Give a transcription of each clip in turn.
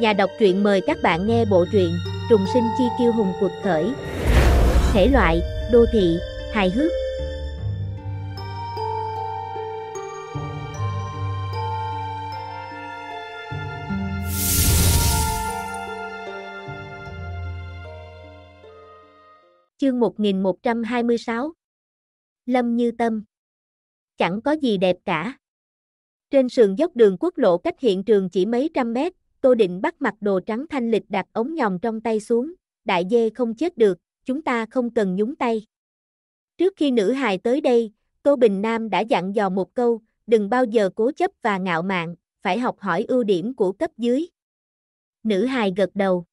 Nhà đọc truyện mời các bạn nghe bộ truyện Trùng sinh chi kiêu hùng cuộc khởi. Thể loại: đô thị, hài hước. Chương 1126 Lâm Như Tâm Chẳng có gì đẹp cả. Trên sườn dốc đường quốc lộ cách hiện trường chỉ mấy trăm mét, Tô Định bắt mặt đồ trắng thanh lịch đặt ống nhòm trong tay xuống, đại dê không chết được, chúng ta không cần nhúng tay. Trước khi nữ hài tới đây, Tô Bình Nam đã dặn dò một câu, đừng bao giờ cố chấp và ngạo mạn, phải học hỏi ưu điểm của cấp dưới. Nữ hài gật đầu.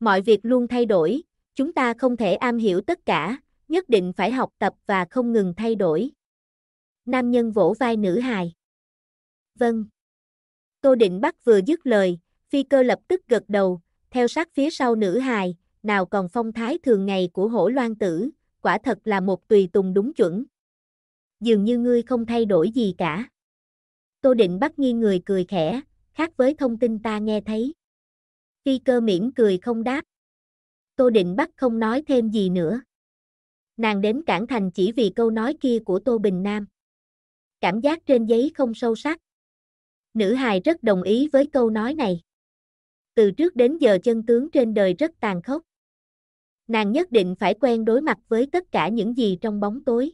Mọi việc luôn thay đổi, chúng ta không thể am hiểu tất cả, nhất định phải học tập và không ngừng thay đổi. Nam nhân vỗ vai nữ hài. Vâng. Tô Định Bắc vừa dứt lời, phi cơ lập tức gật đầu, theo sát phía sau nữ hài, nào còn phong thái thường ngày của hổ loan tử, quả thật là một tùy tùng đúng chuẩn. Dường như ngươi không thay đổi gì cả. Tô Định Bắc nghiêng người cười khẽ, khác với thông tin ta nghe thấy. Phi cơ mỉm cười không đáp. Tô Định Bắc không nói thêm gì nữa. Nàng đến Cảng Thành chỉ vì câu nói kia của Tô Bình Nam. Cảm giác trên giấy không sâu sắc, Nữ hài rất đồng ý với câu nói này. Từ trước đến giờ chân tướng trên đời rất tàn khốc. Nàng nhất định phải quen đối mặt với tất cả những gì trong bóng tối.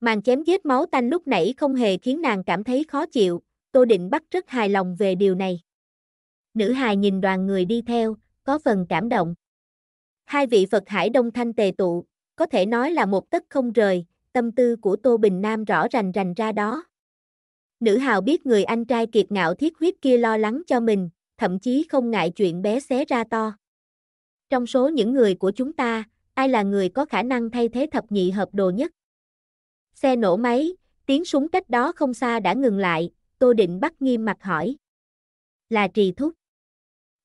Màn chém giết máu tanh lúc nãy không hề khiến nàng cảm thấy khó chịu, Tô Định Bắc rất hài lòng về điều này. Nữ hài nhìn đoàn người đi theo, có phần cảm động. Hai vị Phật Hải Đông Thanh tề tụ, có thể nói là một tất không rời, tâm tư của Tô Bình Nam rõ rành rành ra đó. Nữ hào biết người anh trai kiệt ngạo thiết huyết kia lo lắng cho mình, thậm chí không ngại chuyện bé xé ra to. Trong số những người của chúng ta, ai là người có khả năng thay thế thập nhị hợp đồ nhất? Xe nổ máy, tiếng súng cách đó không xa đã ngừng lại, Tô Định bắt nghiêm mặt hỏi. Là trì thúc.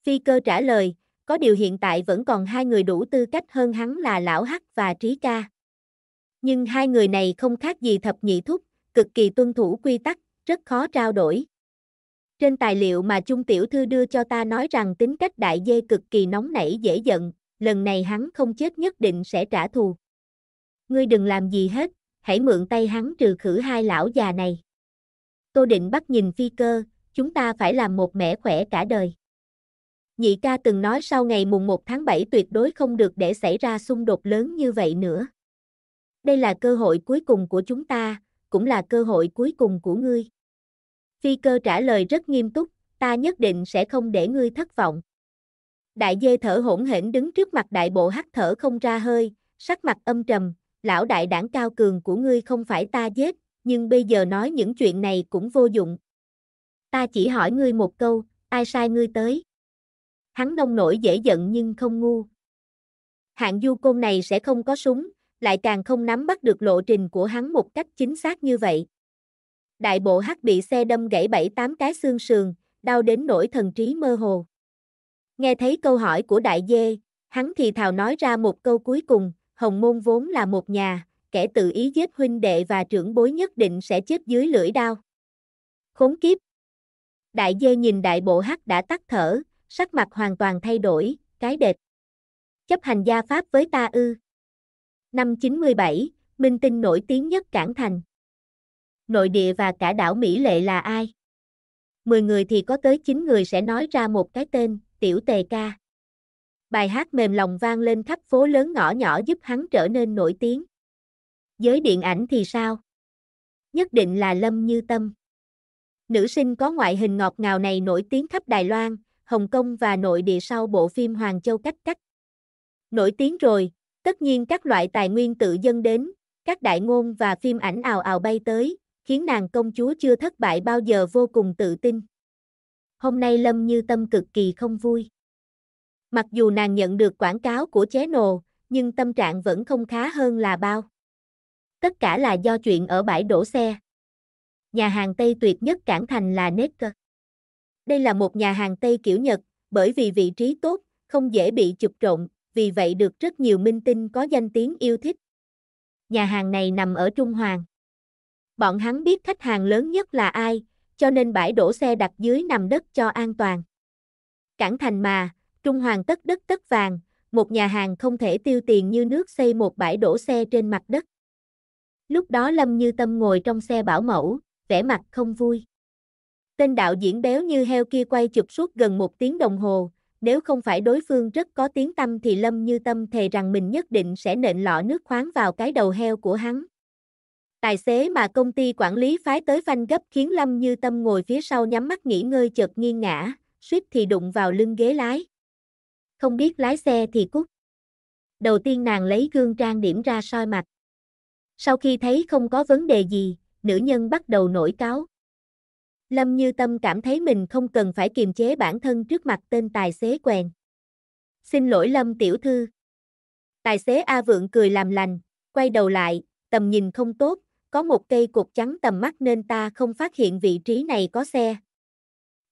Phi cơ trả lời, có điều hiện tại vẫn còn hai người đủ tư cách hơn hắn là Lão Hắc và Trí Ca. Nhưng hai người này không khác gì thập nhị thúc, cực kỳ tuân thủ quy tắc, rất khó trao đổi. Trên tài liệu mà Chung Tiểu Thư đưa cho ta nói rằng tính cách đại dê cực kỳ nóng nảy dễ giận, lần này hắn không chết nhất định sẽ trả thù. Ngươi đừng làm gì hết, hãy mượn tay hắn trừ khử hai lão già này. Tô Định bắt nhìn phi cơ, chúng ta phải làm một mẻ khỏe cả đời. Nhị ca từng nói sau ngày mùng 1 tháng 7 tuyệt đối không được để xảy ra xung đột lớn như vậy nữa. Đây là cơ hội cuối cùng của chúng ta, cũng là cơ hội cuối cùng của ngươi. Phi cơ trả lời rất nghiêm túc, ta nhất định sẽ không để ngươi thất vọng. Đại dê thở hổn hển đứng trước mặt đại bộ hắc thở không ra hơi, sắc mặt âm trầm, lão đại đảng cao cường của ngươi không phải ta giết, nhưng bây giờ nói những chuyện này cũng vô dụng. Ta chỉ hỏi ngươi một câu, ai sai ngươi tới? Hắn nông nổi dễ giận nhưng không ngu. Hạng du côn này sẽ không có súng, lại càng không nắm bắt được lộ trình của hắn một cách chính xác như vậy đại bộ hắc bị xe đâm gãy bảy tám cái xương sườn, đau đến nỗi thần trí mơ hồ. Nghe thấy câu hỏi của đại dê, hắn thì thào nói ra một câu cuối cùng, hồng môn vốn là một nhà, kẻ tự ý giết huynh đệ và trưởng bối nhất định sẽ chết dưới lưỡi đao. Khốn kiếp! Đại dê nhìn đại bộ hắc đã tắt thở, sắc mặt hoàn toàn thay đổi, cái đệt. Chấp hành gia pháp với ta ư. Năm 97, Minh Tinh nổi tiếng nhất Cảng Thành nội địa và cả đảo Mỹ Lệ là ai? 10 người thì có tới 9 người sẽ nói ra một cái tên, Tiểu Tề Ca. Bài hát mềm lòng vang lên khắp phố lớn ngõ nhỏ giúp hắn trở nên nổi tiếng. Giới điện ảnh thì sao? Nhất định là Lâm Như Tâm. Nữ sinh có ngoại hình ngọt ngào này nổi tiếng khắp Đài Loan, Hồng Kông và nội địa sau bộ phim Hoàng Châu Cách Cách. Nổi tiếng rồi, tất nhiên các loại tài nguyên tự dân đến, các đại ngôn và phim ảnh ào ào bay tới, khiến nàng công chúa chưa thất bại bao giờ vô cùng tự tin. Hôm nay Lâm Như Tâm cực kỳ không vui. Mặc dù nàng nhận được quảng cáo của chế nồ, nhưng tâm trạng vẫn không khá hơn là bao. Tất cả là do chuyện ở bãi đổ xe. Nhà hàng Tây tuyệt nhất cảng thành là Necker. Đây là một nhà hàng Tây kiểu Nhật, bởi vì vị trí tốt, không dễ bị chụp trộn, vì vậy được rất nhiều minh tinh có danh tiếng yêu thích. Nhà hàng này nằm ở Trung Hoàng. Bọn hắn biết khách hàng lớn nhất là ai, cho nên bãi đổ xe đặt dưới nằm đất cho an toàn. Cảng thành mà, Trung Hoàng tất đất tất vàng, một nhà hàng không thể tiêu tiền như nước xây một bãi đổ xe trên mặt đất. Lúc đó Lâm Như Tâm ngồi trong xe bảo mẫu, vẻ mặt không vui. Tên đạo diễn béo như heo kia quay chụp suốt gần một tiếng đồng hồ, nếu không phải đối phương rất có tiếng tâm thì Lâm Như Tâm thề rằng mình nhất định sẽ nện lọ nước khoáng vào cái đầu heo của hắn. Tài xế mà công ty quản lý phái tới phanh gấp khiến Lâm Như Tâm ngồi phía sau nhắm mắt nghỉ ngơi chợt nghiêng ngã, suýt thì đụng vào lưng ghế lái. Không biết lái xe thì cút. Đầu tiên nàng lấy gương trang điểm ra soi mặt. Sau khi thấy không có vấn đề gì, nữ nhân bắt đầu nổi cáo. Lâm Như Tâm cảm thấy mình không cần phải kiềm chế bản thân trước mặt tên tài xế quèn. Xin lỗi Lâm tiểu thư. Tài xế A Vượng cười làm lành, quay đầu lại, tầm nhìn không tốt, có một cây cột chắn tầm mắt nên ta không phát hiện vị trí này có xe.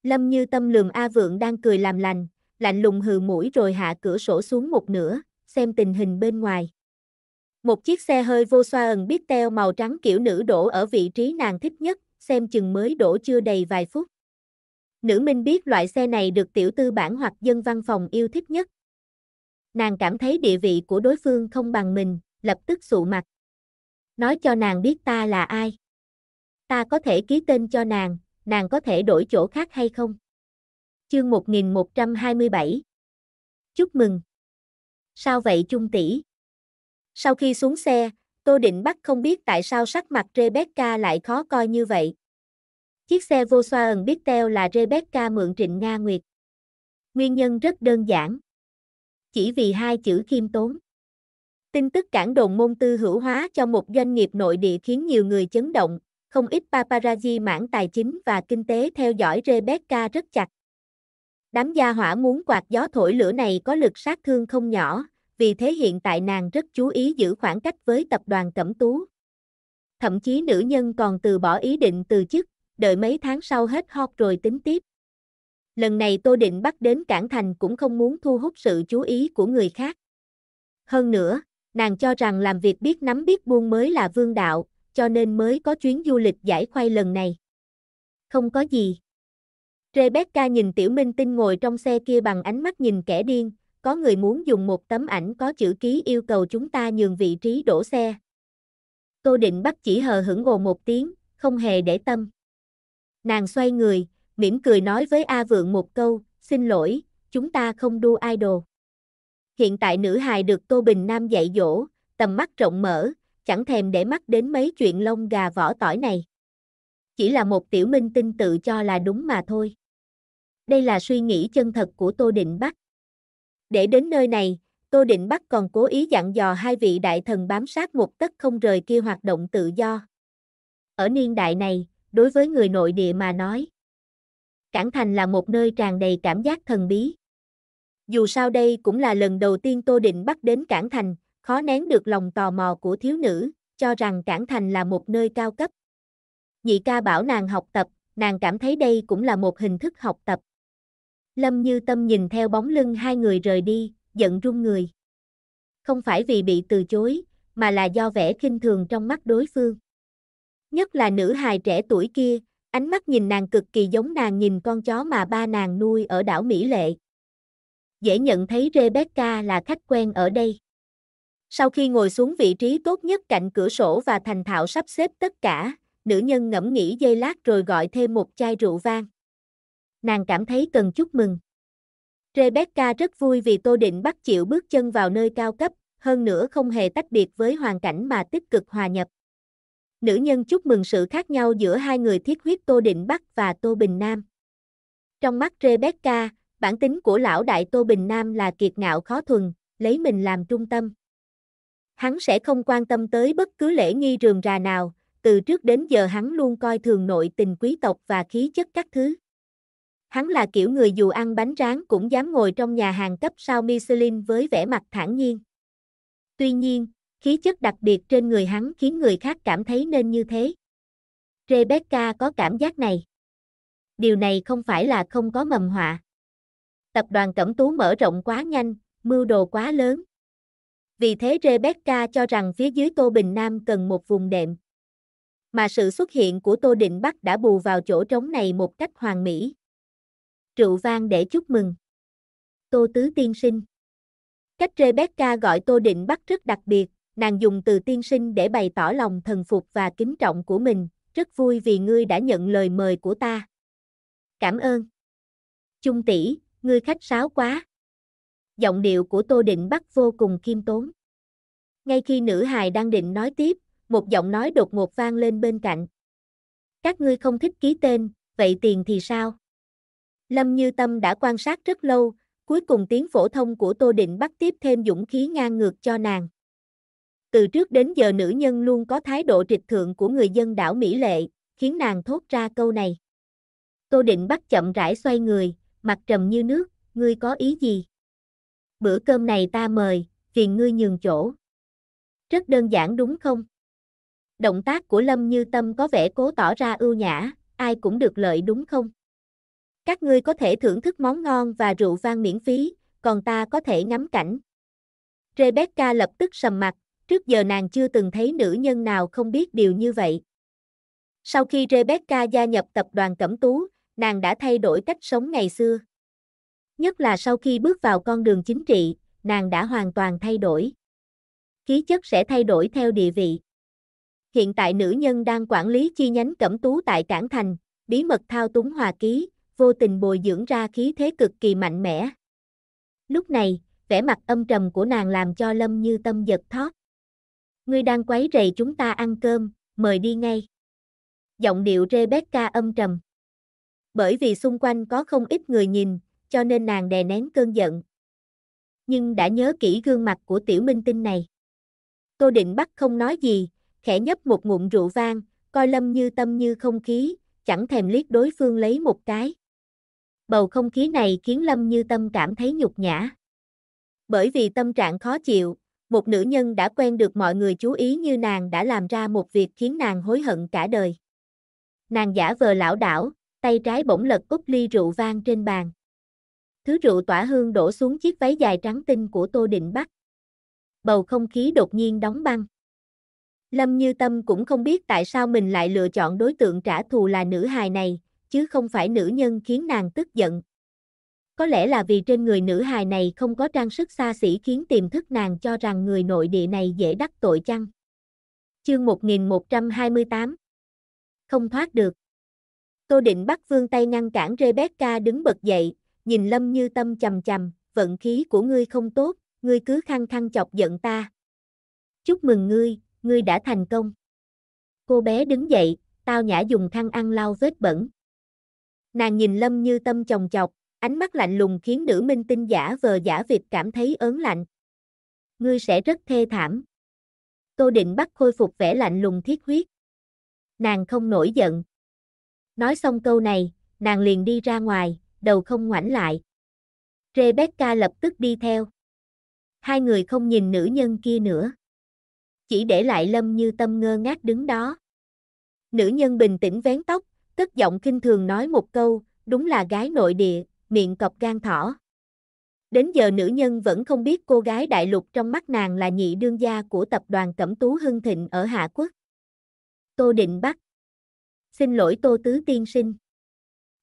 Lâm Như Tâm lường A Vượng đang cười làm lành, lạnh lùng hừ mũi rồi hạ cửa sổ xuống một nửa, xem tình hình bên ngoài. Một chiếc xe hơi vô xoa ẩn biết teo màu trắng kiểu nữ đổ ở vị trí nàng thích nhất, xem chừng mới đổ chưa đầy vài phút. Nữ minh biết loại xe này được tiểu tư bản hoặc dân văn phòng yêu thích nhất. Nàng cảm thấy địa vị của đối phương không bằng mình, lập tức sụ mặt nói cho nàng biết ta là ai. Ta có thể ký tên cho nàng, nàng có thể đổi chỗ khác hay không? Chương 1127 Chúc mừng! Sao vậy Chung tỷ? Sau khi xuống xe, Tô Định Bắc không biết tại sao sắc mặt Rebecca lại khó coi như vậy. Chiếc xe vô xoa ẩn biết teo là Rebecca mượn Trịnh Nga Nguyệt. Nguyên nhân rất đơn giản. Chỉ vì hai chữ khiêm tốn. Tin tức cản đồn môn tư hữu hóa cho một doanh nghiệp nội địa khiến nhiều người chấn động, không ít paparazzi mảng tài chính và kinh tế theo dõi Rebecca rất chặt. Đám gia hỏa muốn quạt gió thổi lửa này có lực sát thương không nhỏ, vì thế hiện tại nàng rất chú ý giữ khoảng cách với tập đoàn Cẩm Tú. Thậm chí nữ nhân còn từ bỏ ý định từ chức, đợi mấy tháng sau hết hot rồi tính tiếp. Lần này Tô Định bắt đến Cảng Thành cũng không muốn thu hút sự chú ý của người khác. Hơn nữa, Nàng cho rằng làm việc biết nắm biết buông mới là vương đạo, cho nên mới có chuyến du lịch giải khoai lần này. Không có gì. Rebecca nhìn Tiểu Minh Tinh ngồi trong xe kia bằng ánh mắt nhìn kẻ điên, có người muốn dùng một tấm ảnh có chữ ký yêu cầu chúng ta nhường vị trí đổ xe. cô Định bắt chỉ hờ hững ồ một tiếng, không hề để tâm. Nàng xoay người, mỉm cười nói với A Vượng một câu, xin lỗi, chúng ta không đu idol. Hiện tại nữ hài được Tô Bình Nam dạy dỗ, tầm mắt rộng mở, chẳng thèm để mắt đến mấy chuyện lông gà vỏ tỏi này. Chỉ là một tiểu minh tinh tự cho là đúng mà thôi. Đây là suy nghĩ chân thật của Tô Định Bắc. Để đến nơi này, Tô Định Bắc còn cố ý dặn dò hai vị đại thần bám sát một tấc không rời kia hoạt động tự do. Ở niên đại này, đối với người nội địa mà nói, Cảng Thành là một nơi tràn đầy cảm giác thần bí dù sao đây cũng là lần đầu tiên Tô Định bắt đến Cảng Thành, khó nén được lòng tò mò của thiếu nữ, cho rằng Cảng Thành là một nơi cao cấp. Nhị ca bảo nàng học tập, nàng cảm thấy đây cũng là một hình thức học tập. Lâm Như Tâm nhìn theo bóng lưng hai người rời đi, giận run người. Không phải vì bị từ chối, mà là do vẻ khinh thường trong mắt đối phương. Nhất là nữ hài trẻ tuổi kia, ánh mắt nhìn nàng cực kỳ giống nàng nhìn con chó mà ba nàng nuôi ở đảo Mỹ Lệ dễ nhận thấy Rebecca là khách quen ở đây. Sau khi ngồi xuống vị trí tốt nhất cạnh cửa sổ và thành thạo sắp xếp tất cả, nữ nhân ngẫm nghĩ giây lát rồi gọi thêm một chai rượu vang. Nàng cảm thấy cần chúc mừng. Rebecca rất vui vì Tô Định bắt chịu bước chân vào nơi cao cấp, hơn nữa không hề tách biệt với hoàn cảnh mà tích cực hòa nhập. Nữ nhân chúc mừng sự khác nhau giữa hai người thiết huyết Tô Định Bắc và Tô Bình Nam. Trong mắt Rebecca, Bản tính của lão đại Tô Bình Nam là kiệt ngạo khó thuần, lấy mình làm trung tâm. Hắn sẽ không quan tâm tới bất cứ lễ nghi rườm rà nào, từ trước đến giờ hắn luôn coi thường nội tình quý tộc và khí chất các thứ. Hắn là kiểu người dù ăn bánh rán cũng dám ngồi trong nhà hàng cấp sao Michelin với vẻ mặt thản nhiên. Tuy nhiên, khí chất đặc biệt trên người hắn khiến người khác cảm thấy nên như thế. Rebecca có cảm giác này. Điều này không phải là không có mầm họa tập đoàn Cẩm Tú mở rộng quá nhanh, mưu đồ quá lớn. Vì thế Rebecca cho rằng phía dưới Tô Bình Nam cần một vùng đệm. Mà sự xuất hiện của Tô Định Bắc đã bù vào chỗ trống này một cách hoàn mỹ. Rượu vang để chúc mừng. Tô Tứ Tiên Sinh Cách Rebecca gọi Tô Định Bắc rất đặc biệt, nàng dùng từ tiên sinh để bày tỏ lòng thần phục và kính trọng của mình, rất vui vì ngươi đã nhận lời mời của ta. Cảm ơn. Chung tỷ, ngươi khách sáo quá. Giọng điệu của Tô Định Bắc vô cùng kiêm tốn. Ngay khi nữ hài đang định nói tiếp, một giọng nói đột ngột vang lên bên cạnh. Các ngươi không thích ký tên, vậy tiền thì sao? Lâm Như Tâm đã quan sát rất lâu, cuối cùng tiếng phổ thông của Tô Định Bắc tiếp thêm dũng khí ngang ngược cho nàng. Từ trước đến giờ nữ nhân luôn có thái độ trịch thượng của người dân đảo Mỹ Lệ, khiến nàng thốt ra câu này. Tô Định Bắc chậm rãi xoay người, mặt trầm như nước, ngươi có ý gì? Bữa cơm này ta mời, phiền ngươi nhường chỗ. Rất đơn giản đúng không? Động tác của Lâm Như Tâm có vẻ cố tỏ ra ưu nhã, ai cũng được lợi đúng không? Các ngươi có thể thưởng thức món ngon và rượu vang miễn phí, còn ta có thể ngắm cảnh. Rebecca lập tức sầm mặt, trước giờ nàng chưa từng thấy nữ nhân nào không biết điều như vậy. Sau khi Rebecca gia nhập tập đoàn Cẩm Tú, nàng đã thay đổi cách sống ngày xưa. Nhất là sau khi bước vào con đường chính trị, nàng đã hoàn toàn thay đổi. Khí chất sẽ thay đổi theo địa vị. Hiện tại nữ nhân đang quản lý chi nhánh cẩm tú tại Cảng Thành, bí mật thao túng hòa ký, vô tình bồi dưỡng ra khí thế cực kỳ mạnh mẽ. Lúc này, vẻ mặt âm trầm của nàng làm cho Lâm Như Tâm giật thót. Ngươi đang quấy rầy chúng ta ăn cơm, mời đi ngay. Giọng điệu Rebecca âm trầm bởi vì xung quanh có không ít người nhìn, cho nên nàng đè nén cơn giận. Nhưng đã nhớ kỹ gương mặt của tiểu minh tinh này. Tô Định bắt không nói gì, khẽ nhấp một ngụm rượu vang, coi lâm như tâm như không khí, chẳng thèm liếc đối phương lấy một cái. Bầu không khí này khiến lâm như tâm cảm thấy nhục nhã. Bởi vì tâm trạng khó chịu, một nữ nhân đã quen được mọi người chú ý như nàng đã làm ra một việc khiến nàng hối hận cả đời. Nàng giả vờ lão đảo, tay trái bỗng lật úp ly rượu vang trên bàn. Thứ rượu tỏa hương đổ xuống chiếc váy dài trắng tinh của Tô Định Bắc. Bầu không khí đột nhiên đóng băng. Lâm Như Tâm cũng không biết tại sao mình lại lựa chọn đối tượng trả thù là nữ hài này, chứ không phải nữ nhân khiến nàng tức giận. Có lẽ là vì trên người nữ hài này không có trang sức xa xỉ khiến tiềm thức nàng cho rằng người nội địa này dễ đắc tội chăng. Chương 1128 Không thoát được Tô Định bắt vương tay ngăn cản Rebecca đứng bật dậy, nhìn Lâm Như Tâm chầm chầm, vận khí của ngươi không tốt, ngươi cứ khăng khăng chọc giận ta. Chúc mừng ngươi, ngươi đã thành công. Cô bé đứng dậy, tao nhã dùng khăn ăn lau vết bẩn. Nàng nhìn Lâm Như Tâm chồng chọc, ánh mắt lạnh lùng khiến nữ minh tinh giả vờ giả vịt cảm thấy ớn lạnh. Ngươi sẽ rất thê thảm. Tô Định bắt khôi phục vẻ lạnh lùng thiết huyết. Nàng không nổi giận, Nói xong câu này, nàng liền đi ra ngoài, đầu không ngoảnh lại. Rebecca lập tức đi theo. Hai người không nhìn nữ nhân kia nữa. Chỉ để lại Lâm Như Tâm ngơ ngác đứng đó. Nữ nhân bình tĩnh vén tóc, tức giọng kinh thường nói một câu, đúng là gái nội địa, miệng cọc gan thỏ. Đến giờ nữ nhân vẫn không biết cô gái đại lục trong mắt nàng là nhị đương gia của tập đoàn Cẩm Tú Hưng Thịnh ở Hạ Quốc. Tô Định Bắc xin lỗi Tô Tứ Tiên Sinh.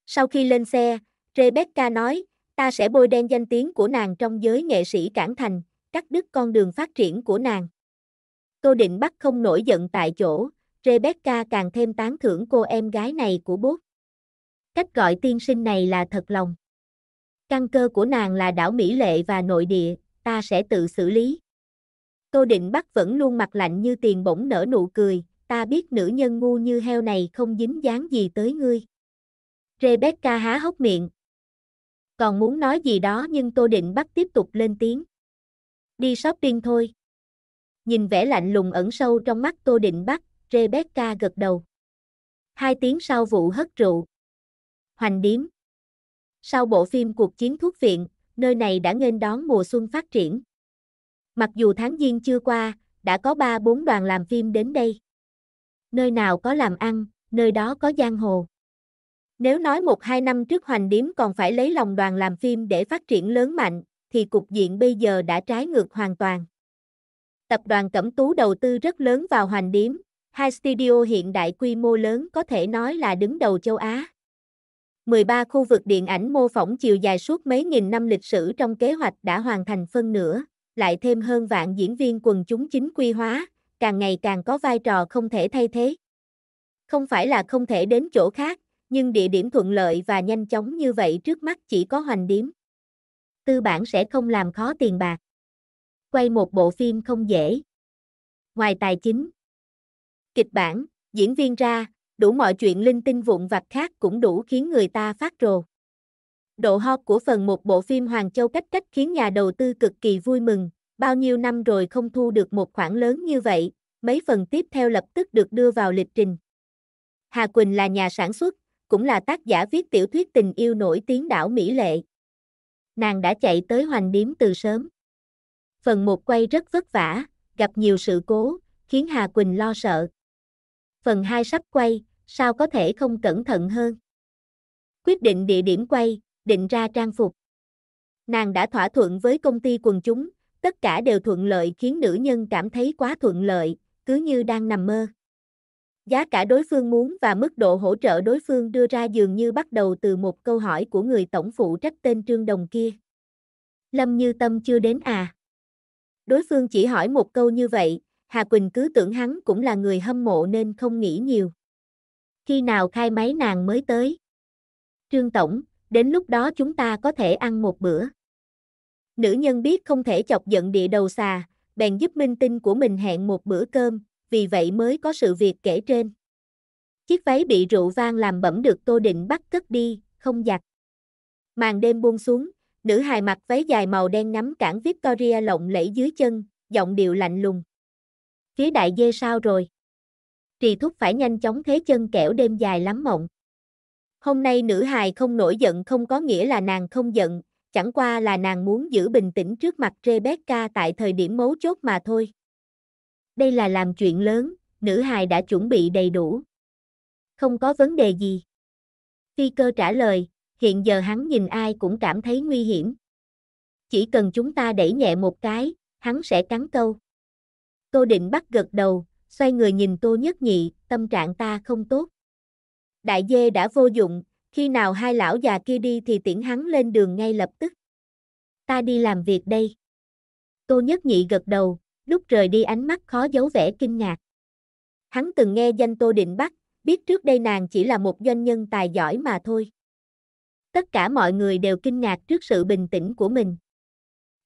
Sau khi lên xe, Rebecca nói, ta sẽ bôi đen danh tiếng của nàng trong giới nghệ sĩ cảng thành, cắt đứt con đường phát triển của nàng. Tô Định Bắc không nổi giận tại chỗ, Rebecca càng thêm tán thưởng cô em gái này của bố. Cách gọi tiên sinh này là thật lòng. Căn cơ của nàng là đảo Mỹ Lệ và nội địa, ta sẽ tự xử lý. Tô Định Bắc vẫn luôn mặt lạnh như tiền bỗng nở nụ cười, ta biết nữ nhân ngu như heo này không dính dáng gì tới ngươi. Rebecca há hốc miệng. Còn muốn nói gì đó nhưng Tô Định bắt tiếp tục lên tiếng. Đi shopping thôi. Nhìn vẻ lạnh lùng ẩn sâu trong mắt Tô Định bắt Rebecca gật đầu. Hai tiếng sau vụ hất rượu. Hoành điếm. Sau bộ phim Cuộc chiến thuốc viện, nơi này đã nghênh đón mùa xuân phát triển. Mặc dù tháng Giêng chưa qua, đã có ba bốn đoàn làm phim đến đây nơi nào có làm ăn, nơi đó có giang hồ. Nếu nói một hai năm trước Hoành Điếm còn phải lấy lòng đoàn làm phim để phát triển lớn mạnh, thì cục diện bây giờ đã trái ngược hoàn toàn. Tập đoàn Cẩm Tú đầu tư rất lớn vào Hoành Điếm, hai studio hiện đại quy mô lớn có thể nói là đứng đầu châu Á. 13 khu vực điện ảnh mô phỏng chiều dài suốt mấy nghìn năm lịch sử trong kế hoạch đã hoàn thành phân nửa, lại thêm hơn vạn diễn viên quần chúng chính quy hóa, càng ngày càng có vai trò không thể thay thế. Không phải là không thể đến chỗ khác, nhưng địa điểm thuận lợi và nhanh chóng như vậy trước mắt chỉ có hoành điếm. Tư bản sẽ không làm khó tiền bạc. Quay một bộ phim không dễ. Ngoài tài chính, kịch bản, diễn viên ra, đủ mọi chuyện linh tinh vụn vặt khác cũng đủ khiến người ta phát rồ. Độ hot của phần một bộ phim Hoàng Châu Cách Cách khiến nhà đầu tư cực kỳ vui mừng, bao nhiêu năm rồi không thu được một khoản lớn như vậy, mấy phần tiếp theo lập tức được đưa vào lịch trình. Hà Quỳnh là nhà sản xuất, cũng là tác giả viết tiểu thuyết tình yêu nổi tiếng đảo Mỹ Lệ. Nàng đã chạy tới hoành điếm từ sớm. Phần 1 quay rất vất vả, gặp nhiều sự cố, khiến Hà Quỳnh lo sợ. Phần 2 sắp quay, sao có thể không cẩn thận hơn? Quyết định địa điểm quay, định ra trang phục. Nàng đã thỏa thuận với công ty quần chúng, tất cả đều thuận lợi khiến nữ nhân cảm thấy quá thuận lợi, cứ như đang nằm mơ. Giá cả đối phương muốn và mức độ hỗ trợ đối phương đưa ra dường như bắt đầu từ một câu hỏi của người tổng phụ trách tên Trương Đồng kia. Lâm Như Tâm chưa đến à? Đối phương chỉ hỏi một câu như vậy, Hà Quỳnh cứ tưởng hắn cũng là người hâm mộ nên không nghĩ nhiều. Khi nào khai máy nàng mới tới? Trương Tổng, đến lúc đó chúng ta có thể ăn một bữa. Nữ nhân biết không thể chọc giận địa đầu xà, bèn giúp minh tinh của mình hẹn một bữa cơm, vì vậy mới có sự việc kể trên. Chiếc váy bị rượu vang làm bẩm được Tô Định bắt cất đi, không giặt. Màn đêm buông xuống, nữ hài mặc váy dài màu đen ngắm cảng Victoria lộng lẫy dưới chân, giọng điệu lạnh lùng. Phía đại dê sao rồi? Trì thúc phải nhanh chóng thế chân kẻo đêm dài lắm mộng. Hôm nay nữ hài không nổi giận không có nghĩa là nàng không giận, chẳng qua là nàng muốn giữ bình tĩnh trước mặt Rebecca tại thời điểm mấu chốt mà thôi. Đây là làm chuyện lớn, nữ hài đã chuẩn bị đầy đủ. Không có vấn đề gì. Phi cơ trả lời, hiện giờ hắn nhìn ai cũng cảm thấy nguy hiểm. Chỉ cần chúng ta đẩy nhẹ một cái, hắn sẽ cắn câu. Tô định bắt gật đầu, xoay người nhìn tô nhất nhị, tâm trạng ta không tốt. Đại dê đã vô dụng, khi nào hai lão già kia đi thì tiễn hắn lên đường ngay lập tức. Ta đi làm việc đây. Tô Nhất Nhị gật đầu, lúc rời đi ánh mắt khó giấu vẻ kinh ngạc. Hắn từng nghe danh Tô Định Bắc, biết trước đây nàng chỉ là một doanh nhân tài giỏi mà thôi. Tất cả mọi người đều kinh ngạc trước sự bình tĩnh của mình.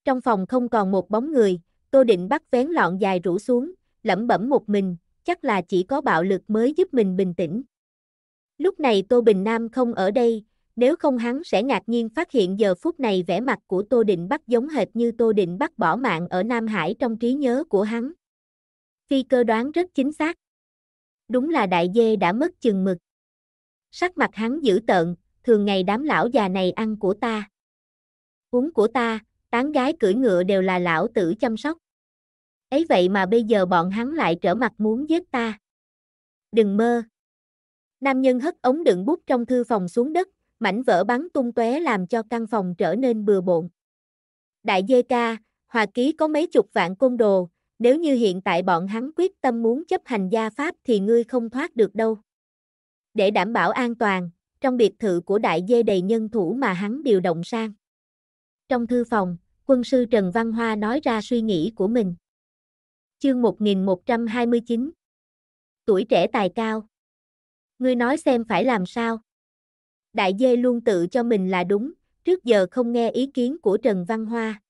Trong phòng không còn một bóng người, Tô Định Bắc vén lọn dài rủ xuống, lẩm bẩm một mình, chắc là chỉ có bạo lực mới giúp mình bình tĩnh. Lúc này Tô Bình Nam không ở đây, nếu không hắn sẽ ngạc nhiên phát hiện giờ phút này vẻ mặt của Tô Định Bắc giống hệt như Tô Định Bắc bỏ mạng ở Nam Hải trong trí nhớ của hắn. Phi cơ đoán rất chính xác. Đúng là đại dê đã mất chừng mực. Sắc mặt hắn dữ tợn, thường ngày đám lão già này ăn của ta. Uống của ta, tán gái cưỡi ngựa đều là lão tử chăm sóc. Ấy vậy mà bây giờ bọn hắn lại trở mặt muốn giết ta. Đừng mơ. Nam nhân hất ống đựng bút trong thư phòng xuống đất, mảnh vỡ bắn tung tóe làm cho căn phòng trở nên bừa bộn. Đại dê ca, Hòa ký có mấy chục vạn côn đồ, nếu như hiện tại bọn hắn quyết tâm muốn chấp hành gia pháp thì ngươi không thoát được đâu. Để đảm bảo an toàn, trong biệt thự của đại dê đầy nhân thủ mà hắn điều động sang. Trong thư phòng, quân sư Trần Văn Hoa nói ra suy nghĩ của mình. Chương 1129 Tuổi trẻ tài cao ngươi nói xem phải làm sao. Đại dê luôn tự cho mình là đúng, trước giờ không nghe ý kiến của Trần Văn Hoa.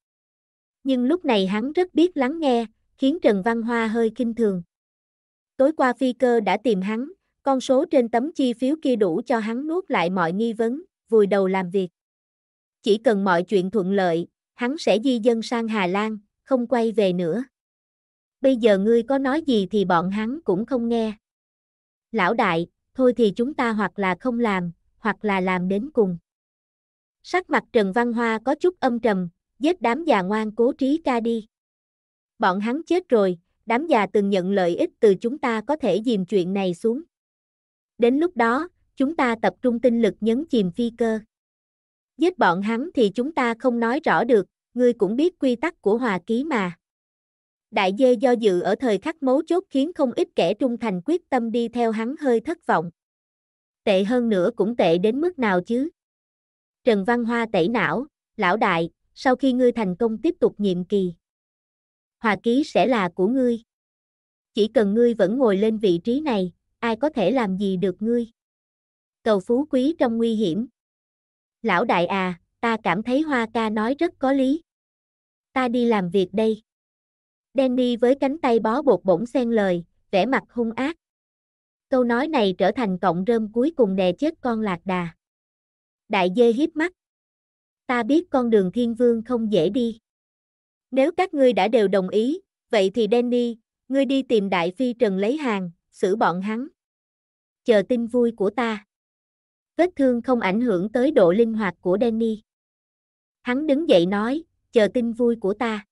Nhưng lúc này hắn rất biết lắng nghe, khiến Trần Văn Hoa hơi kinh thường. Tối qua phi cơ đã tìm hắn, con số trên tấm chi phiếu kia đủ cho hắn nuốt lại mọi nghi vấn, vùi đầu làm việc. Chỉ cần mọi chuyện thuận lợi, hắn sẽ di dân sang Hà Lan, không quay về nữa. Bây giờ ngươi có nói gì thì bọn hắn cũng không nghe. Lão đại, thôi thì chúng ta hoặc là không làm, hoặc là làm đến cùng. Sắc mặt Trần Văn Hoa có chút âm trầm, giết đám già ngoan cố trí ca đi. Bọn hắn chết rồi, đám già từng nhận lợi ích từ chúng ta có thể dìm chuyện này xuống. Đến lúc đó, chúng ta tập trung tinh lực nhấn chìm phi cơ. Giết bọn hắn thì chúng ta không nói rõ được, ngươi cũng biết quy tắc của hòa ký mà đại dê do dự ở thời khắc mấu chốt khiến không ít kẻ trung thành quyết tâm đi theo hắn hơi thất vọng. Tệ hơn nữa cũng tệ đến mức nào chứ? Trần Văn Hoa tẩy não, lão đại, sau khi ngươi thành công tiếp tục nhiệm kỳ. Hòa ký sẽ là của ngươi. Chỉ cần ngươi vẫn ngồi lên vị trí này, ai có thể làm gì được ngươi. Cầu phú quý trong nguy hiểm. Lão đại à, ta cảm thấy Hoa ca nói rất có lý. Ta đi làm việc đây. Danny với cánh tay bó bột bỗng xen lời, vẻ mặt hung ác. Câu nói này trở thành cọng rơm cuối cùng đè chết con lạc đà. Đại dê hiếp mắt. Ta biết con đường thiên vương không dễ đi. Nếu các ngươi đã đều đồng ý, vậy thì Danny, ngươi đi tìm đại phi trần lấy hàng, xử bọn hắn. Chờ tin vui của ta. Vết thương không ảnh hưởng tới độ linh hoạt của Danny. Hắn đứng dậy nói, chờ tin vui của ta.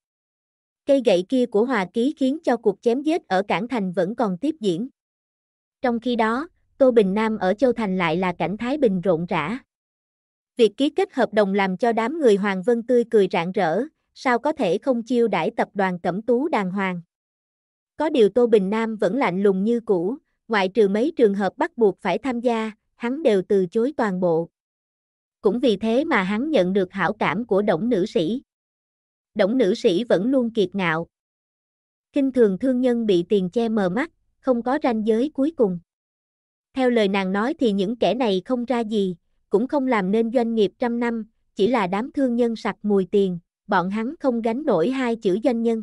Cây gậy kia của Hòa Ký khiến cho cuộc chém giết ở Cảng Thành vẫn còn tiếp diễn. Trong khi đó, Tô Bình Nam ở Châu Thành lại là cảnh Thái Bình rộn rã. Việc ký kết hợp đồng làm cho đám người Hoàng Vân Tươi cười rạng rỡ, sao có thể không chiêu đãi tập đoàn Cẩm Tú đàng hoàng. Có điều Tô Bình Nam vẫn lạnh lùng như cũ, ngoại trừ mấy trường hợp bắt buộc phải tham gia, hắn đều từ chối toàn bộ. Cũng vì thế mà hắn nhận được hảo cảm của đổng nữ sĩ. Đổng nữ sĩ vẫn luôn kiệt ngạo. Kinh thường thương nhân bị tiền che mờ mắt, không có ranh giới cuối cùng. Theo lời nàng nói thì những kẻ này không ra gì, cũng không làm nên doanh nghiệp trăm năm, chỉ là đám thương nhân sặc mùi tiền, bọn hắn không gánh nổi hai chữ doanh nhân.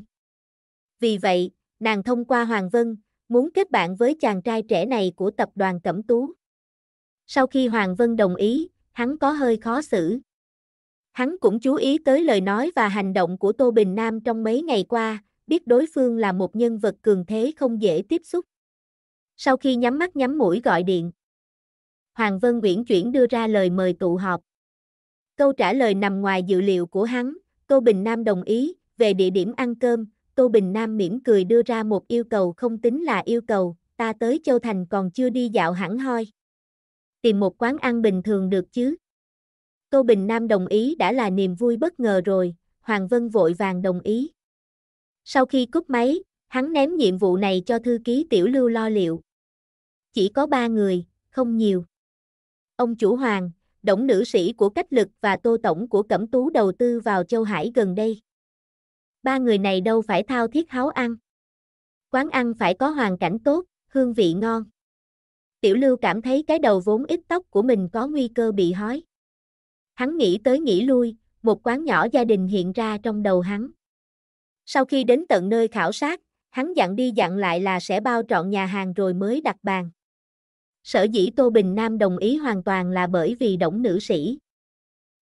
Vì vậy, nàng thông qua Hoàng Vân, muốn kết bạn với chàng trai trẻ này của tập đoàn Cẩm Tú. Sau khi Hoàng Vân đồng ý, hắn có hơi khó xử, Hắn cũng chú ý tới lời nói và hành động của Tô Bình Nam trong mấy ngày qua, biết đối phương là một nhân vật cường thế không dễ tiếp xúc. Sau khi nhắm mắt nhắm mũi gọi điện, Hoàng Vân Nguyễn chuyển đưa ra lời mời tụ họp. Câu trả lời nằm ngoài dự liệu của hắn, Tô Bình Nam đồng ý, về địa điểm ăn cơm, Tô Bình Nam mỉm cười đưa ra một yêu cầu không tính là yêu cầu, ta tới Châu Thành còn chưa đi dạo hẳn hoi. Tìm một quán ăn bình thường được chứ? Câu Bình Nam đồng ý đã là niềm vui bất ngờ rồi, Hoàng Vân vội vàng đồng ý. Sau khi cúp máy, hắn ném nhiệm vụ này cho thư ký tiểu lưu lo liệu. Chỉ có ba người, không nhiều. Ông chủ Hoàng, Đổng nữ sĩ của Cách Lực và Tô Tổng của Cẩm Tú đầu tư vào Châu Hải gần đây. Ba người này đâu phải thao thiết háo ăn. Quán ăn phải có hoàn cảnh tốt, hương vị ngon. Tiểu Lưu cảm thấy cái đầu vốn ít tóc của mình có nguy cơ bị hói. Hắn nghĩ tới nghĩ lui, một quán nhỏ gia đình hiện ra trong đầu hắn. Sau khi đến tận nơi khảo sát, hắn dặn đi dặn lại là sẽ bao trọn nhà hàng rồi mới đặt bàn. Sở dĩ Tô Bình Nam đồng ý hoàn toàn là bởi vì đổng nữ sĩ.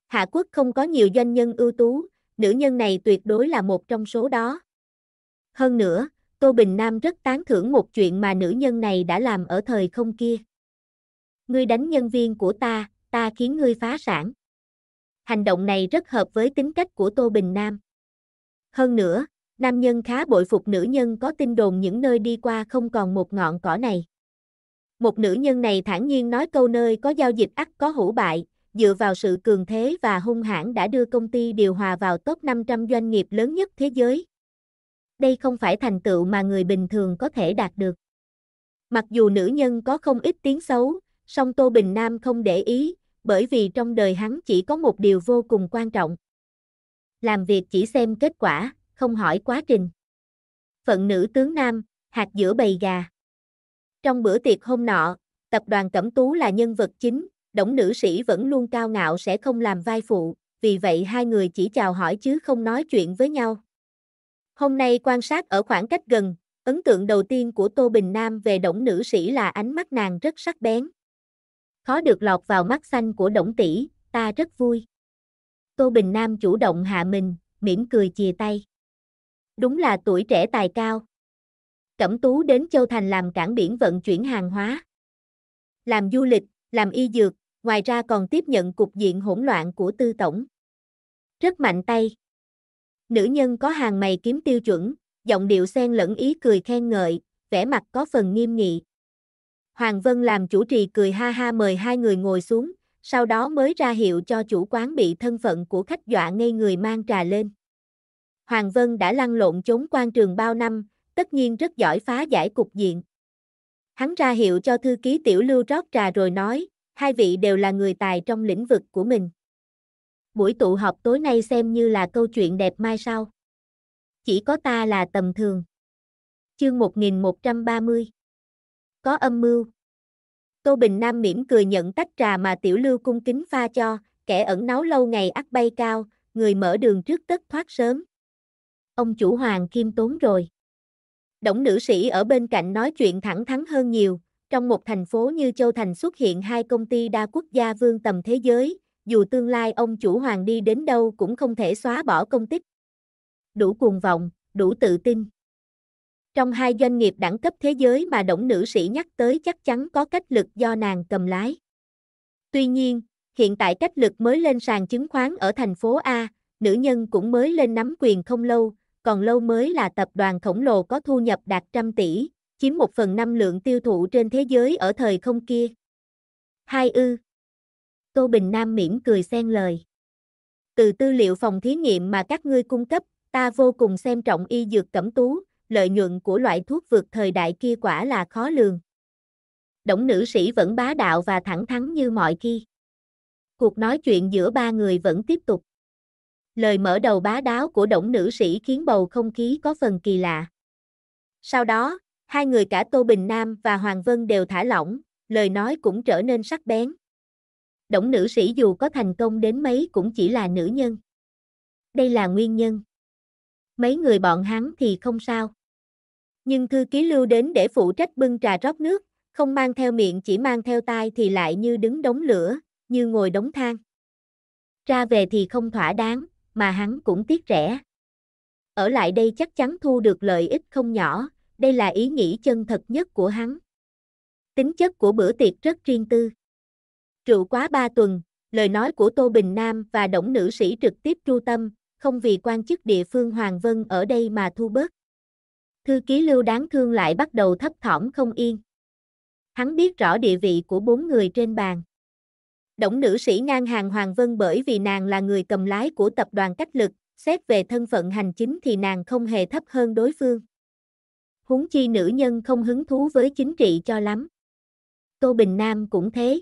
Hạ quốc không có nhiều doanh nhân ưu tú, nữ nhân này tuyệt đối là một trong số đó. Hơn nữa, Tô Bình Nam rất tán thưởng một chuyện mà nữ nhân này đã làm ở thời không kia. Ngươi đánh nhân viên của ta, ta khiến ngươi phá sản hành động này rất hợp với tính cách của Tô Bình Nam. Hơn nữa, nam nhân khá bội phục nữ nhân có tin đồn những nơi đi qua không còn một ngọn cỏ này. Một nữ nhân này thản nhiên nói câu nơi có giao dịch ắt có hữu bại, dựa vào sự cường thế và hung hãn đã đưa công ty điều hòa vào top 500 doanh nghiệp lớn nhất thế giới. Đây không phải thành tựu mà người bình thường có thể đạt được. Mặc dù nữ nhân có không ít tiếng xấu, song Tô Bình Nam không để ý, bởi vì trong đời hắn chỉ có một điều vô cùng quan trọng. Làm việc chỉ xem kết quả, không hỏi quá trình. Phận nữ tướng nam, hạt giữa bầy gà. Trong bữa tiệc hôm nọ, tập đoàn Cẩm Tú là nhân vật chính, đống nữ sĩ vẫn luôn cao ngạo sẽ không làm vai phụ, vì vậy hai người chỉ chào hỏi chứ không nói chuyện với nhau. Hôm nay quan sát ở khoảng cách gần, ấn tượng đầu tiên của Tô Bình Nam về đống nữ sĩ là ánh mắt nàng rất sắc bén. Khó được lọt vào mắt xanh của Đổng tỷ, ta rất vui. Tô Bình Nam chủ động hạ mình, mỉm cười chìa tay. Đúng là tuổi trẻ tài cao. Cẩm Tú đến Châu Thành làm cảng biển vận chuyển hàng hóa. Làm du lịch, làm y dược, ngoài ra còn tiếp nhận cục diện hỗn loạn của tư tổng. Rất mạnh tay. Nữ nhân có hàng mày kiếm tiêu chuẩn, giọng điệu xen lẫn ý cười khen ngợi, vẻ mặt có phần nghiêm nghị. Hoàng Vân làm chủ trì cười ha ha mời hai người ngồi xuống, sau đó mới ra hiệu cho chủ quán bị thân phận của khách dọa ngay người mang trà lên. Hoàng Vân đã lăn lộn trốn quan trường bao năm, tất nhiên rất giỏi phá giải cục diện. Hắn ra hiệu cho thư ký tiểu lưu rót trà rồi nói, hai vị đều là người tài trong lĩnh vực của mình. Buổi tụ họp tối nay xem như là câu chuyện đẹp mai sau. Chỉ có ta là tầm thường. Chương 1130 có âm mưu. Tô Bình Nam mỉm cười nhận tách trà mà tiểu lưu cung kính pha cho, kẻ ẩn náu lâu ngày ắt bay cao, người mở đường trước tất thoát sớm. Ông chủ hoàng kim tốn rồi. Đổng nữ sĩ ở bên cạnh nói chuyện thẳng thắn hơn nhiều, trong một thành phố như Châu Thành xuất hiện hai công ty đa quốc gia vương tầm thế giới, dù tương lai ông chủ hoàng đi đến đâu cũng không thể xóa bỏ công tích. Đủ cuồng vọng, đủ tự tin. Trong hai doanh nghiệp đẳng cấp thế giới mà đổng nữ sĩ nhắc tới chắc chắn có cách lực do nàng cầm lái. Tuy nhiên, hiện tại cách lực mới lên sàn chứng khoán ở thành phố A, nữ nhân cũng mới lên nắm quyền không lâu, còn lâu mới là tập đoàn khổng lồ có thu nhập đạt trăm tỷ, chiếm một phần năm lượng tiêu thụ trên thế giới ở thời không kia. Hai ư. Tô Bình Nam mỉm cười xen lời. Từ tư liệu phòng thí nghiệm mà các ngươi cung cấp, ta vô cùng xem trọng y dược cẩm tú, lợi nhuận của loại thuốc vượt thời đại kia quả là khó lường. Đổng nữ sĩ vẫn bá đạo và thẳng thắn như mọi khi. Cuộc nói chuyện giữa ba người vẫn tiếp tục. Lời mở đầu bá đáo của đổng nữ sĩ khiến bầu không khí có phần kỳ lạ. Sau đó, hai người cả Tô Bình Nam và Hoàng Vân đều thả lỏng, lời nói cũng trở nên sắc bén. Đổng nữ sĩ dù có thành công đến mấy cũng chỉ là nữ nhân. Đây là nguyên nhân. Mấy người bọn hắn thì không sao. Nhưng thư ký lưu đến để phụ trách bưng trà rót nước, không mang theo miệng chỉ mang theo tai thì lại như đứng đống lửa, như ngồi đống than. Ra về thì không thỏa đáng, mà hắn cũng tiếc rẻ. Ở lại đây chắc chắn thu được lợi ích không nhỏ, đây là ý nghĩ chân thật nhất của hắn. Tính chất của bữa tiệc rất riêng tư. Trụ quá ba tuần, lời nói của Tô Bình Nam và Đổng Nữ Sĩ trực tiếp tru tâm, không vì quan chức địa phương Hoàng Vân ở đây mà thu bớt thư ký lưu đáng thương lại bắt đầu thấp thỏm không yên. Hắn biết rõ địa vị của bốn người trên bàn. Động nữ sĩ ngang hàng Hoàng Vân bởi vì nàng là người cầm lái của tập đoàn cách lực, xét về thân phận hành chính thì nàng không hề thấp hơn đối phương. Huống chi nữ nhân không hứng thú với chính trị cho lắm. Tô Bình Nam cũng thế.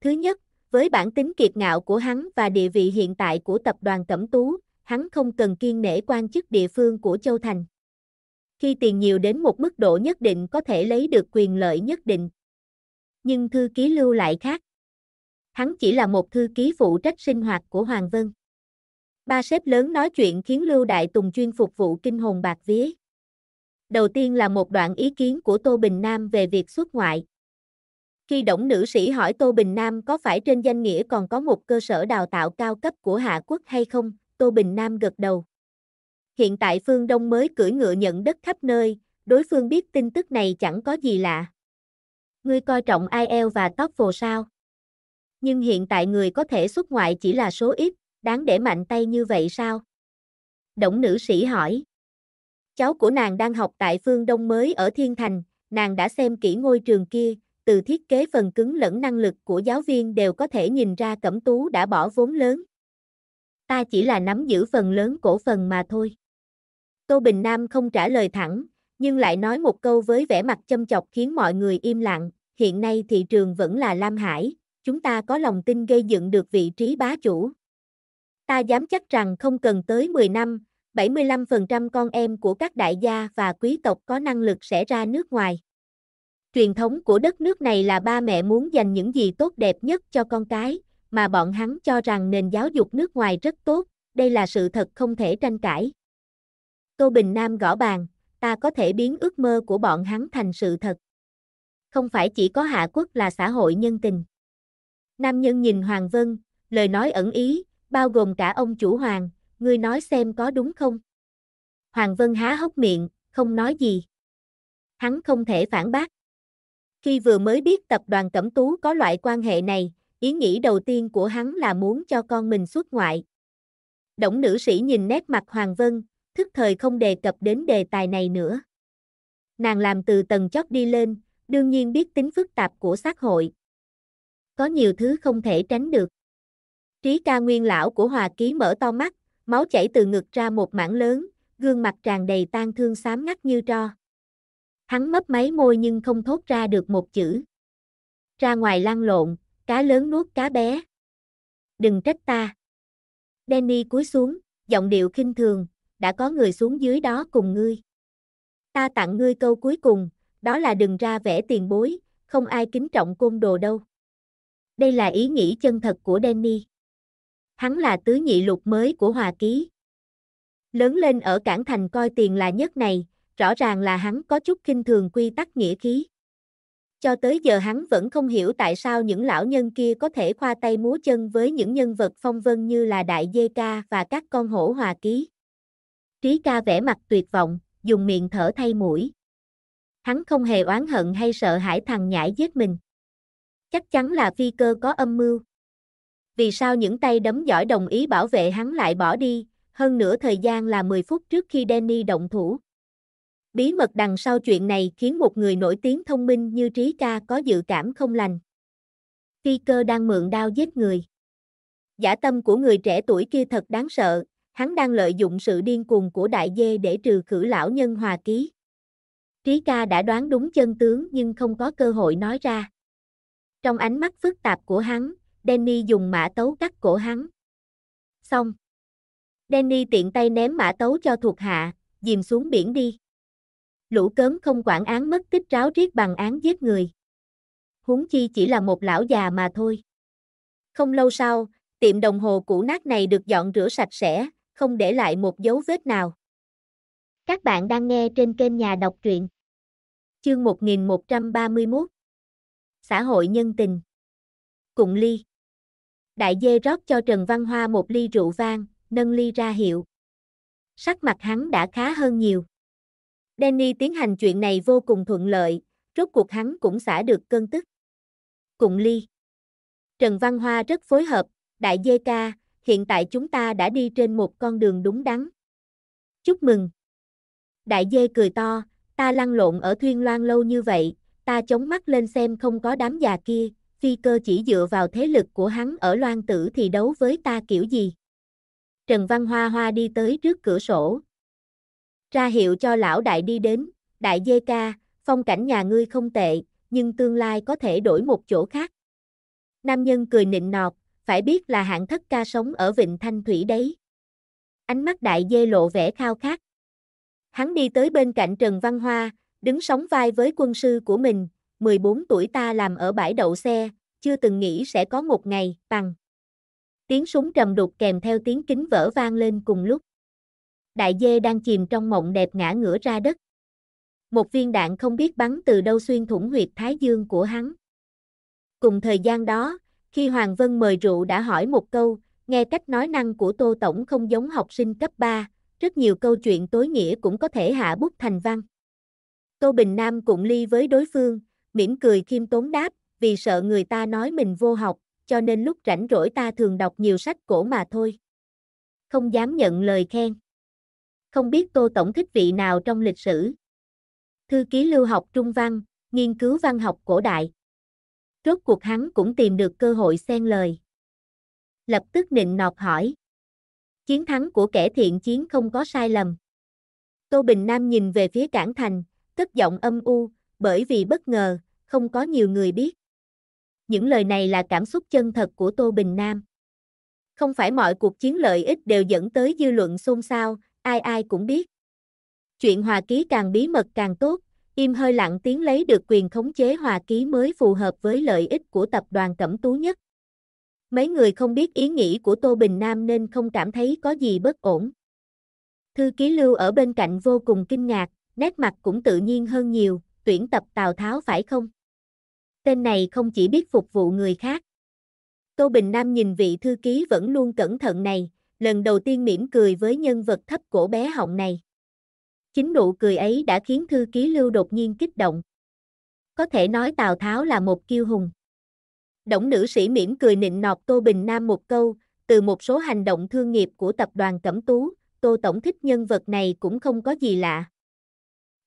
Thứ nhất, với bản tính kiệt ngạo của hắn và địa vị hiện tại của tập đoàn Cẩm Tú, hắn không cần kiên nể quan chức địa phương của Châu Thành. Khi tiền nhiều đến một mức độ nhất định có thể lấy được quyền lợi nhất định. Nhưng thư ký lưu lại khác. Hắn chỉ là một thư ký phụ trách sinh hoạt của Hoàng Vân. Ba sếp lớn nói chuyện khiến Lưu Đại Tùng chuyên phục vụ kinh hồn bạc vía. Đầu tiên là một đoạn ý kiến của Tô Bình Nam về việc xuất ngoại. Khi Đổng nữ sĩ hỏi Tô Bình Nam có phải trên danh nghĩa còn có một cơ sở đào tạo cao cấp của Hạ Quốc hay không, Tô Bình Nam gật đầu hiện tại phương Đông mới cưỡi ngựa nhận đất khắp nơi, đối phương biết tin tức này chẳng có gì lạ. Ngươi coi trọng IEL và TOEFL sao? Nhưng hiện tại người có thể xuất ngoại chỉ là số ít, đáng để mạnh tay như vậy sao? Động nữ sĩ hỏi. Cháu của nàng đang học tại phương Đông mới ở Thiên Thành, nàng đã xem kỹ ngôi trường kia, từ thiết kế phần cứng lẫn năng lực của giáo viên đều có thể nhìn ra Cẩm Tú đã bỏ vốn lớn. Ta chỉ là nắm giữ phần lớn cổ phần mà thôi. Tô Bình Nam không trả lời thẳng, nhưng lại nói một câu với vẻ mặt châm chọc khiến mọi người im lặng, hiện nay thị trường vẫn là Lam Hải, chúng ta có lòng tin gây dựng được vị trí bá chủ. Ta dám chắc rằng không cần tới 10 năm, 75% con em của các đại gia và quý tộc có năng lực sẽ ra nước ngoài. Truyền thống của đất nước này là ba mẹ muốn dành những gì tốt đẹp nhất cho con cái, mà bọn hắn cho rằng nền giáo dục nước ngoài rất tốt, đây là sự thật không thể tranh cãi. Tô Bình Nam gõ bàn, ta có thể biến ước mơ của bọn hắn thành sự thật. Không phải chỉ có Hạ Quốc là xã hội nhân tình. Nam nhân nhìn Hoàng Vân, lời nói ẩn ý, bao gồm cả ông chủ Hoàng, ngươi nói xem có đúng không? Hoàng Vân há hốc miệng, không nói gì. Hắn không thể phản bác. Khi vừa mới biết tập đoàn Cẩm Tú có loại quan hệ này, ý nghĩ đầu tiên của hắn là muốn cho con mình xuất ngoại. Đổng nữ sĩ nhìn nét mặt Hoàng Vân, thức thời không đề cập đến đề tài này nữa. Nàng làm từ tầng chót đi lên, đương nhiên biết tính phức tạp của xã hội. Có nhiều thứ không thể tránh được. Trí ca nguyên lão của Hòa Ký mở to mắt, máu chảy từ ngực ra một mảng lớn, gương mặt tràn đầy tan thương xám ngắt như tro. Hắn mấp máy môi nhưng không thốt ra được một chữ. Ra ngoài lăn lộn, cá lớn nuốt cá bé. Đừng trách ta. Danny cúi xuống, giọng điệu khinh thường, đã có người xuống dưới đó cùng ngươi. Ta tặng ngươi câu cuối cùng, đó là đừng ra vẻ tiền bối, không ai kính trọng côn đồ đâu. Đây là ý nghĩ chân thật của Danny. Hắn là tứ nhị lục mới của Hòa Ký. Lớn lên ở cảng thành coi tiền là nhất này, rõ ràng là hắn có chút kinh thường quy tắc nghĩa khí. Cho tới giờ hắn vẫn không hiểu tại sao những lão nhân kia có thể khoa tay múa chân với những nhân vật phong vân như là Đại Dê Ca và các con hổ Hòa Ký. Trí ca vẻ mặt tuyệt vọng, dùng miệng thở thay mũi. Hắn không hề oán hận hay sợ hãi thằng nhãi giết mình. Chắc chắn là phi cơ có âm mưu. Vì sao những tay đấm giỏi đồng ý bảo vệ hắn lại bỏ đi, hơn nửa thời gian là 10 phút trước khi Danny động thủ. Bí mật đằng sau chuyện này khiến một người nổi tiếng thông minh như Trí Ca có dự cảm không lành. Phi cơ đang mượn đao giết người. Giả tâm của người trẻ tuổi kia thật đáng sợ, hắn đang lợi dụng sự điên cuồng của đại dê để trừ khử lão nhân hòa ký. Trí ca đã đoán đúng chân tướng nhưng không có cơ hội nói ra. Trong ánh mắt phức tạp của hắn, Danny dùng mã tấu cắt cổ hắn. Xong. Danny tiện tay ném mã tấu cho thuộc hạ, dìm xuống biển đi. Lũ cớm không quản án mất tích ráo riết bằng án giết người. Huống chi chỉ là một lão già mà thôi. Không lâu sau, tiệm đồng hồ cũ nát này được dọn rửa sạch sẽ, không để lại một dấu vết nào. Các bạn đang nghe trên kênh Nhà đọc truyện. Chương 1131 Xã hội nhân tình Cụng ly Đại dê rót cho Trần Văn Hoa một ly rượu vang, nâng ly ra hiệu. Sắc mặt hắn đã khá hơn nhiều. Danny tiến hành chuyện này vô cùng thuận lợi, rốt cuộc hắn cũng xả được cơn tức. Cụng ly Trần Văn Hoa rất phối hợp, đại dê ca, hiện tại chúng ta đã đi trên một con đường đúng đắn. Chúc mừng. Đại dê cười to, ta lăn lộn ở Thuyên Loan lâu như vậy, ta chống mắt lên xem không có đám già kia, phi cơ chỉ dựa vào thế lực của hắn ở Loan tử thì đấu với ta kiểu gì. Trần Văn Hoa Hoa đi tới trước cửa sổ. Ra hiệu cho lão đại đi đến, đại dê ca, phong cảnh nhà ngươi không tệ, nhưng tương lai có thể đổi một chỗ khác. Nam nhân cười nịnh nọt, phải biết là hạng thất ca sống ở Vịnh Thanh Thủy đấy. Ánh mắt đại dê lộ vẻ khao khát. Hắn đi tới bên cạnh Trần Văn Hoa, đứng sóng vai với quân sư của mình, 14 tuổi ta làm ở bãi đậu xe, chưa từng nghĩ sẽ có một ngày, bằng. Tiếng súng trầm đục kèm theo tiếng kính vỡ vang lên cùng lúc. Đại dê đang chìm trong mộng đẹp ngã ngửa ra đất. Một viên đạn không biết bắn từ đâu xuyên thủng huyệt thái dương của hắn. Cùng thời gian đó, khi Hoàng Vân mời rượu đã hỏi một câu, nghe cách nói năng của Tô Tổng không giống học sinh cấp 3, rất nhiều câu chuyện tối nghĩa cũng có thể hạ bút thành văn. Tô Bình Nam cũng ly với đối phương, mỉm cười khiêm tốn đáp, vì sợ người ta nói mình vô học, cho nên lúc rảnh rỗi ta thường đọc nhiều sách cổ mà thôi. Không dám nhận lời khen. Không biết Tô Tổng thích vị nào trong lịch sử. Thư ký lưu học trung văn, nghiên cứu văn học cổ đại. Rốt cuộc hắn cũng tìm được cơ hội xen lời. Lập tức nịnh nọt hỏi. Chiến thắng của kẻ thiện chiến không có sai lầm. Tô Bình Nam nhìn về phía cảng thành, cất giọng âm u, bởi vì bất ngờ, không có nhiều người biết. Những lời này là cảm xúc chân thật của Tô Bình Nam. Không phải mọi cuộc chiến lợi ích đều dẫn tới dư luận xôn xao, ai ai cũng biết. Chuyện hòa ký càng bí mật càng tốt, Im hơi lặng tiếng lấy được quyền khống chế hòa ký mới phù hợp với lợi ích của tập đoàn Cẩm Tú nhất. Mấy người không biết ý nghĩ của Tô Bình Nam nên không cảm thấy có gì bất ổn. Thư ký lưu ở bên cạnh vô cùng kinh ngạc, nét mặt cũng tự nhiên hơn nhiều, tuyển tập Tào Tháo phải không? Tên này không chỉ biết phục vụ người khác. Tô Bình Nam nhìn vị thư ký vẫn luôn cẩn thận này, lần đầu tiên mỉm cười với nhân vật thấp cổ bé họng này. Chính nụ cười ấy đã khiến thư ký lưu đột nhiên kích động. Có thể nói Tào Tháo là một kiêu hùng. Đổng nữ sĩ mỉm cười nịnh nọt Tô Bình Nam một câu, từ một số hành động thương nghiệp của tập đoàn Cẩm Tú, Tô Tổng thích nhân vật này cũng không có gì lạ.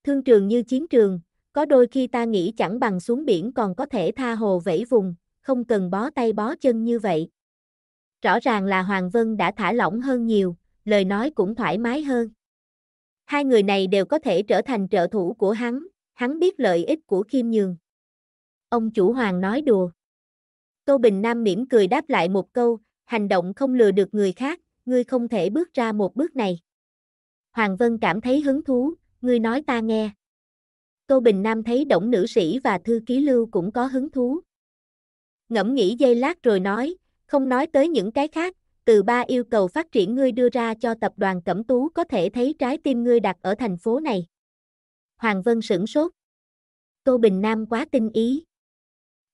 Thương trường như chiến trường, có đôi khi ta nghĩ chẳng bằng xuống biển còn có thể tha hồ vẫy vùng, không cần bó tay bó chân như vậy. Rõ ràng là Hoàng Vân đã thả lỏng hơn nhiều, lời nói cũng thoải mái hơn. Hai người này đều có thể trở thành trợ thủ của hắn, hắn biết lợi ích của Kim Nhường. Ông chủ hoàng nói đùa. Tô Bình Nam mỉm cười đáp lại một câu, hành động không lừa được người khác, ngươi không thể bước ra một bước này. Hoàng Vân cảm thấy hứng thú, ngươi nói ta nghe. Tô Bình Nam thấy Đổng Nữ Sĩ và Thư Ký Lưu cũng có hứng thú. Ngẫm nghĩ giây lát rồi nói, không nói tới những cái khác, từ ba yêu cầu phát triển ngươi đưa ra cho tập đoàn Cẩm Tú có thể thấy trái tim ngươi đặt ở thành phố này. Hoàng Vân sửng sốt. Tô Bình Nam quá tinh ý.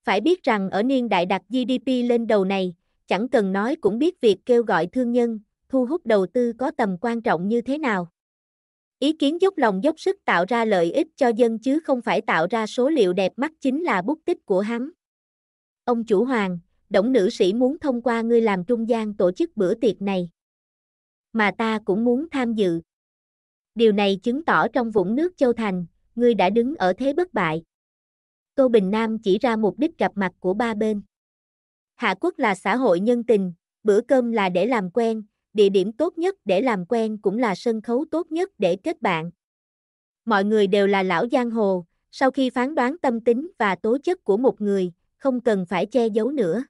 Phải biết rằng ở niên đại đặt GDP lên đầu này, chẳng cần nói cũng biết việc kêu gọi thương nhân, thu hút đầu tư có tầm quan trọng như thế nào. Ý kiến dốc lòng dốc sức tạo ra lợi ích cho dân chứ không phải tạo ra số liệu đẹp mắt chính là bút tích của hắn. Ông chủ Hoàng, Đổng nữ sĩ muốn thông qua ngươi làm trung gian tổ chức bữa tiệc này. Mà ta cũng muốn tham dự. Điều này chứng tỏ trong vũng nước Châu Thành, ngươi đã đứng ở thế bất bại. Tô Bình Nam chỉ ra mục đích gặp mặt của ba bên. Hạ quốc là xã hội nhân tình, bữa cơm là để làm quen, địa điểm tốt nhất để làm quen cũng là sân khấu tốt nhất để kết bạn. Mọi người đều là lão giang hồ, sau khi phán đoán tâm tính và tố chất của một người, không cần phải che giấu nữa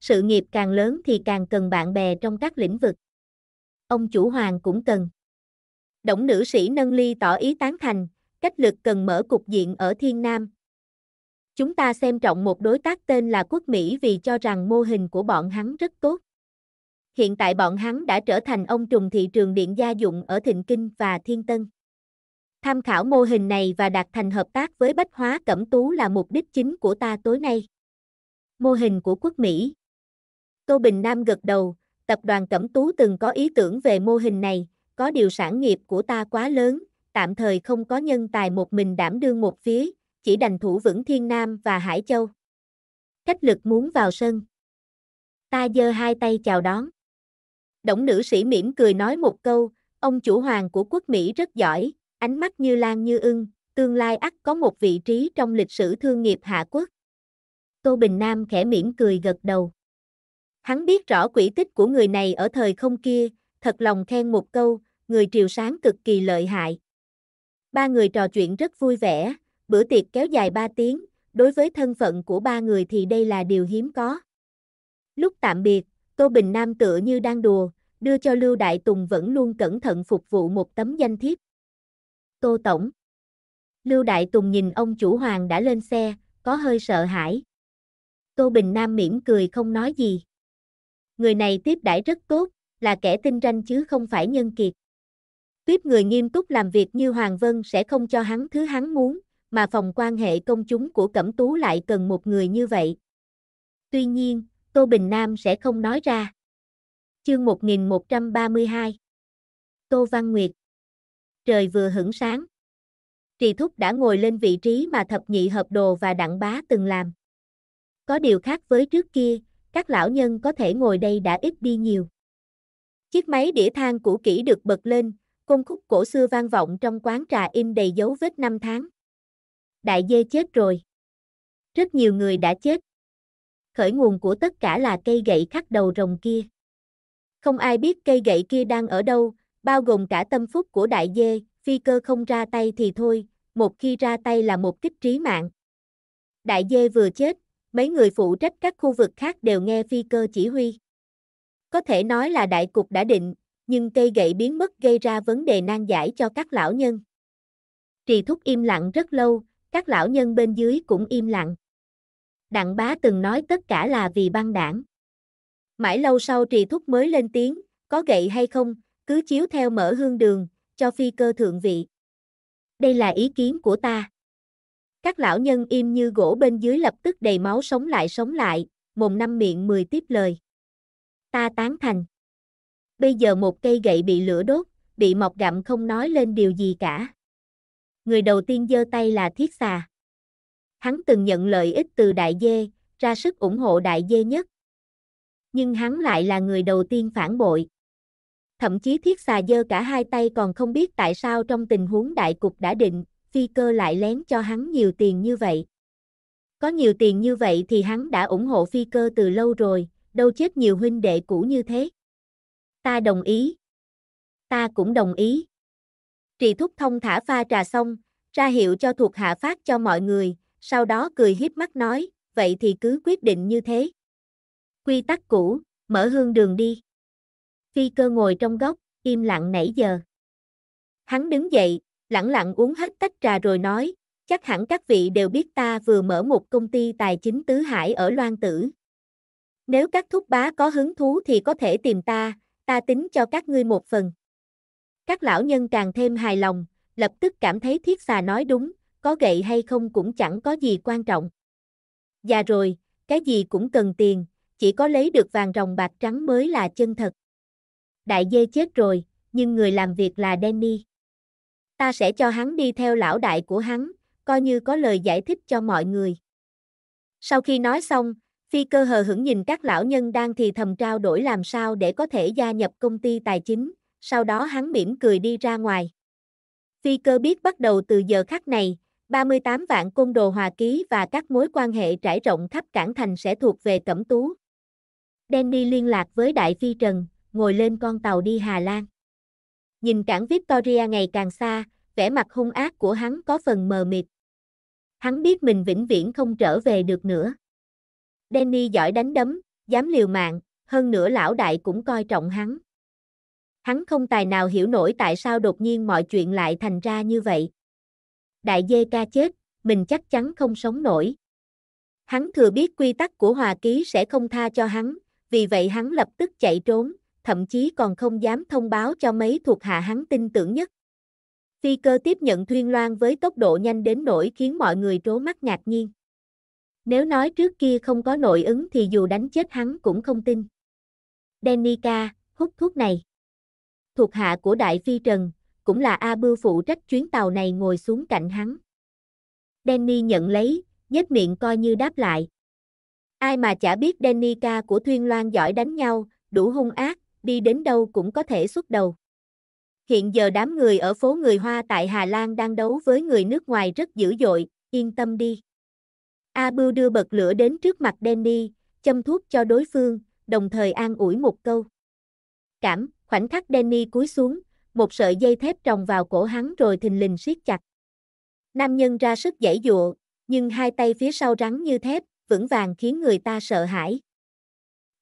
sự nghiệp càng lớn thì càng cần bạn bè trong các lĩnh vực. Ông chủ hoàng cũng cần. Đổng nữ sĩ Nâng Ly tỏ ý tán thành, cách lực cần mở cục diện ở Thiên Nam. Chúng ta xem trọng một đối tác tên là quốc Mỹ vì cho rằng mô hình của bọn hắn rất tốt. Hiện tại bọn hắn đã trở thành ông trùng thị trường điện gia dụng ở Thịnh Kinh và Thiên Tân. Tham khảo mô hình này và đạt thành hợp tác với Bách Hóa Cẩm Tú là mục đích chính của ta tối nay. Mô hình của quốc Mỹ Tô Bình Nam gật đầu, tập đoàn Cẩm Tú từng có ý tưởng về mô hình này, có điều sản nghiệp của ta quá lớn, tạm thời không có nhân tài một mình đảm đương một phía, chỉ đành thủ vững Thiên Nam và Hải Châu. Cách lực muốn vào sân. Ta giơ hai tay chào đón. Đổng nữ sĩ mỉm cười nói một câu, ông chủ hoàng của quốc Mỹ rất giỏi, ánh mắt như lan như ưng, tương lai ắt có một vị trí trong lịch sử thương nghiệp hạ quốc. Tô Bình Nam khẽ mỉm cười gật đầu. Hắn biết rõ quỷ tích của người này ở thời không kia, thật lòng khen một câu, người triều sáng cực kỳ lợi hại. Ba người trò chuyện rất vui vẻ, bữa tiệc kéo dài ba tiếng, đối với thân phận của ba người thì đây là điều hiếm có. Lúc tạm biệt, Tô Bình Nam tựa như đang đùa, đưa cho Lưu Đại Tùng vẫn luôn cẩn thận phục vụ một tấm danh thiếp. Tô Tổng Lưu Đại Tùng nhìn ông chủ hoàng đã lên xe, có hơi sợ hãi. Tô Bình Nam mỉm cười không nói gì người này tiếp đãi rất tốt, là kẻ tinh ranh chứ không phải nhân kiệt. Tiếp người nghiêm túc làm việc như Hoàng Vân sẽ không cho hắn thứ hắn muốn, mà phòng quan hệ công chúng của Cẩm Tú lại cần một người như vậy. Tuy nhiên, Tô Bình Nam sẽ không nói ra. Chương 1132 Tô Văn Nguyệt Trời vừa hửng sáng. Trì Thúc đã ngồi lên vị trí mà thập nhị hợp đồ và đặng bá từng làm. Có điều khác với trước kia, các lão nhân có thể ngồi đây đã ít đi nhiều. Chiếc máy đĩa than cũ kỹ được bật lên, côn khúc cổ xưa vang vọng trong quán trà in đầy dấu vết năm tháng. Đại dê chết rồi. Rất nhiều người đã chết. Khởi nguồn của tất cả là cây gậy khắc đầu rồng kia. Không ai biết cây gậy kia đang ở đâu, bao gồm cả tâm phúc của đại dê, phi cơ không ra tay thì thôi, một khi ra tay là một kích trí mạng. Đại dê vừa chết, mấy người phụ trách các khu vực khác đều nghe phi cơ chỉ huy. Có thể nói là đại cục đã định, nhưng cây gậy biến mất gây ra vấn đề nan giải cho các lão nhân. Trì thúc im lặng rất lâu, các lão nhân bên dưới cũng im lặng. Đặng bá từng nói tất cả là vì băng đảng. Mãi lâu sau trì thúc mới lên tiếng, có gậy hay không, cứ chiếu theo mở hương đường, cho phi cơ thượng vị. Đây là ý kiến của ta. Các lão nhân im như gỗ bên dưới lập tức đầy máu sống lại sống lại, mồm năm miệng mười tiếp lời. Ta tán thành. Bây giờ một cây gậy bị lửa đốt, bị mọc gặm không nói lên điều gì cả. Người đầu tiên giơ tay là thiết xà. Hắn từng nhận lợi ích từ đại dê, ra sức ủng hộ đại dê nhất. Nhưng hắn lại là người đầu tiên phản bội. Thậm chí thiết xà giơ cả hai tay còn không biết tại sao trong tình huống đại cục đã định, phi cơ lại lén cho hắn nhiều tiền như vậy. Có nhiều tiền như vậy thì hắn đã ủng hộ phi cơ từ lâu rồi, đâu chết nhiều huynh đệ cũ như thế. Ta đồng ý. Ta cũng đồng ý. Trì Thúc Thông thả pha trà xong, ra hiệu cho thuộc hạ phát cho mọi người, sau đó cười hiếp mắt nói, vậy thì cứ quyết định như thế. Quy tắc cũ, mở hương đường đi. Phi cơ ngồi trong góc, im lặng nãy giờ. Hắn đứng dậy, lẳng lặng uống hết tách trà rồi nói, chắc hẳn các vị đều biết ta vừa mở một công ty tài chính tứ hải ở Loan Tử. Nếu các thúc bá có hứng thú thì có thể tìm ta, ta tính cho các ngươi một phần. Các lão nhân càng thêm hài lòng, lập tức cảm thấy thiết xà nói đúng, có gậy hay không cũng chẳng có gì quan trọng. Già dạ rồi, cái gì cũng cần tiền, chỉ có lấy được vàng rồng bạc trắng mới là chân thật. Đại dê chết rồi, nhưng người làm việc là Danny ta sẽ cho hắn đi theo lão đại của hắn, coi như có lời giải thích cho mọi người. Sau khi nói xong, phi cơ hờ hững nhìn các lão nhân đang thì thầm trao đổi làm sao để có thể gia nhập công ty tài chính, sau đó hắn mỉm cười đi ra ngoài. Phi cơ biết bắt đầu từ giờ khắc này, 38 vạn côn đồ hòa ký và các mối quan hệ trải rộng khắp cảng thành sẽ thuộc về Cẩm Tú. Danny liên lạc với Đại Phi Trần, ngồi lên con tàu đi Hà Lan. Nhìn cảng Victoria ngày càng xa, vẻ mặt hung ác của hắn có phần mờ mịt. Hắn biết mình vĩnh viễn không trở về được nữa. Danny giỏi đánh đấm, dám liều mạng, hơn nữa lão đại cũng coi trọng hắn. Hắn không tài nào hiểu nổi tại sao đột nhiên mọi chuyện lại thành ra như vậy. Đại dê ca chết, mình chắc chắn không sống nổi. Hắn thừa biết quy tắc của Hòa Ký sẽ không tha cho hắn, vì vậy hắn lập tức chạy trốn thậm chí còn không dám thông báo cho mấy thuộc hạ hắn tin tưởng nhất. Phi cơ tiếp nhận Thuyên Loan với tốc độ nhanh đến nỗi khiến mọi người trố mắt ngạc nhiên. Nếu nói trước kia không có nội ứng thì dù đánh chết hắn cũng không tin. Denica, hút thuốc này. Thuộc hạ của Đại Phi Trần, cũng là A Bưu phụ trách chuyến tàu này ngồi xuống cạnh hắn. Danny nhận lấy, nhếch miệng coi như đáp lại. Ai mà chả biết Denica của Thuyên Loan giỏi đánh nhau, đủ hung ác, đi đến đâu cũng có thể xuất đầu. Hiện giờ đám người ở phố người Hoa tại Hà Lan đang đấu với người nước ngoài rất dữ dội, yên tâm đi. A Bưu đưa bật lửa đến trước mặt Danny, châm thuốc cho đối phương, đồng thời an ủi một câu. Cảm, khoảnh khắc Danny cúi xuống, một sợi dây thép tròng vào cổ hắn rồi thình lình siết chặt. Nam nhân ra sức giãy dụa, nhưng hai tay phía sau rắn như thép, vững vàng khiến người ta sợ hãi.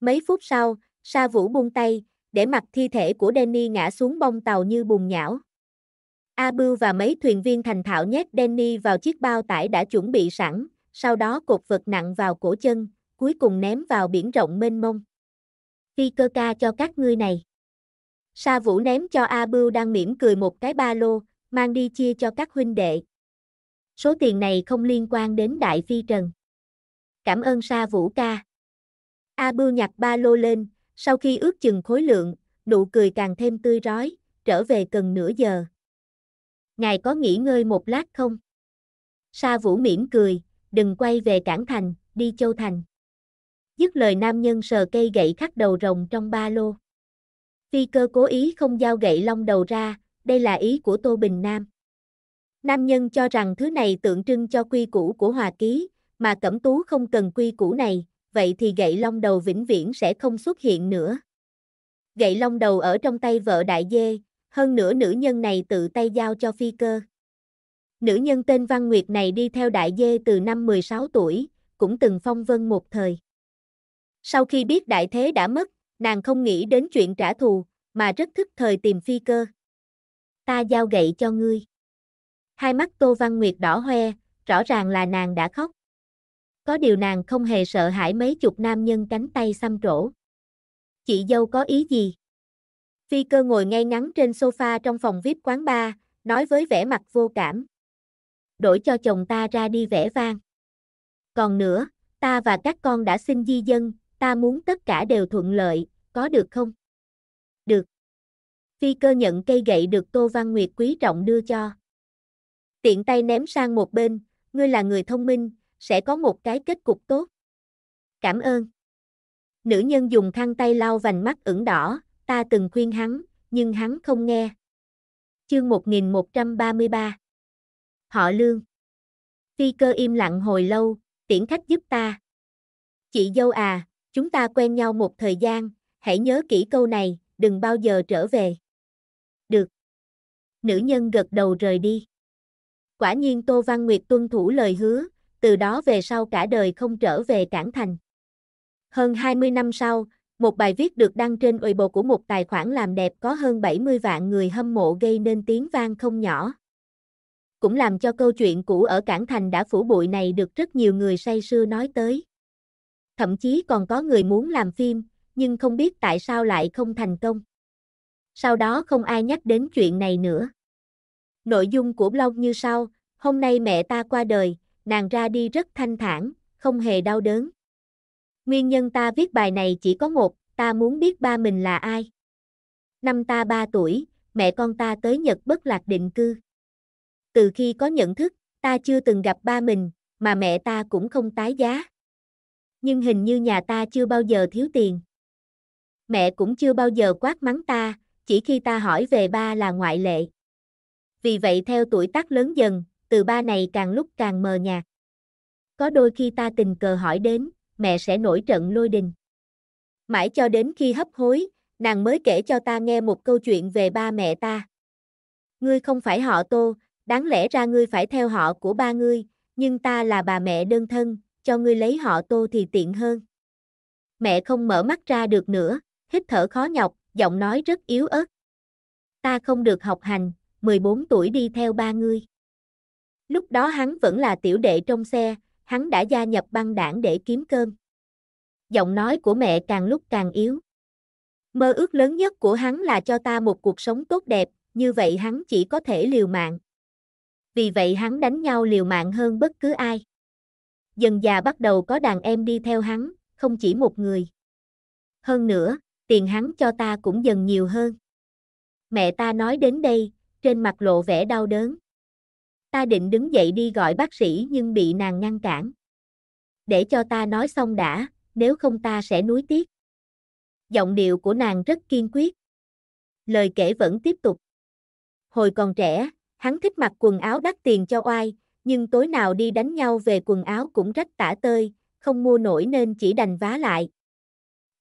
Mấy phút sau, Sa Vũ buông tay, để mặc thi thể của Danny ngã xuống bông tàu như bùn nhão. Abu và mấy thuyền viên thành thạo nhét Danny vào chiếc bao tải đã chuẩn bị sẵn, sau đó cột vật nặng vào cổ chân, cuối cùng ném vào biển rộng mênh mông. Phi cơ ca cho các ngươi này. Sa Vũ ném cho Abu đang mỉm cười một cái ba lô, mang đi chia cho các huynh đệ. Số tiền này không liên quan đến Đại Phi Trần. Cảm ơn Sa Vũ ca. Abu nhặt ba lô lên, sau khi ước chừng khối lượng, nụ cười càng thêm tươi rói, trở về cần nửa giờ. Ngài có nghỉ ngơi một lát không? Sa Vũ mỉm cười, đừng quay về Cảng Thành, đi Châu Thành. Dứt lời nam nhân sờ cây gậy khắc đầu rồng trong ba lô. Phi cơ cố ý không giao gậy long đầu ra, đây là ý của Tô Bình Nam. Nam nhân cho rằng thứ này tượng trưng cho quy củ của Hòa Ký, mà Cẩm Tú không cần quy củ này, vậy thì gậy long đầu vĩnh viễn sẽ không xuất hiện nữa. Gậy long đầu ở trong tay vợ đại dê, hơn nữa nữ nhân này tự tay giao cho phi cơ. Nữ nhân tên Văn Nguyệt này đi theo đại dê từ năm 16 tuổi, cũng từng phong vân một thời. Sau khi biết đại thế đã mất, nàng không nghĩ đến chuyện trả thù, mà rất thức thời tìm phi cơ. Ta giao gậy cho ngươi. Hai mắt Tô Văn Nguyệt đỏ hoe, rõ ràng là nàng đã khóc. Có điều nàng không hề sợ hãi mấy chục nam nhân cánh tay xăm trổ. Chị dâu có ý gì? Phi cơ ngồi ngay ngắn trên sofa trong phòng VIP quán bar, nói với vẻ mặt vô cảm. Đổi cho chồng ta ra đi vẽ vang. Còn nữa, ta và các con đã xin di dân, ta muốn tất cả đều thuận lợi, có được không? Được. Phi cơ nhận cây gậy được Tô Văn Nguyệt quý trọng đưa cho. Tiện tay ném sang một bên, ngươi là người thông minh, sẽ có một cái kết cục tốt. Cảm ơn. Nữ nhân dùng khăn tay lau vành mắt ửng đỏ, ta từng khuyên hắn, nhưng hắn không nghe. Chương 1133 Họ lương Phi cơ im lặng hồi lâu, tiễn khách giúp ta. Chị dâu à, chúng ta quen nhau một thời gian, hãy nhớ kỹ câu này, đừng bao giờ trở về. Được. Nữ nhân gật đầu rời đi. Quả nhiên Tô Văn Nguyệt tuân thủ lời hứa, từ đó về sau cả đời không trở về Cảng Thành. Hơn 20 năm sau, một bài viết được đăng trên Weibo của một tài khoản làm đẹp có hơn 70 vạn người hâm mộ gây nên tiếng vang không nhỏ. Cũng làm cho câu chuyện cũ ở Cảng Thành đã phủ bụi này được rất nhiều người say sưa nói tới. Thậm chí còn có người muốn làm phim, nhưng không biết tại sao lại không thành công. Sau đó không ai nhắc đến chuyện này nữa. Nội dung của blog như sau, hôm nay mẹ ta qua đời, nàng ra đi rất thanh thản, không hề đau đớn. Nguyên nhân ta viết bài này chỉ có một, ta muốn biết ba mình là ai. Năm ta 3 tuổi, mẹ con ta tới Nhật bất lạc định cư. Từ khi có nhận thức, ta chưa từng gặp ba mình, mà mẹ ta cũng không tái giá. Nhưng hình như nhà ta chưa bao giờ thiếu tiền. Mẹ cũng chưa bao giờ quát mắng ta, chỉ khi ta hỏi về ba là ngoại lệ. Vì vậy theo tuổi tác lớn dần, từ ba này càng lúc càng mờ nhạt. Có đôi khi ta tình cờ hỏi đến, mẹ sẽ nổi trận lôi đình. Mãi cho đến khi hấp hối, nàng mới kể cho ta nghe một câu chuyện về ba mẹ ta. Ngươi không phải họ tô, đáng lẽ ra ngươi phải theo họ của ba ngươi, nhưng ta là bà mẹ đơn thân, cho ngươi lấy họ tô thì tiện hơn. Mẹ không mở mắt ra được nữa, hít thở khó nhọc, giọng nói rất yếu ớt. Ta không được học hành, 14 tuổi đi theo ba ngươi. Lúc đó hắn vẫn là tiểu đệ trong xe, hắn đã gia nhập băng đảng để kiếm cơm. Giọng nói của mẹ càng lúc càng yếu. Mơ ước lớn nhất của hắn là cho ta một cuộc sống tốt đẹp, như vậy hắn chỉ có thể liều mạng. Vì vậy hắn đánh nhau liều mạng hơn bất cứ ai. Dần già bắt đầu có đàn em đi theo hắn, không chỉ một người. Hơn nữa, tiền hắn cho ta cũng dần nhiều hơn. Mẹ ta nói đến đây, trên mặt lộ vẻ đau đớn. Ta định đứng dậy đi gọi bác sĩ nhưng bị nàng ngăn cản. Để cho ta nói xong đã, nếu không ta sẽ nuối tiếc. Giọng điệu của nàng rất kiên quyết. Lời kể vẫn tiếp tục. Hồi còn trẻ, hắn thích mặc quần áo đắt tiền cho oai, nhưng tối nào đi đánh nhau về quần áo cũng rách tả tơi, không mua nổi nên chỉ đành vá lại.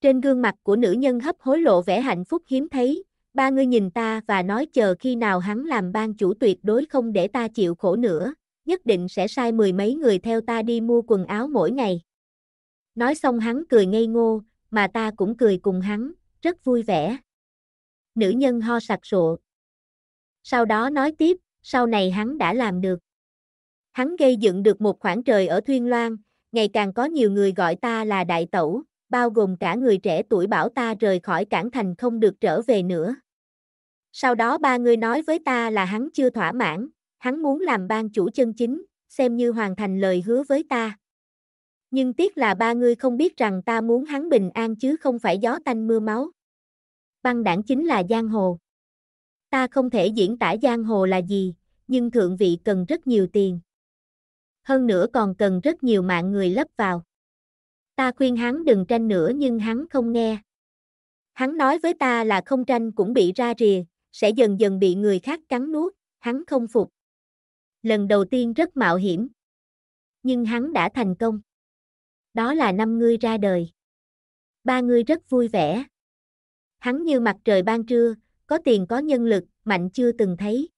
Trên gương mặt của nữ nhân hấp hối lộ vẻ hạnh phúc hiếm thấy, Ba ngươi nhìn ta và nói chờ khi nào hắn làm ban chủ tuyệt đối không để ta chịu khổ nữa, nhất định sẽ sai mười mấy người theo ta đi mua quần áo mỗi ngày. Nói xong hắn cười ngây ngô, mà ta cũng cười cùng hắn, rất vui vẻ. Nữ nhân ho sặc sụa. Sau đó nói tiếp, sau này hắn đã làm được. Hắn gây dựng được một khoảng trời ở Thuyên Loan, ngày càng có nhiều người gọi ta là đại tẩu, bao gồm cả người trẻ tuổi bảo ta rời khỏi cảng thành không được trở về nữa. Sau đó ba người nói với ta là hắn chưa thỏa mãn, hắn muốn làm ban chủ chân chính, xem như hoàn thành lời hứa với ta. Nhưng tiếc là ba người không biết rằng ta muốn hắn bình an chứ không phải gió tanh mưa máu. Băng đảng chính là giang hồ. Ta không thể diễn tả giang hồ là gì, nhưng thượng vị cần rất nhiều tiền. Hơn nữa còn cần rất nhiều mạng người lấp vào. Ta khuyên hắn đừng tranh nữa nhưng hắn không nghe. Hắn nói với ta là không tranh cũng bị ra rìa, sẽ dần dần bị người khác cắn nuốt, hắn không phục. Lần đầu tiên rất mạo hiểm. Nhưng hắn đã thành công. Đó là năm ngươi ra đời. Ba ngươi rất vui vẻ. Hắn như mặt trời ban trưa, có tiền có nhân lực, mạnh chưa từng thấy.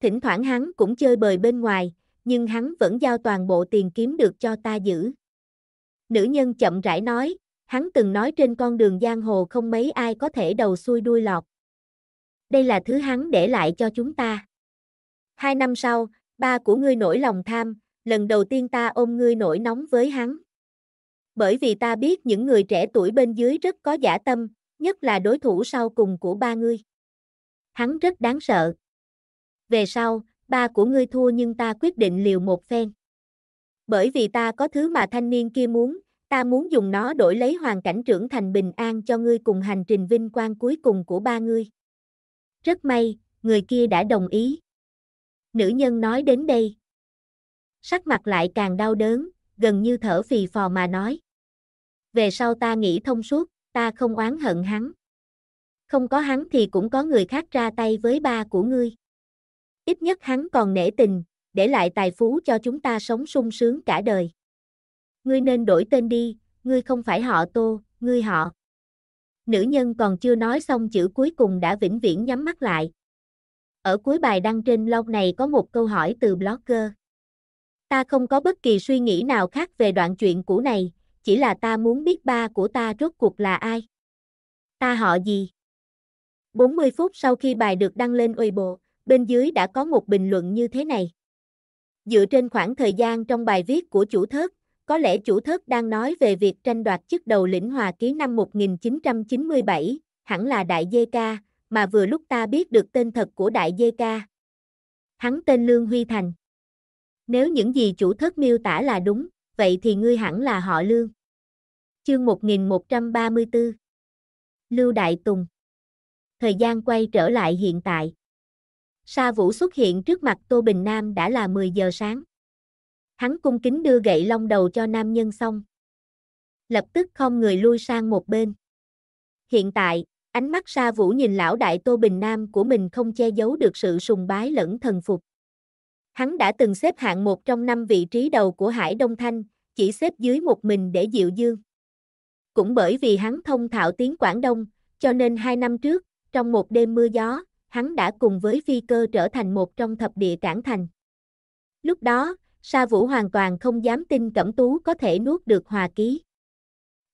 Thỉnh thoảng hắn cũng chơi bời bên ngoài, nhưng hắn vẫn giao toàn bộ tiền kiếm được cho ta giữ. Nữ nhân chậm rãi nói, hắn từng nói trên con đường giang hồ không mấy ai có thể đầu xuôi đuôi lọt đây là thứ hắn để lại cho chúng ta. Hai năm sau, ba của ngươi nổi lòng tham, lần đầu tiên ta ôm ngươi nổi nóng với hắn. Bởi vì ta biết những người trẻ tuổi bên dưới rất có giả tâm, nhất là đối thủ sau cùng của ba ngươi. Hắn rất đáng sợ. Về sau, ba của ngươi thua nhưng ta quyết định liều một phen. Bởi vì ta có thứ mà thanh niên kia muốn, ta muốn dùng nó đổi lấy hoàn cảnh trưởng thành bình an cho ngươi cùng hành trình vinh quang cuối cùng của ba ngươi. Rất may, người kia đã đồng ý. Nữ nhân nói đến đây. Sắc mặt lại càng đau đớn, gần như thở phì phò mà nói. Về sau ta nghĩ thông suốt, ta không oán hận hắn. Không có hắn thì cũng có người khác ra tay với ba của ngươi. Ít nhất hắn còn nể tình, để lại tài phú cho chúng ta sống sung sướng cả đời. Ngươi nên đổi tên đi, ngươi không phải họ Tô, ngươi họ nữ nhân còn chưa nói xong chữ cuối cùng đã vĩnh viễn nhắm mắt lại. Ở cuối bài đăng trên blog này có một câu hỏi từ blogger. Ta không có bất kỳ suy nghĩ nào khác về đoạn chuyện cũ này, chỉ là ta muốn biết ba của ta rốt cuộc là ai. Ta họ gì? 40 phút sau khi bài được đăng lên Weibo, bên dưới đã có một bình luận như thế này. Dựa trên khoảng thời gian trong bài viết của chủ thớt, có lẽ chủ thất đang nói về việc tranh đoạt chức đầu lĩnh hòa ký năm 1997, hẳn là đại dê ca, mà vừa lúc ta biết được tên thật của đại dê ca. Hắn tên Lương Huy Thành. Nếu những gì chủ thất miêu tả là đúng, vậy thì ngươi hẳn là họ Lương. Chương 1134 Lưu Đại Tùng Thời gian quay trở lại hiện tại. Sa Vũ xuất hiện trước mặt Tô Bình Nam đã là 10 giờ sáng hắn cung kính đưa gậy long đầu cho nam nhân xong. Lập tức không người lui sang một bên. Hiện tại, ánh mắt Sa Vũ nhìn lão đại Tô Bình Nam của mình không che giấu được sự sùng bái lẫn thần phục. Hắn đã từng xếp hạng một trong năm vị trí đầu của Hải Đông Thanh, chỉ xếp dưới một mình để diệu dương. Cũng bởi vì hắn thông thạo tiếng Quảng Đông, cho nên hai năm trước, trong một đêm mưa gió, hắn đã cùng với phi cơ trở thành một trong thập địa cảng thành. Lúc đó, Sa Vũ hoàn toàn không dám tin Cẩm Tú có thể nuốt được hòa ký.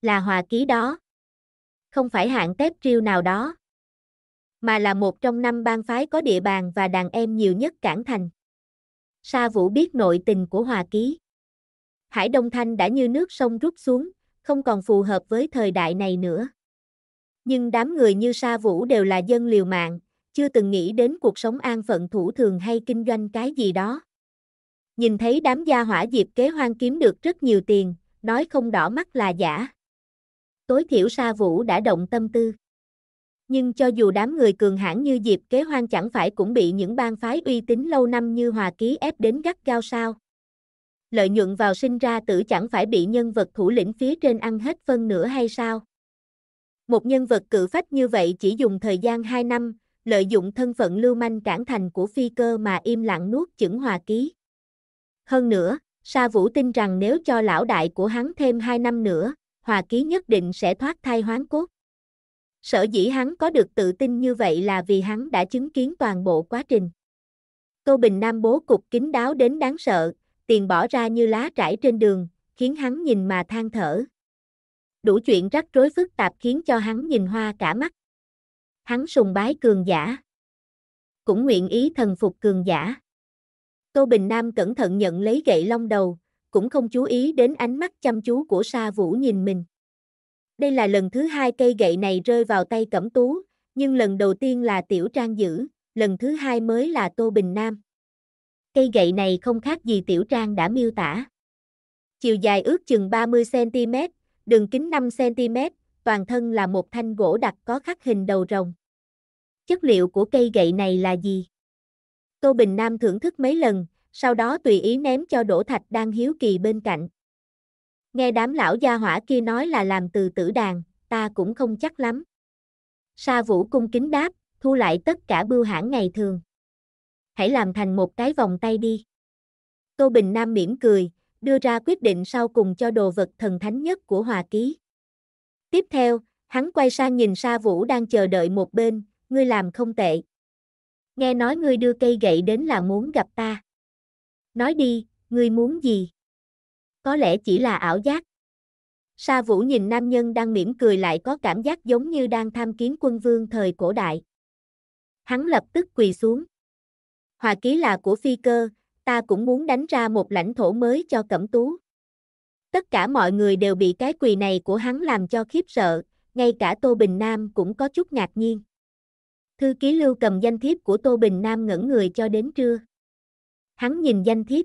Là hòa ký đó. Không phải hạng tép triêu nào đó. Mà là một trong năm bang phái có địa bàn và đàn em nhiều nhất cản thành. Sa Vũ biết nội tình của hòa ký. Hải Đông Thanh đã như nước sông rút xuống, không còn phù hợp với thời đại này nữa. Nhưng đám người như Sa Vũ đều là dân liều mạng, chưa từng nghĩ đến cuộc sống an phận thủ thường hay kinh doanh cái gì đó. Nhìn thấy đám gia hỏa diệp kế hoang kiếm được rất nhiều tiền, nói không đỏ mắt là giả. Tối thiểu Sa Vũ đã động tâm tư. Nhưng cho dù đám người cường hãn như diệp kế hoang chẳng phải cũng bị những bang phái uy tín lâu năm như hòa ký ép đến gắt gao sao. Lợi nhuận vào sinh ra tử chẳng phải bị nhân vật thủ lĩnh phía trên ăn hết phân nữa hay sao? Một nhân vật cự phách như vậy chỉ dùng thời gian 2 năm, lợi dụng thân phận lưu manh cản thành của phi cơ mà im lặng nuốt chửng hòa ký. Hơn nữa, Sa Vũ tin rằng nếu cho lão đại của hắn thêm 2 năm nữa, Hòa Ký nhất định sẽ thoát thai hoán cốt. Sở dĩ hắn có được tự tin như vậy là vì hắn đã chứng kiến toàn bộ quá trình. Câu Bình Nam bố cục kín đáo đến đáng sợ, tiền bỏ ra như lá trải trên đường, khiến hắn nhìn mà than thở. Đủ chuyện rắc rối phức tạp khiến cho hắn nhìn hoa cả mắt. Hắn sùng bái cường giả. Cũng nguyện ý thần phục cường giả. Tô Bình Nam cẩn thận nhận lấy gậy long đầu, cũng không chú ý đến ánh mắt chăm chú của Sa Vũ nhìn mình. Đây là lần thứ hai cây gậy này rơi vào tay Cẩm Tú, nhưng lần đầu tiên là Tiểu Trang giữ, lần thứ hai mới là Tô Bình Nam. Cây gậy này không khác gì Tiểu Trang đã miêu tả. Chiều dài ước chừng 30cm, đường kính 5cm, toàn thân là một thanh gỗ đặc có khắc hình đầu rồng. Chất liệu của cây gậy này là gì? Tô Bình Nam thưởng thức mấy lần, sau đó tùy ý ném cho Đỗ Thạch đang hiếu kỳ bên cạnh. Nghe đám lão gia hỏa kia nói là làm từ tử đàn, ta cũng không chắc lắm. Sa Vũ cung kính đáp, thu lại tất cả bưu hãng ngày thường. Hãy làm thành một cái vòng tay đi. Tô Bình Nam mỉm cười, đưa ra quyết định sau cùng cho đồ vật thần thánh nhất của Hòa Ký. Tiếp theo, hắn quay sang nhìn Sa Vũ đang chờ đợi một bên, ngươi làm không tệ nghe nói ngươi đưa cây gậy đến là muốn gặp ta. Nói đi, ngươi muốn gì? Có lẽ chỉ là ảo giác. Sa Vũ nhìn nam nhân đang mỉm cười lại có cảm giác giống như đang tham kiến quân vương thời cổ đại. Hắn lập tức quỳ xuống. Hòa ký là của phi cơ, ta cũng muốn đánh ra một lãnh thổ mới cho Cẩm Tú. Tất cả mọi người đều bị cái quỳ này của hắn làm cho khiếp sợ, ngay cả Tô Bình Nam cũng có chút ngạc nhiên. Thư ký lưu cầm danh thiếp của Tô Bình Nam ngẩn người cho đến trưa. Hắn nhìn danh thiếp.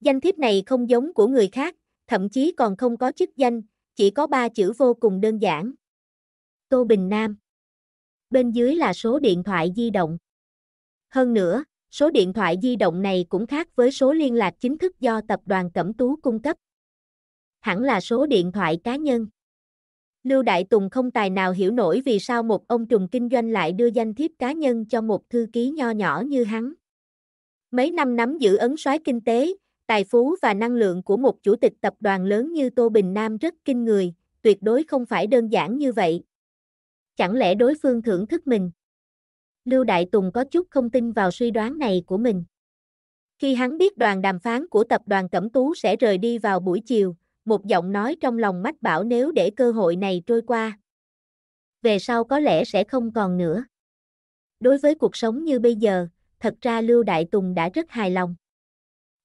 Danh thiếp này không giống của người khác, thậm chí còn không có chức danh, chỉ có ba chữ vô cùng đơn giản. Tô Bình Nam. Bên dưới là số điện thoại di động. Hơn nữa, số điện thoại di động này cũng khác với số liên lạc chính thức do tập đoàn Cẩm Tú cung cấp. Hẳn là số điện thoại cá nhân. Lưu Đại Tùng không tài nào hiểu nổi vì sao một ông trùm kinh doanh lại đưa danh thiếp cá nhân cho một thư ký nho nhỏ như hắn. Mấy năm nắm giữ ấn soái kinh tế, tài phú và năng lượng của một chủ tịch tập đoàn lớn như Tô Bình Nam rất kinh người, tuyệt đối không phải đơn giản như vậy. Chẳng lẽ đối phương thưởng thức mình? Lưu Đại Tùng có chút không tin vào suy đoán này của mình. Khi hắn biết đoàn đàm phán của tập đoàn Cẩm Tú sẽ rời đi vào buổi chiều, một giọng nói trong lòng mách bảo nếu để cơ hội này trôi qua. Về sau có lẽ sẽ không còn nữa. Đối với cuộc sống như bây giờ, thật ra Lưu Đại Tùng đã rất hài lòng.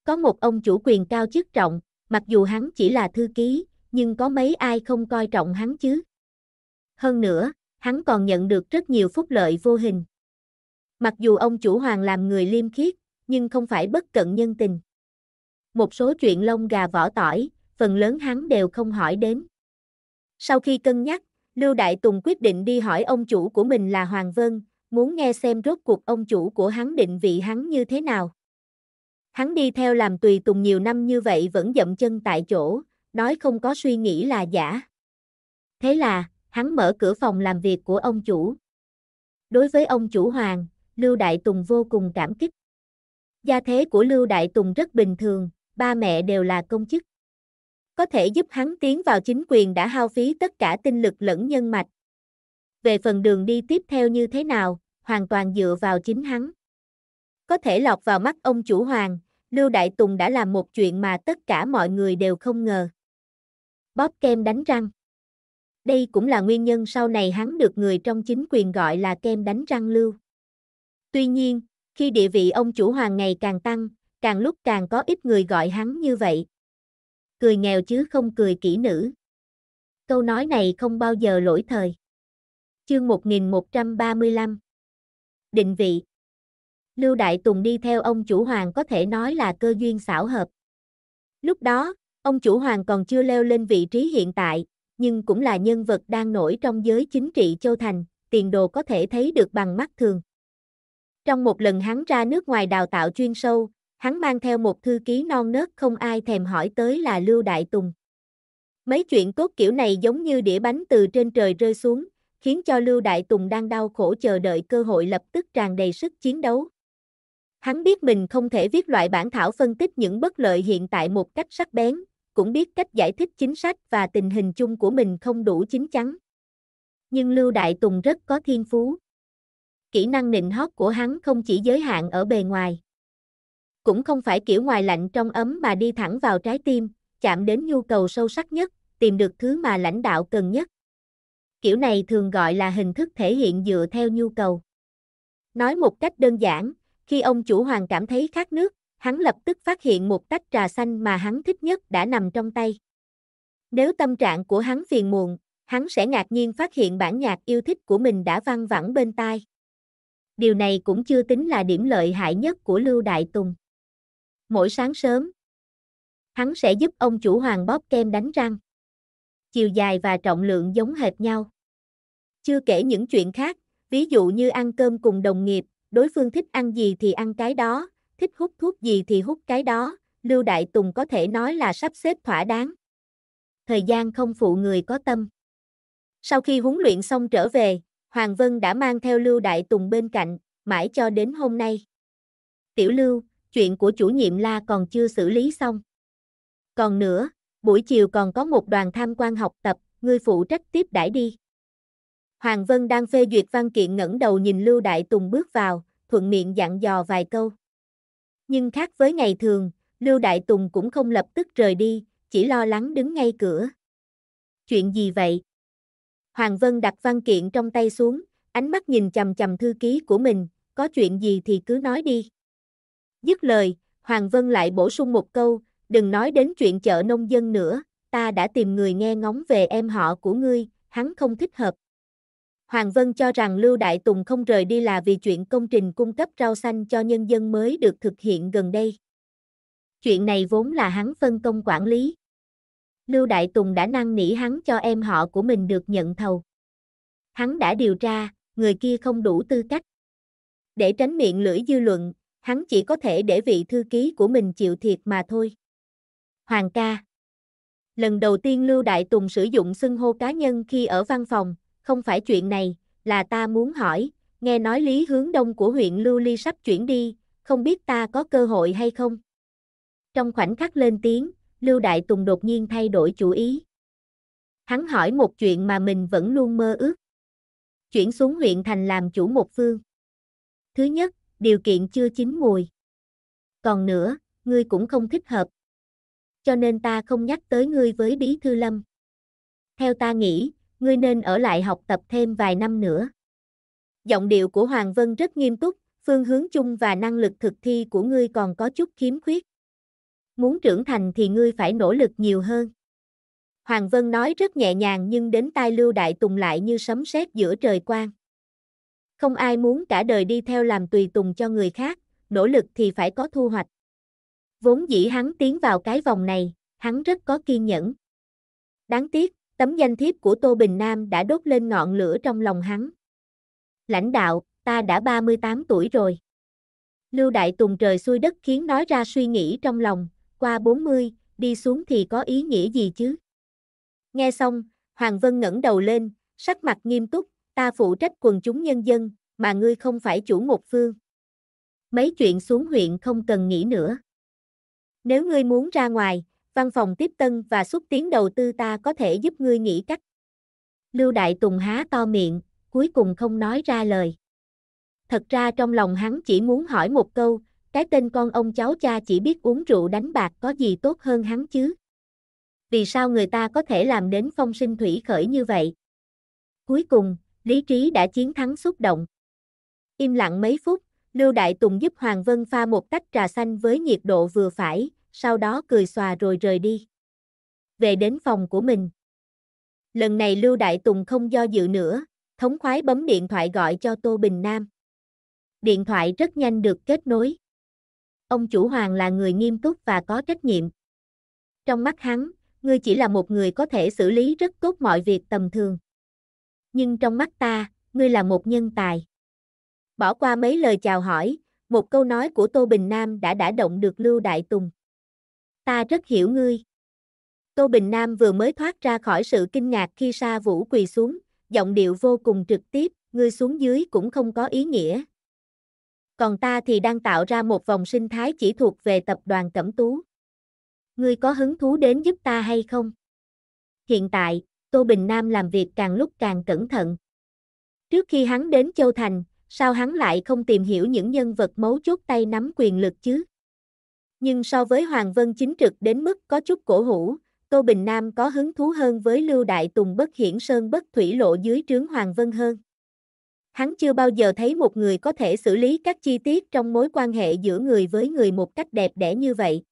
Có một ông chủ quyền cao chức trọng, mặc dù hắn chỉ là thư ký, nhưng có mấy ai không coi trọng hắn chứ. Hơn nữa, hắn còn nhận được rất nhiều phúc lợi vô hình. Mặc dù ông chủ hoàng làm người liêm khiết, nhưng không phải bất cận nhân tình. Một số chuyện lông gà vỏ tỏi, phần lớn hắn đều không hỏi đến. Sau khi cân nhắc, Lưu Đại Tùng quyết định đi hỏi ông chủ của mình là Hoàng Vân, muốn nghe xem rốt cuộc ông chủ của hắn định vị hắn như thế nào. Hắn đi theo làm tùy tùng nhiều năm như vậy vẫn dậm chân tại chỗ, nói không có suy nghĩ là giả. Thế là, hắn mở cửa phòng làm việc của ông chủ. Đối với ông chủ Hoàng, Lưu Đại Tùng vô cùng cảm kích. Gia thế của Lưu Đại Tùng rất bình thường, ba mẹ đều là công chức có thể giúp hắn tiến vào chính quyền đã hao phí tất cả tinh lực lẫn nhân mạch. Về phần đường đi tiếp theo như thế nào, hoàn toàn dựa vào chính hắn. Có thể lọt vào mắt ông chủ hoàng, Lưu Đại Tùng đã làm một chuyện mà tất cả mọi người đều không ngờ. Bóp kem đánh răng. Đây cũng là nguyên nhân sau này hắn được người trong chính quyền gọi là kem đánh răng lưu. Tuy nhiên, khi địa vị ông chủ hoàng ngày càng tăng, càng lúc càng có ít người gọi hắn như vậy cười nghèo chứ không cười kỹ nữ. Câu nói này không bao giờ lỗi thời. Chương 1135 Định vị Lưu Đại Tùng đi theo ông chủ hoàng có thể nói là cơ duyên xảo hợp. Lúc đó, ông chủ hoàng còn chưa leo lên vị trí hiện tại, nhưng cũng là nhân vật đang nổi trong giới chính trị Châu Thành, tiền đồ có thể thấy được bằng mắt thường. Trong một lần hắn ra nước ngoài đào tạo chuyên sâu, hắn mang theo một thư ký non nớt không ai thèm hỏi tới là Lưu Đại Tùng. Mấy chuyện tốt kiểu này giống như đĩa bánh từ trên trời rơi xuống, khiến cho Lưu Đại Tùng đang đau khổ chờ đợi cơ hội lập tức tràn đầy sức chiến đấu. Hắn biết mình không thể viết loại bản thảo phân tích những bất lợi hiện tại một cách sắc bén, cũng biết cách giải thích chính sách và tình hình chung của mình không đủ chính chắn. Nhưng Lưu Đại Tùng rất có thiên phú. Kỹ năng nịnh hót của hắn không chỉ giới hạn ở bề ngoài cũng không phải kiểu ngoài lạnh trong ấm mà đi thẳng vào trái tim, chạm đến nhu cầu sâu sắc nhất, tìm được thứ mà lãnh đạo cần nhất. Kiểu này thường gọi là hình thức thể hiện dựa theo nhu cầu. Nói một cách đơn giản, khi ông chủ hoàng cảm thấy khát nước, hắn lập tức phát hiện một tách trà xanh mà hắn thích nhất đã nằm trong tay. Nếu tâm trạng của hắn phiền muộn, hắn sẽ ngạc nhiên phát hiện bản nhạc yêu thích của mình đã văng vẳng bên tai. Điều này cũng chưa tính là điểm lợi hại nhất của Lưu Đại Tùng mỗi sáng sớm. Hắn sẽ giúp ông chủ hoàng bóp kem đánh răng. Chiều dài và trọng lượng giống hệt nhau. Chưa kể những chuyện khác, ví dụ như ăn cơm cùng đồng nghiệp, đối phương thích ăn gì thì ăn cái đó, thích hút thuốc gì thì hút cái đó, Lưu Đại Tùng có thể nói là sắp xếp thỏa đáng. Thời gian không phụ người có tâm. Sau khi huấn luyện xong trở về, Hoàng Vân đã mang theo Lưu Đại Tùng bên cạnh, mãi cho đến hôm nay. Tiểu Lưu, chuyện của chủ nhiệm la còn chưa xử lý xong. Còn nữa, buổi chiều còn có một đoàn tham quan học tập, ngươi phụ trách tiếp đãi đi. Hoàng Vân đang phê duyệt văn kiện ngẩng đầu nhìn Lưu Đại Tùng bước vào, thuận miệng dặn dò vài câu. Nhưng khác với ngày thường, Lưu Đại Tùng cũng không lập tức rời đi, chỉ lo lắng đứng ngay cửa. Chuyện gì vậy? Hoàng Vân đặt văn kiện trong tay xuống, ánh mắt nhìn chầm chầm thư ký của mình, có chuyện gì thì cứ nói đi. Dứt lời, Hoàng Vân lại bổ sung một câu, đừng nói đến chuyện chợ nông dân nữa, ta đã tìm người nghe ngóng về em họ của ngươi, hắn không thích hợp. Hoàng Vân cho rằng Lưu Đại Tùng không rời đi là vì chuyện công trình cung cấp rau xanh cho nhân dân mới được thực hiện gần đây. Chuyện này vốn là hắn phân công quản lý. Lưu Đại Tùng đã năn nỉ hắn cho em họ của mình được nhận thầu. Hắn đã điều tra, người kia không đủ tư cách. Để tránh miệng lưỡi dư luận, hắn chỉ có thể để vị thư ký của mình chịu thiệt mà thôi. Hoàng ca Lần đầu tiên Lưu Đại Tùng sử dụng xưng hô cá nhân khi ở văn phòng, không phải chuyện này, là ta muốn hỏi, nghe nói lý hướng đông của huyện Lưu Ly sắp chuyển đi, không biết ta có cơ hội hay không? Trong khoảnh khắc lên tiếng, Lưu Đại Tùng đột nhiên thay đổi chủ ý. Hắn hỏi một chuyện mà mình vẫn luôn mơ ước. Chuyển xuống huyện thành làm chủ một phương. Thứ nhất, điều kiện chưa chín mùi. Còn nữa, ngươi cũng không thích hợp. Cho nên ta không nhắc tới ngươi với Bí Thư Lâm. Theo ta nghĩ, ngươi nên ở lại học tập thêm vài năm nữa. Giọng điệu của Hoàng Vân rất nghiêm túc, phương hướng chung và năng lực thực thi của ngươi còn có chút khiếm khuyết. Muốn trưởng thành thì ngươi phải nỗ lực nhiều hơn. Hoàng Vân nói rất nhẹ nhàng nhưng đến tai Lưu Đại Tùng lại như sấm sét giữa trời quang. Không ai muốn cả đời đi theo làm tùy tùng cho người khác, nỗ lực thì phải có thu hoạch. Vốn dĩ hắn tiến vào cái vòng này, hắn rất có kiên nhẫn. Đáng tiếc, tấm danh thiếp của Tô Bình Nam đã đốt lên ngọn lửa trong lòng hắn. Lãnh đạo, ta đã 38 tuổi rồi. Lưu Đại Tùng trời xuôi đất khiến nói ra suy nghĩ trong lòng, qua 40, đi xuống thì có ý nghĩa gì chứ? Nghe xong, Hoàng Vân ngẩng đầu lên, sắc mặt nghiêm túc, ta phụ trách quần chúng nhân dân, mà ngươi không phải chủ một phương. Mấy chuyện xuống huyện không cần nghĩ nữa. Nếu ngươi muốn ra ngoài, văn phòng tiếp tân và xúc tiến đầu tư ta có thể giúp ngươi nghĩ cách. Lưu Đại Tùng há to miệng, cuối cùng không nói ra lời. Thật ra trong lòng hắn chỉ muốn hỏi một câu, cái tên con ông cháu cha chỉ biết uống rượu đánh bạc có gì tốt hơn hắn chứ? Vì sao người ta có thể làm đến phong sinh thủy khởi như vậy? Cuối cùng, lý trí đã chiến thắng xúc động. Im lặng mấy phút, Lưu Đại Tùng giúp Hoàng Vân pha một tách trà xanh với nhiệt độ vừa phải, sau đó cười xòa rồi rời đi. Về đến phòng của mình. Lần này Lưu Đại Tùng không do dự nữa, thống khoái bấm điện thoại gọi cho Tô Bình Nam. Điện thoại rất nhanh được kết nối. Ông chủ Hoàng là người nghiêm túc và có trách nhiệm. Trong mắt hắn, ngươi chỉ là một người có thể xử lý rất tốt mọi việc tầm thường nhưng trong mắt ta, ngươi là một nhân tài. Bỏ qua mấy lời chào hỏi, một câu nói của Tô Bình Nam đã đã động được Lưu Đại Tùng. Ta rất hiểu ngươi. Tô Bình Nam vừa mới thoát ra khỏi sự kinh ngạc khi Sa Vũ quỳ xuống, giọng điệu vô cùng trực tiếp, ngươi xuống dưới cũng không có ý nghĩa. Còn ta thì đang tạo ra một vòng sinh thái chỉ thuộc về tập đoàn Cẩm Tú. Ngươi có hứng thú đến giúp ta hay không? Hiện tại, Tô Bình Nam làm việc càng lúc càng cẩn thận. Trước khi hắn đến Châu Thành, sao hắn lại không tìm hiểu những nhân vật mấu chốt tay nắm quyền lực chứ? Nhưng so với Hoàng Vân chính trực đến mức có chút cổ hủ, Tô Bình Nam có hứng thú hơn với Lưu Đại Tùng bất hiển sơn bất thủy lộ dưới trướng Hoàng Vân hơn. Hắn chưa bao giờ thấy một người có thể xử lý các chi tiết trong mối quan hệ giữa người với người một cách đẹp đẽ như vậy.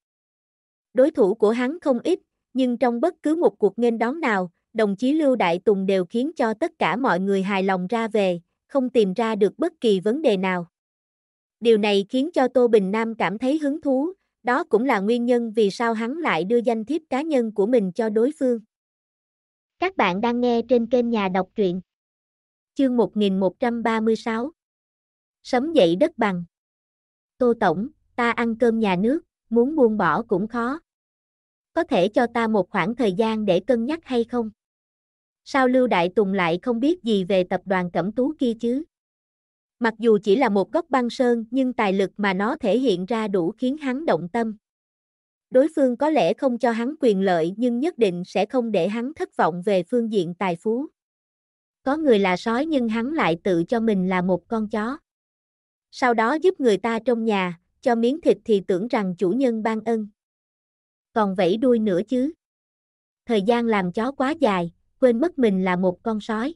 Đối thủ của hắn không ít, nhưng trong bất cứ một cuộc nghênh đón nào, đồng chí Lưu Đại Tùng đều khiến cho tất cả mọi người hài lòng ra về, không tìm ra được bất kỳ vấn đề nào. Điều này khiến cho Tô Bình Nam cảm thấy hứng thú, đó cũng là nguyên nhân vì sao hắn lại đưa danh thiếp cá nhân của mình cho đối phương. Các bạn đang nghe trên kênh Nhà Đọc Truyện. Chương 1136 Sấm dậy đất bằng Tô Tổng, ta ăn cơm nhà nước, muốn buông bỏ cũng khó. Có thể cho ta một khoảng thời gian để cân nhắc hay không? sao Lưu Đại Tùng lại không biết gì về tập đoàn Cẩm Tú kia chứ? Mặc dù chỉ là một góc băng sơn nhưng tài lực mà nó thể hiện ra đủ khiến hắn động tâm. Đối phương có lẽ không cho hắn quyền lợi nhưng nhất định sẽ không để hắn thất vọng về phương diện tài phú. Có người là sói nhưng hắn lại tự cho mình là một con chó. Sau đó giúp người ta trong nhà, cho miếng thịt thì tưởng rằng chủ nhân ban ân. Còn vẫy đuôi nữa chứ. Thời gian làm chó quá dài quên mất mình là một con sói.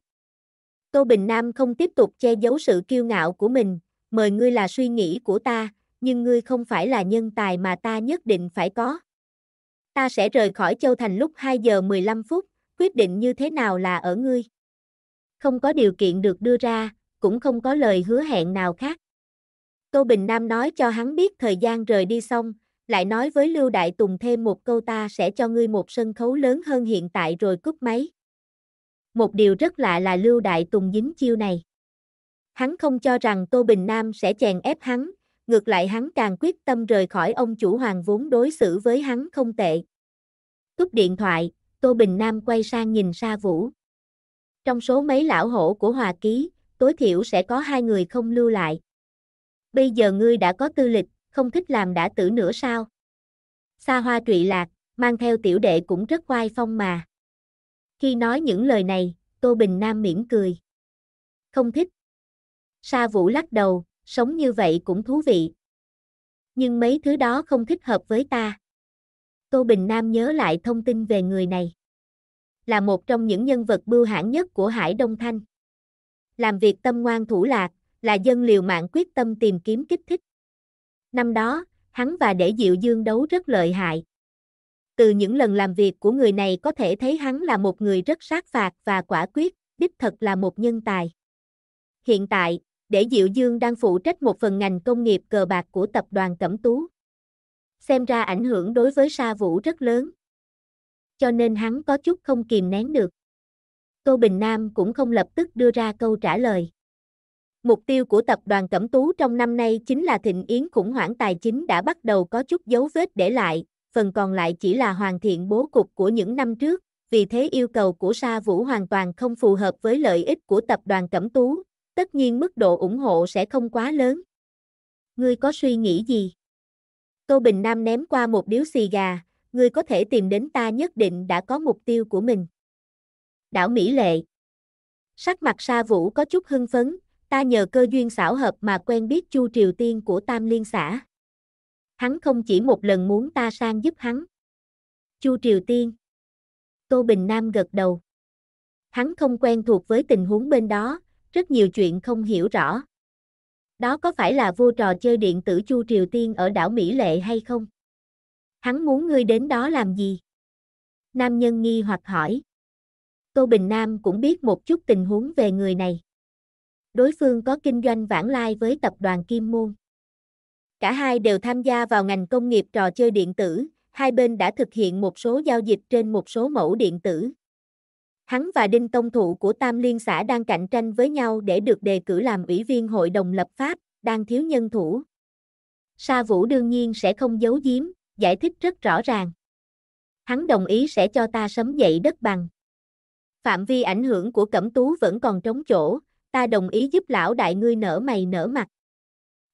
Tô Bình Nam không tiếp tục che giấu sự kiêu ngạo của mình, mời ngươi là suy nghĩ của ta, nhưng ngươi không phải là nhân tài mà ta nhất định phải có. Ta sẽ rời khỏi Châu Thành lúc 2 giờ 15 phút, quyết định như thế nào là ở ngươi. Không có điều kiện được đưa ra, cũng không có lời hứa hẹn nào khác. Tô Bình Nam nói cho hắn biết thời gian rời đi xong, lại nói với Lưu Đại Tùng thêm một câu ta sẽ cho ngươi một sân khấu lớn hơn hiện tại rồi cúp máy một điều rất lạ là Lưu Đại Tùng dính chiêu này. Hắn không cho rằng Tô Bình Nam sẽ chèn ép hắn, ngược lại hắn càng quyết tâm rời khỏi ông chủ hoàng vốn đối xử với hắn không tệ. Cúp điện thoại, Tô Bình Nam quay sang nhìn Sa Vũ. Trong số mấy lão hổ của Hòa Ký, tối thiểu sẽ có hai người không lưu lại. Bây giờ ngươi đã có tư lịch, không thích làm đã tử nữa sao? Sa Hoa trụy lạc, mang theo tiểu đệ cũng rất oai phong mà. Khi nói những lời này, Tô Bình Nam mỉm cười. Không thích. Sa Vũ lắc đầu, sống như vậy cũng thú vị. Nhưng mấy thứ đó không thích hợp với ta. Tô Bình Nam nhớ lại thông tin về người này. Là một trong những nhân vật bưu hãn nhất của Hải Đông Thanh. Làm việc tâm ngoan thủ lạc, là dân liều mạng quyết tâm tìm kiếm kích thích. Năm đó, hắn và để Diệu Dương đấu rất lợi hại. Từ những lần làm việc của người này có thể thấy hắn là một người rất sát phạt và quả quyết, đích thật là một nhân tài. Hiện tại, để Diệu Dương đang phụ trách một phần ngành công nghiệp cờ bạc của tập đoàn Cẩm Tú. Xem ra ảnh hưởng đối với Sa Vũ rất lớn. Cho nên hắn có chút không kìm nén được. Tô Bình Nam cũng không lập tức đưa ra câu trả lời. Mục tiêu của tập đoàn Cẩm Tú trong năm nay chính là thịnh yến khủng hoảng tài chính đã bắt đầu có chút dấu vết để lại, phần còn lại chỉ là hoàn thiện bố cục của những năm trước, vì thế yêu cầu của Sa Vũ hoàn toàn không phù hợp với lợi ích của tập đoàn Cẩm Tú, tất nhiên mức độ ủng hộ sẽ không quá lớn. Ngươi có suy nghĩ gì? Câu Bình Nam ném qua một điếu xì gà, ngươi có thể tìm đến ta nhất định đã có mục tiêu của mình. Đảo Mỹ Lệ Sắc mặt Sa Vũ có chút hưng phấn, ta nhờ cơ duyên xảo hợp mà quen biết Chu Triều Tiên của Tam Liên xã hắn không chỉ một lần muốn ta sang giúp hắn. Chu Triều Tiên Tô Bình Nam gật đầu. Hắn không quen thuộc với tình huống bên đó, rất nhiều chuyện không hiểu rõ. Đó có phải là vô trò chơi điện tử Chu Triều Tiên ở đảo Mỹ Lệ hay không? Hắn muốn ngươi đến đó làm gì? Nam nhân nghi hoặc hỏi. Tô Bình Nam cũng biết một chút tình huống về người này. Đối phương có kinh doanh vãng lai với tập đoàn Kim Môn. Cả hai đều tham gia vào ngành công nghiệp trò chơi điện tử, hai bên đã thực hiện một số giao dịch trên một số mẫu điện tử. Hắn và Đinh Tông Thụ của Tam Liên xã đang cạnh tranh với nhau để được đề cử làm ủy viên hội đồng lập pháp, đang thiếu nhân thủ. Sa Vũ đương nhiên sẽ không giấu giếm, giải thích rất rõ ràng. Hắn đồng ý sẽ cho ta sấm dậy đất bằng. Phạm vi ảnh hưởng của Cẩm Tú vẫn còn trống chỗ, ta đồng ý giúp lão đại ngươi nở mày nở mặt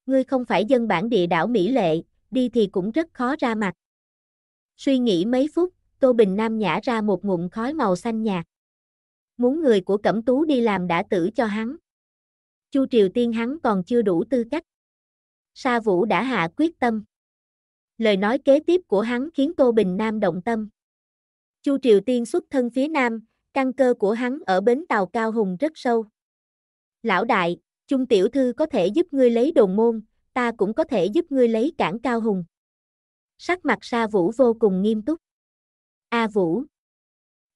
ngươi không phải dân bản địa đảo Mỹ Lệ, đi thì cũng rất khó ra mặt. Suy nghĩ mấy phút, Tô Bình Nam nhả ra một ngụm khói màu xanh nhạt. Muốn người của Cẩm Tú đi làm đã tử cho hắn. Chu Triều Tiên hắn còn chưa đủ tư cách. Sa Vũ đã hạ quyết tâm. Lời nói kế tiếp của hắn khiến Tô Bình Nam động tâm. Chu Triều Tiên xuất thân phía Nam, căn cơ của hắn ở bến tàu Cao Hùng rất sâu. Lão đại, Chung tiểu thư có thể giúp ngươi lấy đồn môn, ta cũng có thể giúp ngươi lấy cảng cao hùng. Sắc mặt Sa Vũ vô cùng nghiêm túc. A Vũ.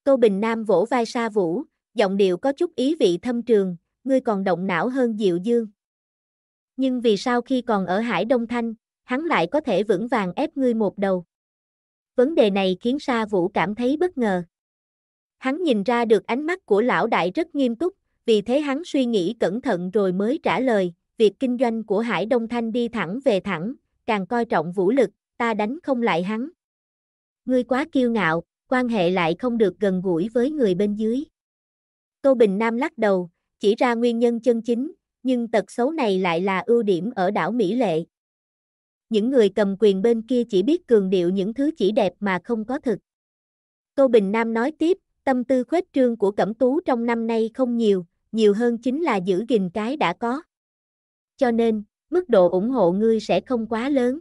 Câu Bình Nam vỗ vai Sa Vũ, giọng điệu có chút ý vị thâm trường, ngươi còn động não hơn Diệu Dương. Nhưng vì sao khi còn ở Hải Đông Thanh, hắn lại có thể vững vàng ép ngươi một đầu? Vấn đề này khiến Sa Vũ cảm thấy bất ngờ. Hắn nhìn ra được ánh mắt của lão đại rất nghiêm túc, vì thế hắn suy nghĩ cẩn thận rồi mới trả lời, việc kinh doanh của Hải Đông Thanh đi thẳng về thẳng, càng coi trọng vũ lực, ta đánh không lại hắn. Ngươi quá kiêu ngạo, quan hệ lại không được gần gũi với người bên dưới. Tô Bình Nam lắc đầu, chỉ ra nguyên nhân chân chính, nhưng tật xấu này lại là ưu điểm ở đảo Mỹ Lệ. Những người cầm quyền bên kia chỉ biết cường điệu những thứ chỉ đẹp mà không có thực. Tô Bình Nam nói tiếp, tâm tư khuếch trương của Cẩm Tú trong năm nay không nhiều, nhiều hơn chính là giữ gìn cái đã có. Cho nên, mức độ ủng hộ ngươi sẽ không quá lớn.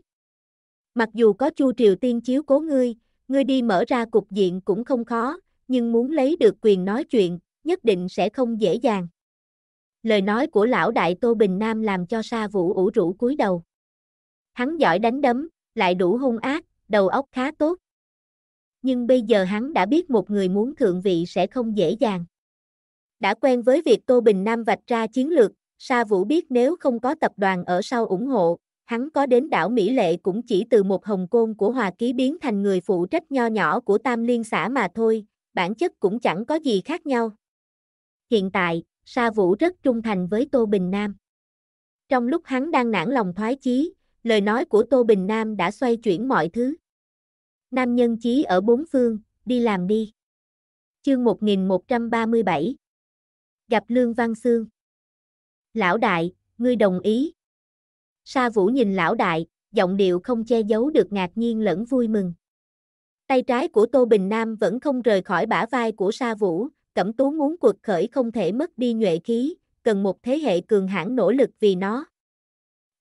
Mặc dù có Chu Triều Tiên chiếu cố ngươi, ngươi đi mở ra cục diện cũng không khó, nhưng muốn lấy được quyền nói chuyện, nhất định sẽ không dễ dàng. Lời nói của lão đại Tô Bình Nam làm cho Sa Vũ ủ rũ cúi đầu. Hắn giỏi đánh đấm, lại đủ hung ác, đầu óc khá tốt. Nhưng bây giờ hắn đã biết một người muốn thượng vị sẽ không dễ dàng. Đã quen với việc Tô Bình Nam vạch ra chiến lược, Sa Vũ biết nếu không có tập đoàn ở sau ủng hộ, hắn có đến đảo Mỹ Lệ cũng chỉ từ một hồng côn của Hòa Ký biến thành người phụ trách nho nhỏ của Tam Liên xã mà thôi, bản chất cũng chẳng có gì khác nhau. Hiện tại, Sa Vũ rất trung thành với Tô Bình Nam. Trong lúc hắn đang nản lòng thoái chí, lời nói của Tô Bình Nam đã xoay chuyển mọi thứ. Nam nhân chí ở bốn phương, đi làm đi. Chương 1137 gặp Lương Văn Xương. Lão đại, ngươi đồng ý. Sa Vũ nhìn lão đại, giọng điệu không che giấu được ngạc nhiên lẫn vui mừng. Tay trái của Tô Bình Nam vẫn không rời khỏi bả vai của Sa Vũ, Cẩm Tú muốn cuộc khởi không thể mất đi nhuệ khí, cần một thế hệ cường hãn nỗ lực vì nó.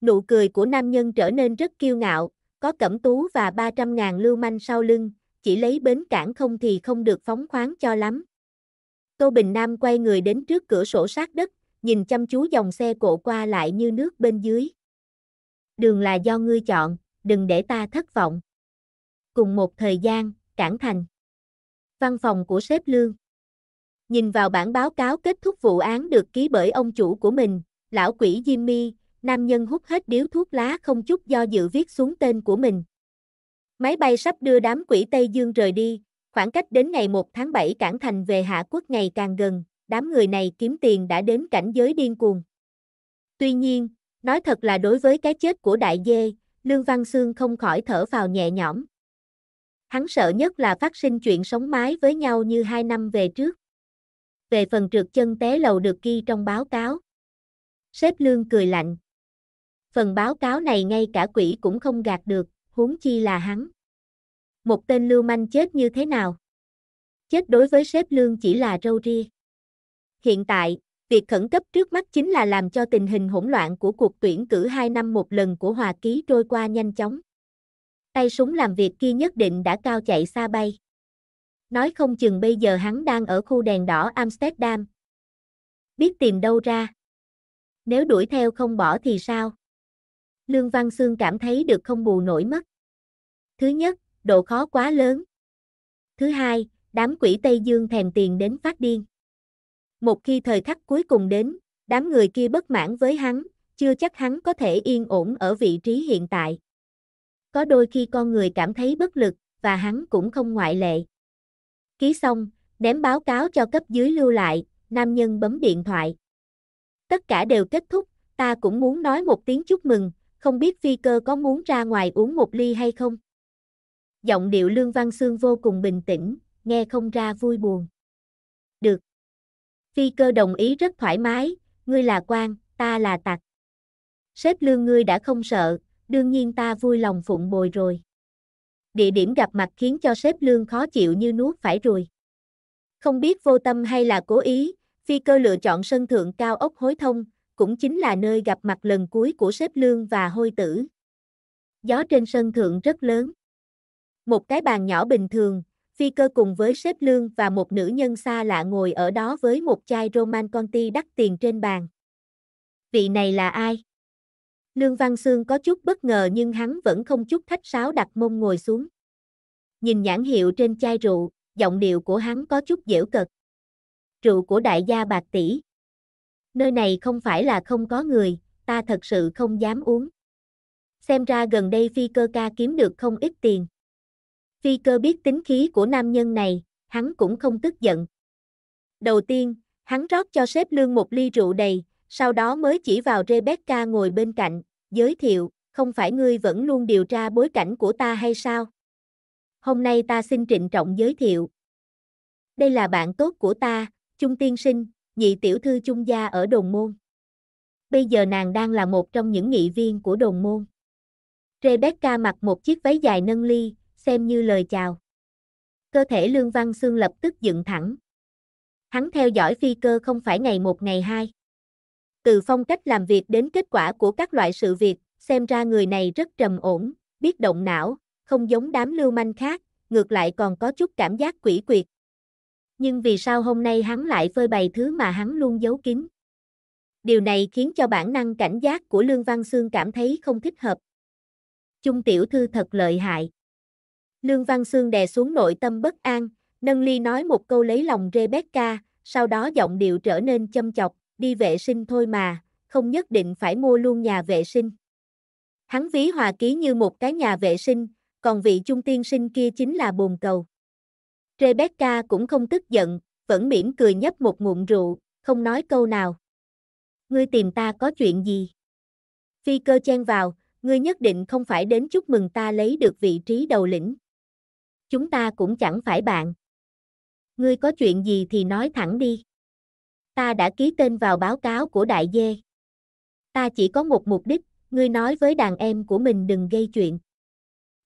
Nụ cười của nam nhân trở nên rất kiêu ngạo, có Cẩm Tú và 300.000 lưu manh sau lưng, chỉ lấy bến cảng không thì không được phóng khoáng cho lắm. Tô Bình Nam quay người đến trước cửa sổ sát đất, nhìn chăm chú dòng xe cộ qua lại như nước bên dưới. Đường là do ngươi chọn, đừng để ta thất vọng. Cùng một thời gian, cảng thành. Văn phòng của sếp lương. Nhìn vào bản báo cáo kết thúc vụ án được ký bởi ông chủ của mình, lão quỷ Jimmy, nam nhân hút hết điếu thuốc lá không chút do dự viết xuống tên của mình. Máy bay sắp đưa đám quỷ Tây Dương rời đi, Khoảng cách đến ngày 1 tháng 7 cảng thành về Hạ Quốc ngày càng gần, đám người này kiếm tiền đã đến cảnh giới điên cuồng. Tuy nhiên, nói thật là đối với cái chết của đại dê, Lương Văn Sương không khỏi thở vào nhẹ nhõm. Hắn sợ nhất là phát sinh chuyện sống mái với nhau như hai năm về trước. Về phần trượt chân té lầu được ghi trong báo cáo. Sếp Lương cười lạnh. Phần báo cáo này ngay cả quỷ cũng không gạt được, huống chi là hắn một tên lưu manh chết như thế nào? Chết đối với sếp lương chỉ là râu ria. Hiện tại, việc khẩn cấp trước mắt chính là làm cho tình hình hỗn loạn của cuộc tuyển cử 2 năm một lần của Hòa Ký trôi qua nhanh chóng. Tay súng làm việc kia nhất định đã cao chạy xa bay. Nói không chừng bây giờ hắn đang ở khu đèn đỏ Amsterdam. Biết tìm đâu ra. Nếu đuổi theo không bỏ thì sao? Lương Văn Sương cảm thấy được không bù nổi mất. Thứ nhất, độ khó quá lớn. Thứ hai, đám quỷ Tây Dương thèm tiền đến phát điên. Một khi thời khắc cuối cùng đến, đám người kia bất mãn với hắn, chưa chắc hắn có thể yên ổn ở vị trí hiện tại. Có đôi khi con người cảm thấy bất lực, và hắn cũng không ngoại lệ. Ký xong, ném báo cáo cho cấp dưới lưu lại, nam nhân bấm điện thoại. Tất cả đều kết thúc, ta cũng muốn nói một tiếng chúc mừng, không biết phi cơ có muốn ra ngoài uống một ly hay không? giọng điệu Lương Văn Xương vô cùng bình tĩnh, nghe không ra vui buồn. Được. Phi cơ đồng ý rất thoải mái, ngươi là quan, ta là tặc. Sếp lương ngươi đã không sợ, đương nhiên ta vui lòng phụng bồi rồi. Địa điểm gặp mặt khiến cho sếp lương khó chịu như nuốt phải rồi Không biết vô tâm hay là cố ý, phi cơ lựa chọn sân thượng cao ốc hối thông, cũng chính là nơi gặp mặt lần cuối của sếp lương và hôi tử. Gió trên sân thượng rất lớn. Một cái bàn nhỏ bình thường, phi cơ cùng với sếp lương và một nữ nhân xa lạ ngồi ở đó với một chai Roman Conti đắt tiền trên bàn. Vị này là ai? Lương Văn Sương có chút bất ngờ nhưng hắn vẫn không chút thách sáo đặt mông ngồi xuống. Nhìn nhãn hiệu trên chai rượu, giọng điệu của hắn có chút dễu cợt. Rượu của đại gia Bạc tỷ. Nơi này không phải là không có người, ta thật sự không dám uống. Xem ra gần đây phi cơ ca kiếm được không ít tiền. Phi cơ biết tính khí của nam nhân này, hắn cũng không tức giận. Đầu tiên, hắn rót cho sếp lương một ly rượu đầy, sau đó mới chỉ vào Rebecca ngồi bên cạnh, giới thiệu, không phải ngươi vẫn luôn điều tra bối cảnh của ta hay sao? Hôm nay ta xin trịnh trọng giới thiệu. Đây là bạn tốt của ta, Trung Tiên Sinh, nhị tiểu thư Trung Gia ở Đồn Môn. Bây giờ nàng đang là một trong những nghị viên của Đồn Môn. Rebecca mặc một chiếc váy dài nâng ly, xem như lời chào. Cơ thể Lương Văn Xương lập tức dựng thẳng. Hắn theo dõi phi cơ không phải ngày một ngày hai. Từ phong cách làm việc đến kết quả của các loại sự việc, xem ra người này rất trầm ổn, biết động não, không giống đám lưu manh khác, ngược lại còn có chút cảm giác quỷ quyệt. Nhưng vì sao hôm nay hắn lại phơi bày thứ mà hắn luôn giấu kín? Điều này khiến cho bản năng cảnh giác của Lương Văn Xương cảm thấy không thích hợp. Chung tiểu thư thật lợi hại. Lương Văn Sương đè xuống nội tâm bất an, nâng ly nói một câu lấy lòng Rebecca, sau đó giọng điệu trở nên châm chọc, đi vệ sinh thôi mà, không nhất định phải mua luôn nhà vệ sinh. Hắn ví hòa ký như một cái nhà vệ sinh, còn vị trung tiên sinh kia chính là bồn cầu. Rebecca cũng không tức giận, vẫn mỉm cười nhấp một ngụm rượu, không nói câu nào. Ngươi tìm ta có chuyện gì? Phi cơ chen vào, ngươi nhất định không phải đến chúc mừng ta lấy được vị trí đầu lĩnh chúng ta cũng chẳng phải bạn. Ngươi có chuyện gì thì nói thẳng đi. Ta đã ký tên vào báo cáo của đại dê. Ta chỉ có một mục đích, ngươi nói với đàn em của mình đừng gây chuyện.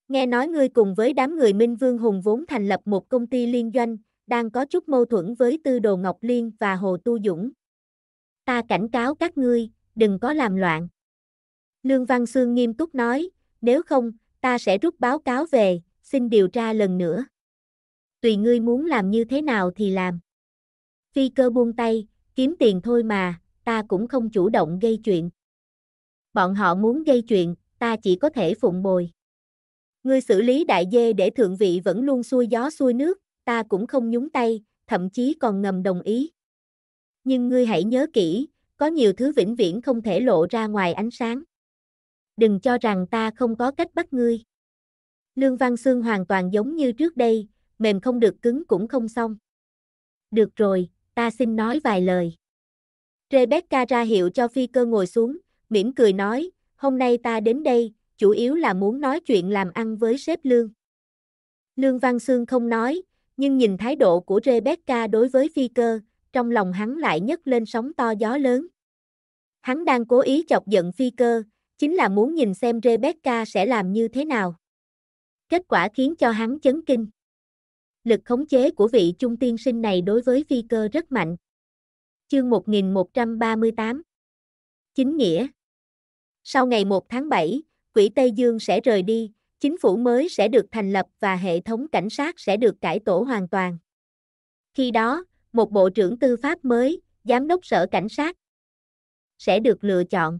Nghe nói ngươi cùng với đám người Minh Vương Hùng vốn thành lập một công ty liên doanh, đang có chút mâu thuẫn với Tư Đồ Ngọc Liên và Hồ Tu Dũng. Ta cảnh cáo các ngươi, đừng có làm loạn. Lương Văn Sương nghiêm túc nói, nếu không, ta sẽ rút báo cáo về, xin điều tra lần nữa. Tùy ngươi muốn làm như thế nào thì làm. Phi cơ buông tay, kiếm tiền thôi mà, ta cũng không chủ động gây chuyện. Bọn họ muốn gây chuyện, ta chỉ có thể phụng bồi. Ngươi xử lý đại dê để thượng vị vẫn luôn xuôi gió xuôi nước, ta cũng không nhúng tay, thậm chí còn ngầm đồng ý. Nhưng ngươi hãy nhớ kỹ, có nhiều thứ vĩnh viễn không thể lộ ra ngoài ánh sáng. Đừng cho rằng ta không có cách bắt ngươi. Lương Văn Xương hoàn toàn giống như trước đây, mềm không được cứng cũng không xong. Được rồi, ta xin nói vài lời. Rebecca ra hiệu cho phi cơ ngồi xuống, mỉm cười nói, hôm nay ta đến đây, chủ yếu là muốn nói chuyện làm ăn với sếp Lương. Lương Văn Sương không nói, nhưng nhìn thái độ của Rebecca đối với phi cơ, trong lòng hắn lại nhấc lên sóng to gió lớn. Hắn đang cố ý chọc giận phi cơ, chính là muốn nhìn xem Rebecca sẽ làm như thế nào. Kết quả khiến cho hắn chấn kinh. Lực khống chế của vị trung tiên sinh này đối với phi cơ rất mạnh. Chương 1138 Chính nghĩa Sau ngày 1 tháng 7, quỹ Tây Dương sẽ rời đi, chính phủ mới sẽ được thành lập và hệ thống cảnh sát sẽ được cải tổ hoàn toàn. Khi đó, một bộ trưởng tư pháp mới, giám đốc sở cảnh sát, sẽ được lựa chọn.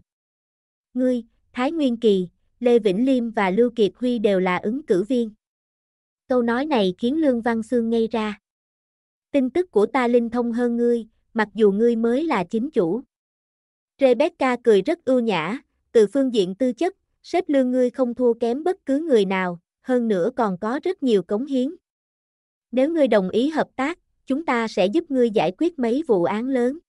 Ngươi, Thái Nguyên Kỳ, Lê Vĩnh Liêm và Lưu Kiệt Huy đều là ứng cử viên. Câu nói này khiến Lương Văn Xương ngây ra. Tin tức của ta linh thông hơn ngươi, mặc dù ngươi mới là chính chủ. Rebecca cười rất ưu nhã, từ phương diện tư chất, xếp lương ngươi không thua kém bất cứ người nào, hơn nữa còn có rất nhiều cống hiến. Nếu ngươi đồng ý hợp tác, chúng ta sẽ giúp ngươi giải quyết mấy vụ án lớn.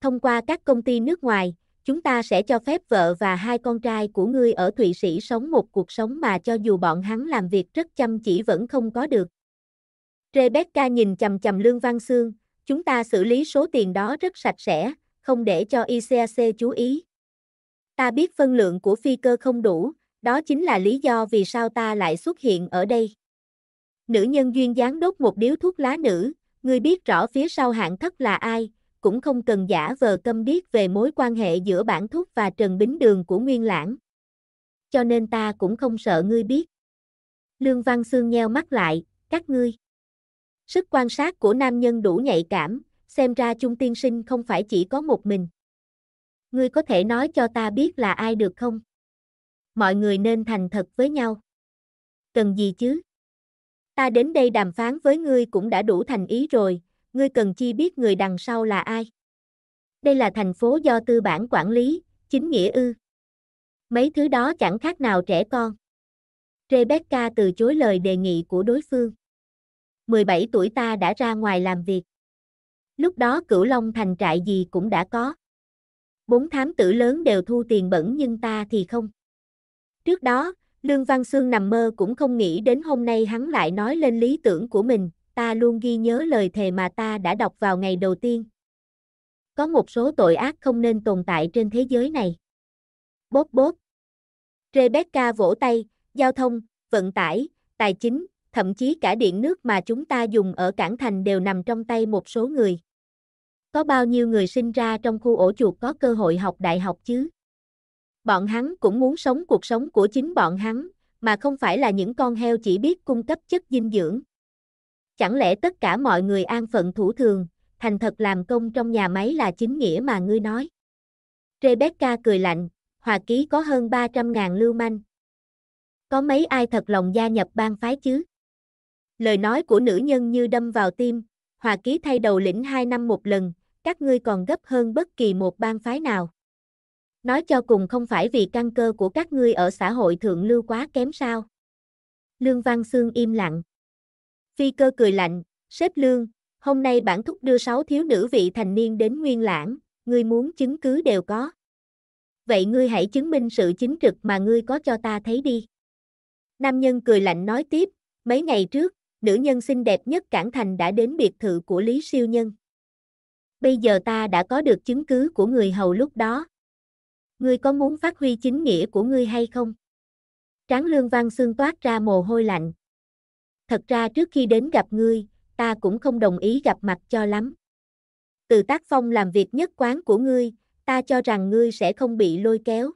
Thông qua các công ty nước ngoài, chúng ta sẽ cho phép vợ và hai con trai của ngươi ở Thụy Sĩ sống một cuộc sống mà cho dù bọn hắn làm việc rất chăm chỉ vẫn không có được. Rebecca nhìn chầm chầm Lương Văn Sương, chúng ta xử lý số tiền đó rất sạch sẽ, không để cho ICAC chú ý. Ta biết phân lượng của phi cơ không đủ, đó chính là lý do vì sao ta lại xuất hiện ở đây. Nữ nhân duyên dáng đốt một điếu thuốc lá nữ, ngươi biết rõ phía sau hạng thất là ai, cũng không cần giả vờ câm điếc về mối quan hệ giữa bản thúc và Trần Bính Đường của Nguyên Lãng. Cho nên ta cũng không sợ ngươi biết. Lương Văn Xương nheo mắt lại, các ngươi. Sức quan sát của nam nhân đủ nhạy cảm, xem ra Trung Tiên Sinh không phải chỉ có một mình. Ngươi có thể nói cho ta biết là ai được không? Mọi người nên thành thật với nhau. Cần gì chứ? Ta đến đây đàm phán với ngươi cũng đã đủ thành ý rồi, ngươi cần chi biết người đằng sau là ai. Đây là thành phố do tư bản quản lý, chính nghĩa ư. Mấy thứ đó chẳng khác nào trẻ con. Rebecca từ chối lời đề nghị của đối phương. 17 tuổi ta đã ra ngoài làm việc. Lúc đó Cửu Long thành trại gì cũng đã có. Bốn thám tử lớn đều thu tiền bẩn nhưng ta thì không. Trước đó, Lương Văn Sương nằm mơ cũng không nghĩ đến hôm nay hắn lại nói lên lý tưởng của mình, ta luôn ghi nhớ lời thề mà ta đã đọc vào ngày đầu tiên. Có một số tội ác không nên tồn tại trên thế giới này. Bốp bốp. Rebecca vỗ tay, giao thông, vận tải, tài chính, thậm chí cả điện nước mà chúng ta dùng ở cảng thành đều nằm trong tay một số người. Có bao nhiêu người sinh ra trong khu ổ chuột có cơ hội học đại học chứ? Bọn hắn cũng muốn sống cuộc sống của chính bọn hắn, mà không phải là những con heo chỉ biết cung cấp chất dinh dưỡng. Chẳng lẽ tất cả mọi người an phận thủ thường, thành thật làm công trong nhà máy là chính nghĩa mà ngươi nói? Rebecca cười lạnh, hòa ký có hơn 300.000 lưu manh. Có mấy ai thật lòng gia nhập bang phái chứ? Lời nói của nữ nhân như đâm vào tim, hòa ký thay đầu lĩnh 2 năm một lần, các ngươi còn gấp hơn bất kỳ một bang phái nào. Nói cho cùng không phải vì căn cơ của các ngươi ở xã hội thượng lưu quá kém sao. Lương Văn Sương im lặng. Phi cơ cười lạnh, sếp lương, hôm nay bản thúc đưa sáu thiếu nữ vị thành niên đến nguyên lãng, ngươi muốn chứng cứ đều có. Vậy ngươi hãy chứng minh sự chính trực mà ngươi có cho ta thấy đi. Nam nhân cười lạnh nói tiếp, mấy ngày trước, nữ nhân xinh đẹp nhất Cảng Thành đã đến biệt thự của Lý Siêu Nhân. Bây giờ ta đã có được chứng cứ của người hầu lúc đó. Ngươi có muốn phát huy chính nghĩa của ngươi hay không? Tráng lương văn xương toát ra mồ hôi lạnh, thật ra trước khi đến gặp ngươi, ta cũng không đồng ý gặp mặt cho lắm. Từ tác phong làm việc nhất quán của ngươi, ta cho rằng ngươi sẽ không bị lôi kéo.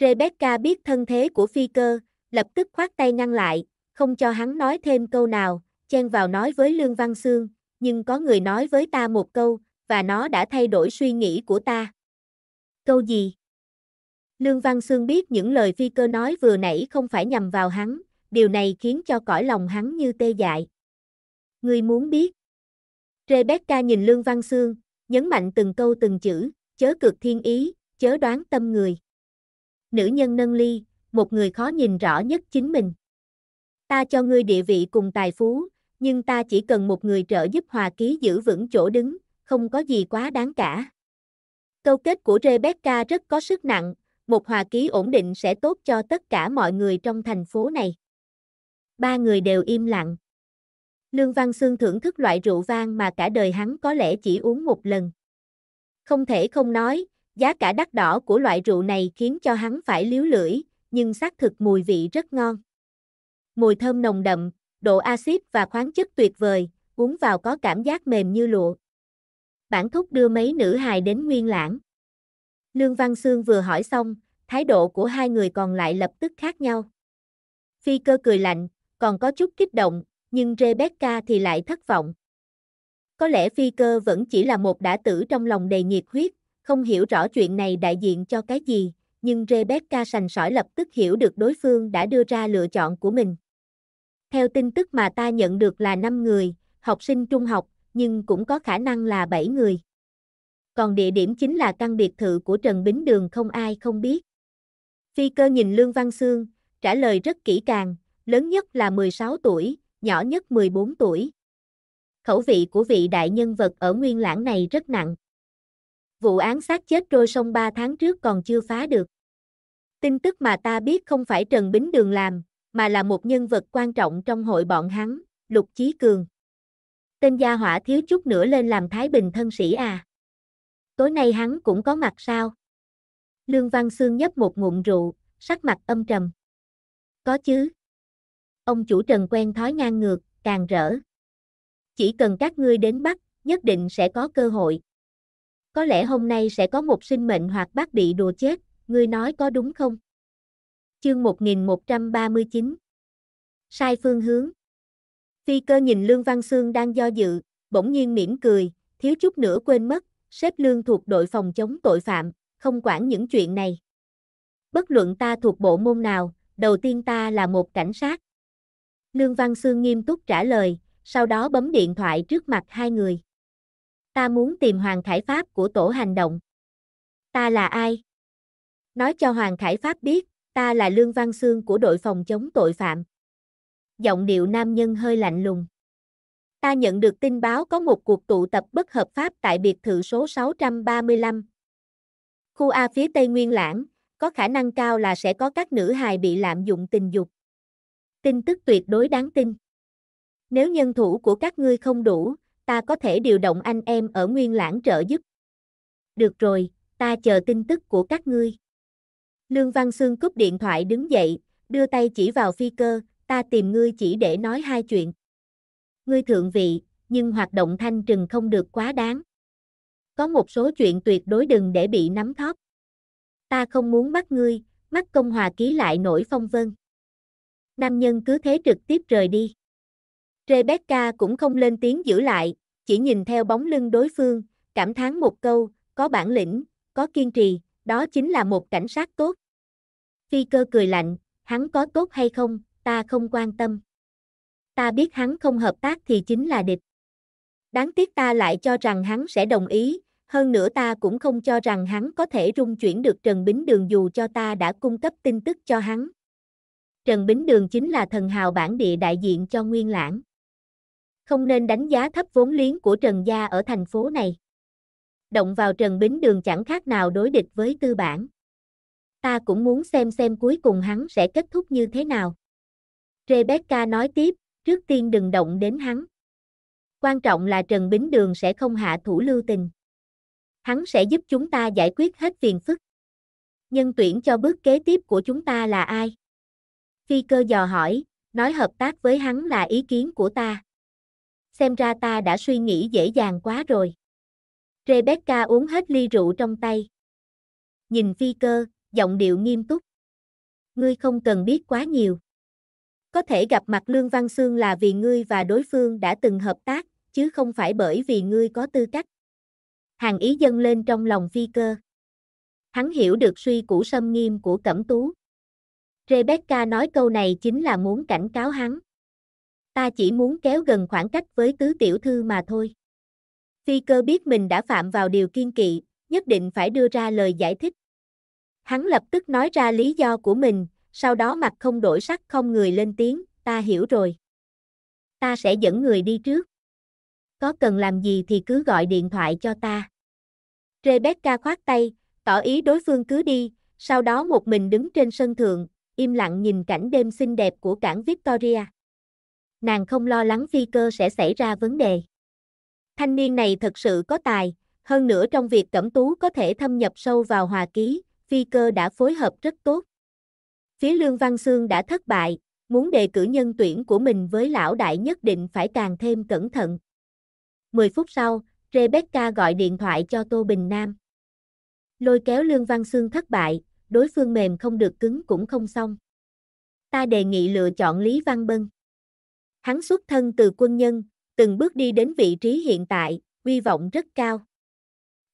Rebecca biết thân thế của phi cơ, lập tức khoát tay ngăn lại, không cho hắn nói thêm câu nào, chen vào nói với Lương Văn Sương, nhưng có người nói với ta một câu, và nó đã thay đổi suy nghĩ của ta. Câu gì? Lương Văn Sương biết những lời phi cơ nói vừa nãy không phải nhằm vào hắn, điều này khiến cho cõi lòng hắn như tê dại. Ngươi muốn biết. Rebecca nhìn Lương Văn Xương, nhấn mạnh từng câu từng chữ, chớ cực thiên ý, chớ đoán tâm người. Nữ nhân nâng ly, một người khó nhìn rõ nhất chính mình. Ta cho ngươi địa vị cùng tài phú, nhưng ta chỉ cần một người trợ giúp hòa ký giữ vững chỗ đứng, không có gì quá đáng cả. Câu kết của Rebecca rất có sức nặng, một hòa ký ổn định sẽ tốt cho tất cả mọi người trong thành phố này ba người đều im lặng. Lương Văn Xương thưởng thức loại rượu vang mà cả đời hắn có lẽ chỉ uống một lần. Không thể không nói, giá cả đắt đỏ của loại rượu này khiến cho hắn phải liếu lưỡi, nhưng xác thực mùi vị rất ngon. Mùi thơm nồng đậm, độ axit và khoáng chất tuyệt vời, uống vào có cảm giác mềm như lụa. Bản thúc đưa mấy nữ hài đến nguyên lãng. Lương Văn Xương vừa hỏi xong, thái độ của hai người còn lại lập tức khác nhau. Phi cơ cười lạnh, còn có chút kích động, nhưng Rebecca thì lại thất vọng. Có lẽ phi cơ vẫn chỉ là một đã tử trong lòng đầy nhiệt huyết, không hiểu rõ chuyện này đại diện cho cái gì, nhưng Rebecca sành sỏi lập tức hiểu được đối phương đã đưa ra lựa chọn của mình. Theo tin tức mà ta nhận được là 5 người, học sinh trung học, nhưng cũng có khả năng là 7 người. Còn địa điểm chính là căn biệt thự của Trần Bính Đường không ai không biết. Phi cơ nhìn Lương Văn Sương, trả lời rất kỹ càng, lớn nhất là 16 tuổi, nhỏ nhất 14 tuổi. Khẩu vị của vị đại nhân vật ở nguyên lãng này rất nặng. Vụ án sát chết trôi sông 3 tháng trước còn chưa phá được. Tin tức mà ta biết không phải Trần Bính Đường làm, mà là một nhân vật quan trọng trong hội bọn hắn, Lục Chí Cường. Tên gia hỏa thiếu chút nữa lên làm Thái Bình thân sĩ à. Tối nay hắn cũng có mặt sao? Lương Văn Xương nhấp một ngụm rượu, sắc mặt âm trầm. Có chứ ông chủ Trần quen thói ngang ngược, càng rỡ. Chỉ cần các ngươi đến bắt nhất định sẽ có cơ hội. Có lẽ hôm nay sẽ có một sinh mệnh hoặc bác bị đùa chết, ngươi nói có đúng không? Chương 1139 Sai phương hướng Phi cơ nhìn Lương Văn xương đang do dự, bỗng nhiên mỉm cười, thiếu chút nữa quên mất, sếp Lương thuộc đội phòng chống tội phạm, không quản những chuyện này. Bất luận ta thuộc bộ môn nào, đầu tiên ta là một cảnh sát. Lương Văn Sương nghiêm túc trả lời, sau đó bấm điện thoại trước mặt hai người. Ta muốn tìm Hoàng Khải Pháp của tổ hành động. Ta là ai? Nói cho Hoàng Khải Pháp biết, ta là Lương Văn Sương của đội phòng chống tội phạm. Giọng điệu nam nhân hơi lạnh lùng. Ta nhận được tin báo có một cuộc tụ tập bất hợp pháp tại biệt thự số 635. Khu A phía Tây Nguyên Lãng, có khả năng cao là sẽ có các nữ hài bị lạm dụng tình dục tin tức tuyệt đối đáng tin. Nếu nhân thủ của các ngươi không đủ, ta có thể điều động anh em ở Nguyên Lãng trợ giúp. Được rồi, ta chờ tin tức của các ngươi. Lương Văn Sương cúp điện thoại đứng dậy, đưa tay chỉ vào phi cơ, ta tìm ngươi chỉ để nói hai chuyện. Ngươi thượng vị, nhưng hoạt động thanh trừng không được quá đáng. Có một số chuyện tuyệt đối đừng để bị nắm thóp. Ta không muốn bắt ngươi, mắt công hòa ký lại nổi phong vân nam nhân cứ thế trực tiếp rời đi. Rebecca cũng không lên tiếng giữ lại, chỉ nhìn theo bóng lưng đối phương, cảm thán một câu, có bản lĩnh, có kiên trì, đó chính là một cảnh sát tốt. Phi cơ cười lạnh, hắn có tốt hay không, ta không quan tâm. Ta biết hắn không hợp tác thì chính là địch. Đáng tiếc ta lại cho rằng hắn sẽ đồng ý, hơn nữa ta cũng không cho rằng hắn có thể rung chuyển được Trần Bính Đường dù cho ta đã cung cấp tin tức cho hắn. Trần Bính Đường chính là thần hào bản địa đại diện cho Nguyên Lãng. Không nên đánh giá thấp vốn liếng của Trần Gia ở thành phố này. Động vào Trần Bính Đường chẳng khác nào đối địch với tư bản. Ta cũng muốn xem xem cuối cùng hắn sẽ kết thúc như thế nào. Rebecca nói tiếp, trước tiên đừng động đến hắn. Quan trọng là Trần Bính Đường sẽ không hạ thủ lưu tình. Hắn sẽ giúp chúng ta giải quyết hết phiền phức. Nhân tuyển cho bước kế tiếp của chúng ta là ai? Phi cơ dò hỏi, nói hợp tác với hắn là ý kiến của ta. Xem ra ta đã suy nghĩ dễ dàng quá rồi. Rebecca uống hết ly rượu trong tay. Nhìn phi cơ, giọng điệu nghiêm túc. Ngươi không cần biết quá nhiều. Có thể gặp mặt Lương Văn Sương là vì ngươi và đối phương đã từng hợp tác, chứ không phải bởi vì ngươi có tư cách. Hàng ý dâng lên trong lòng phi cơ. Hắn hiểu được suy củ sâm nghiêm của Cẩm Tú. Rebecca nói câu này chính là muốn cảnh cáo hắn. Ta chỉ muốn kéo gần khoảng cách với tứ tiểu thư mà thôi. Phi cơ biết mình đã phạm vào điều kiên kỵ, nhất định phải đưa ra lời giải thích. Hắn lập tức nói ra lý do của mình, sau đó mặt không đổi sắc không người lên tiếng, ta hiểu rồi. Ta sẽ dẫn người đi trước. Có cần làm gì thì cứ gọi điện thoại cho ta. Rebecca khoát tay, tỏ ý đối phương cứ đi, sau đó một mình đứng trên sân thượng, im lặng nhìn cảnh đêm xinh đẹp của cảng Victoria. Nàng không lo lắng phi cơ sẽ xảy ra vấn đề. Thanh niên này thật sự có tài, hơn nữa trong việc cẩm tú có thể thâm nhập sâu vào hòa ký, phi cơ đã phối hợp rất tốt. Phía Lương Văn Sương đã thất bại, muốn đề cử nhân tuyển của mình với lão đại nhất định phải càng thêm cẩn thận. 10 phút sau, Rebecca gọi điện thoại cho Tô Bình Nam. Lôi kéo Lương Văn Sương thất bại, đối phương mềm không được cứng cũng không xong. Ta đề nghị lựa chọn Lý Văn Bân. Hắn xuất thân từ quân nhân, từng bước đi đến vị trí hiện tại, uy vọng rất cao.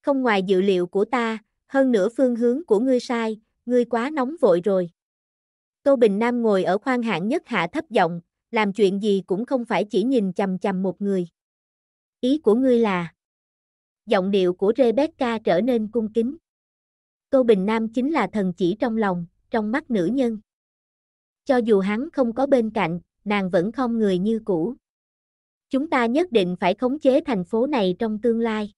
Không ngoài dự liệu của ta, hơn nữa phương hướng của ngươi sai, ngươi quá nóng vội rồi. Tô Bình Nam ngồi ở khoang hạng nhất hạ thấp giọng, làm chuyện gì cũng không phải chỉ nhìn chằm chằm một người. Ý của ngươi là? Giọng điệu của Rebecca trở nên cung kính. Câu Bình Nam chính là thần chỉ trong lòng, trong mắt nữ nhân. Cho dù hắn không có bên cạnh, nàng vẫn không người như cũ. Chúng ta nhất định phải khống chế thành phố này trong tương lai.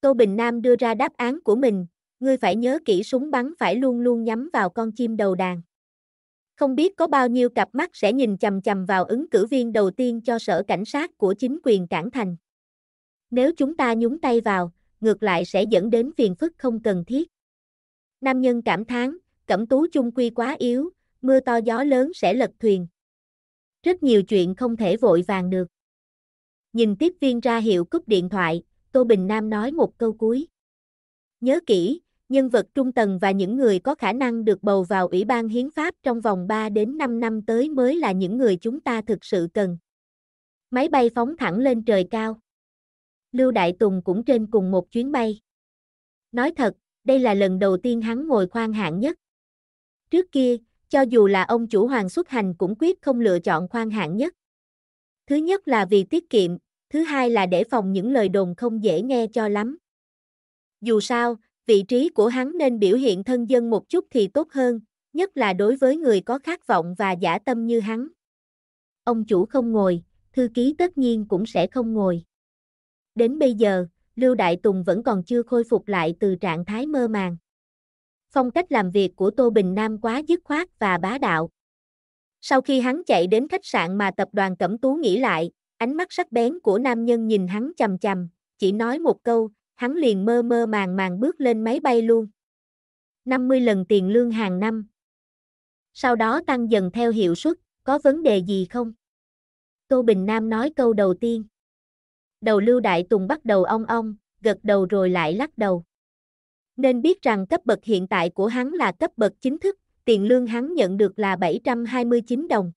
Tô Bình Nam đưa ra đáp án của mình, ngươi phải nhớ kỹ súng bắn phải luôn luôn nhắm vào con chim đầu đàn. Không biết có bao nhiêu cặp mắt sẽ nhìn chầm chầm vào ứng cử viên đầu tiên cho sở cảnh sát của chính quyền Cảng Thành. Nếu chúng ta nhúng tay vào, ngược lại sẽ dẫn đến phiền phức không cần thiết. Nam nhân cảm thán, cẩm tú chung quy quá yếu, mưa to gió lớn sẽ lật thuyền. Rất nhiều chuyện không thể vội vàng được. Nhìn tiếp viên ra hiệu cúp điện thoại, Tô Bình Nam nói một câu cuối. Nhớ kỹ, nhân vật trung tầng và những người có khả năng được bầu vào Ủy ban Hiến pháp trong vòng 3 đến 5 năm tới mới là những người chúng ta thực sự cần. Máy bay phóng thẳng lên trời cao. Lưu Đại Tùng cũng trên cùng một chuyến bay. Nói thật, đây là lần đầu tiên hắn ngồi khoan hạng nhất. Trước kia, cho dù là ông chủ hoàng xuất hành cũng quyết không lựa chọn khoan hạng nhất. Thứ nhất là vì tiết kiệm, thứ hai là để phòng những lời đồn không dễ nghe cho lắm. Dù sao, vị trí của hắn nên biểu hiện thân dân một chút thì tốt hơn, nhất là đối với người có khát vọng và giả tâm như hắn. Ông chủ không ngồi, thư ký tất nhiên cũng sẽ không ngồi. Đến bây giờ, Lưu Đại Tùng vẫn còn chưa khôi phục lại từ trạng thái mơ màng. Phong cách làm việc của Tô Bình Nam quá dứt khoát và bá đạo. Sau khi hắn chạy đến khách sạn mà tập đoàn Cẩm Tú nghỉ lại, ánh mắt sắc bén của nam nhân nhìn hắn chằm chằm, chỉ nói một câu, hắn liền mơ mơ màng màng bước lên máy bay luôn. 50 lần tiền lương hàng năm. Sau đó tăng dần theo hiệu suất, có vấn đề gì không? Tô Bình Nam nói câu đầu tiên đầu Lưu Đại Tùng bắt đầu ong ong, gật đầu rồi lại lắc đầu. Nên biết rằng cấp bậc hiện tại của hắn là cấp bậc chính thức, tiền lương hắn nhận được là 729 đồng.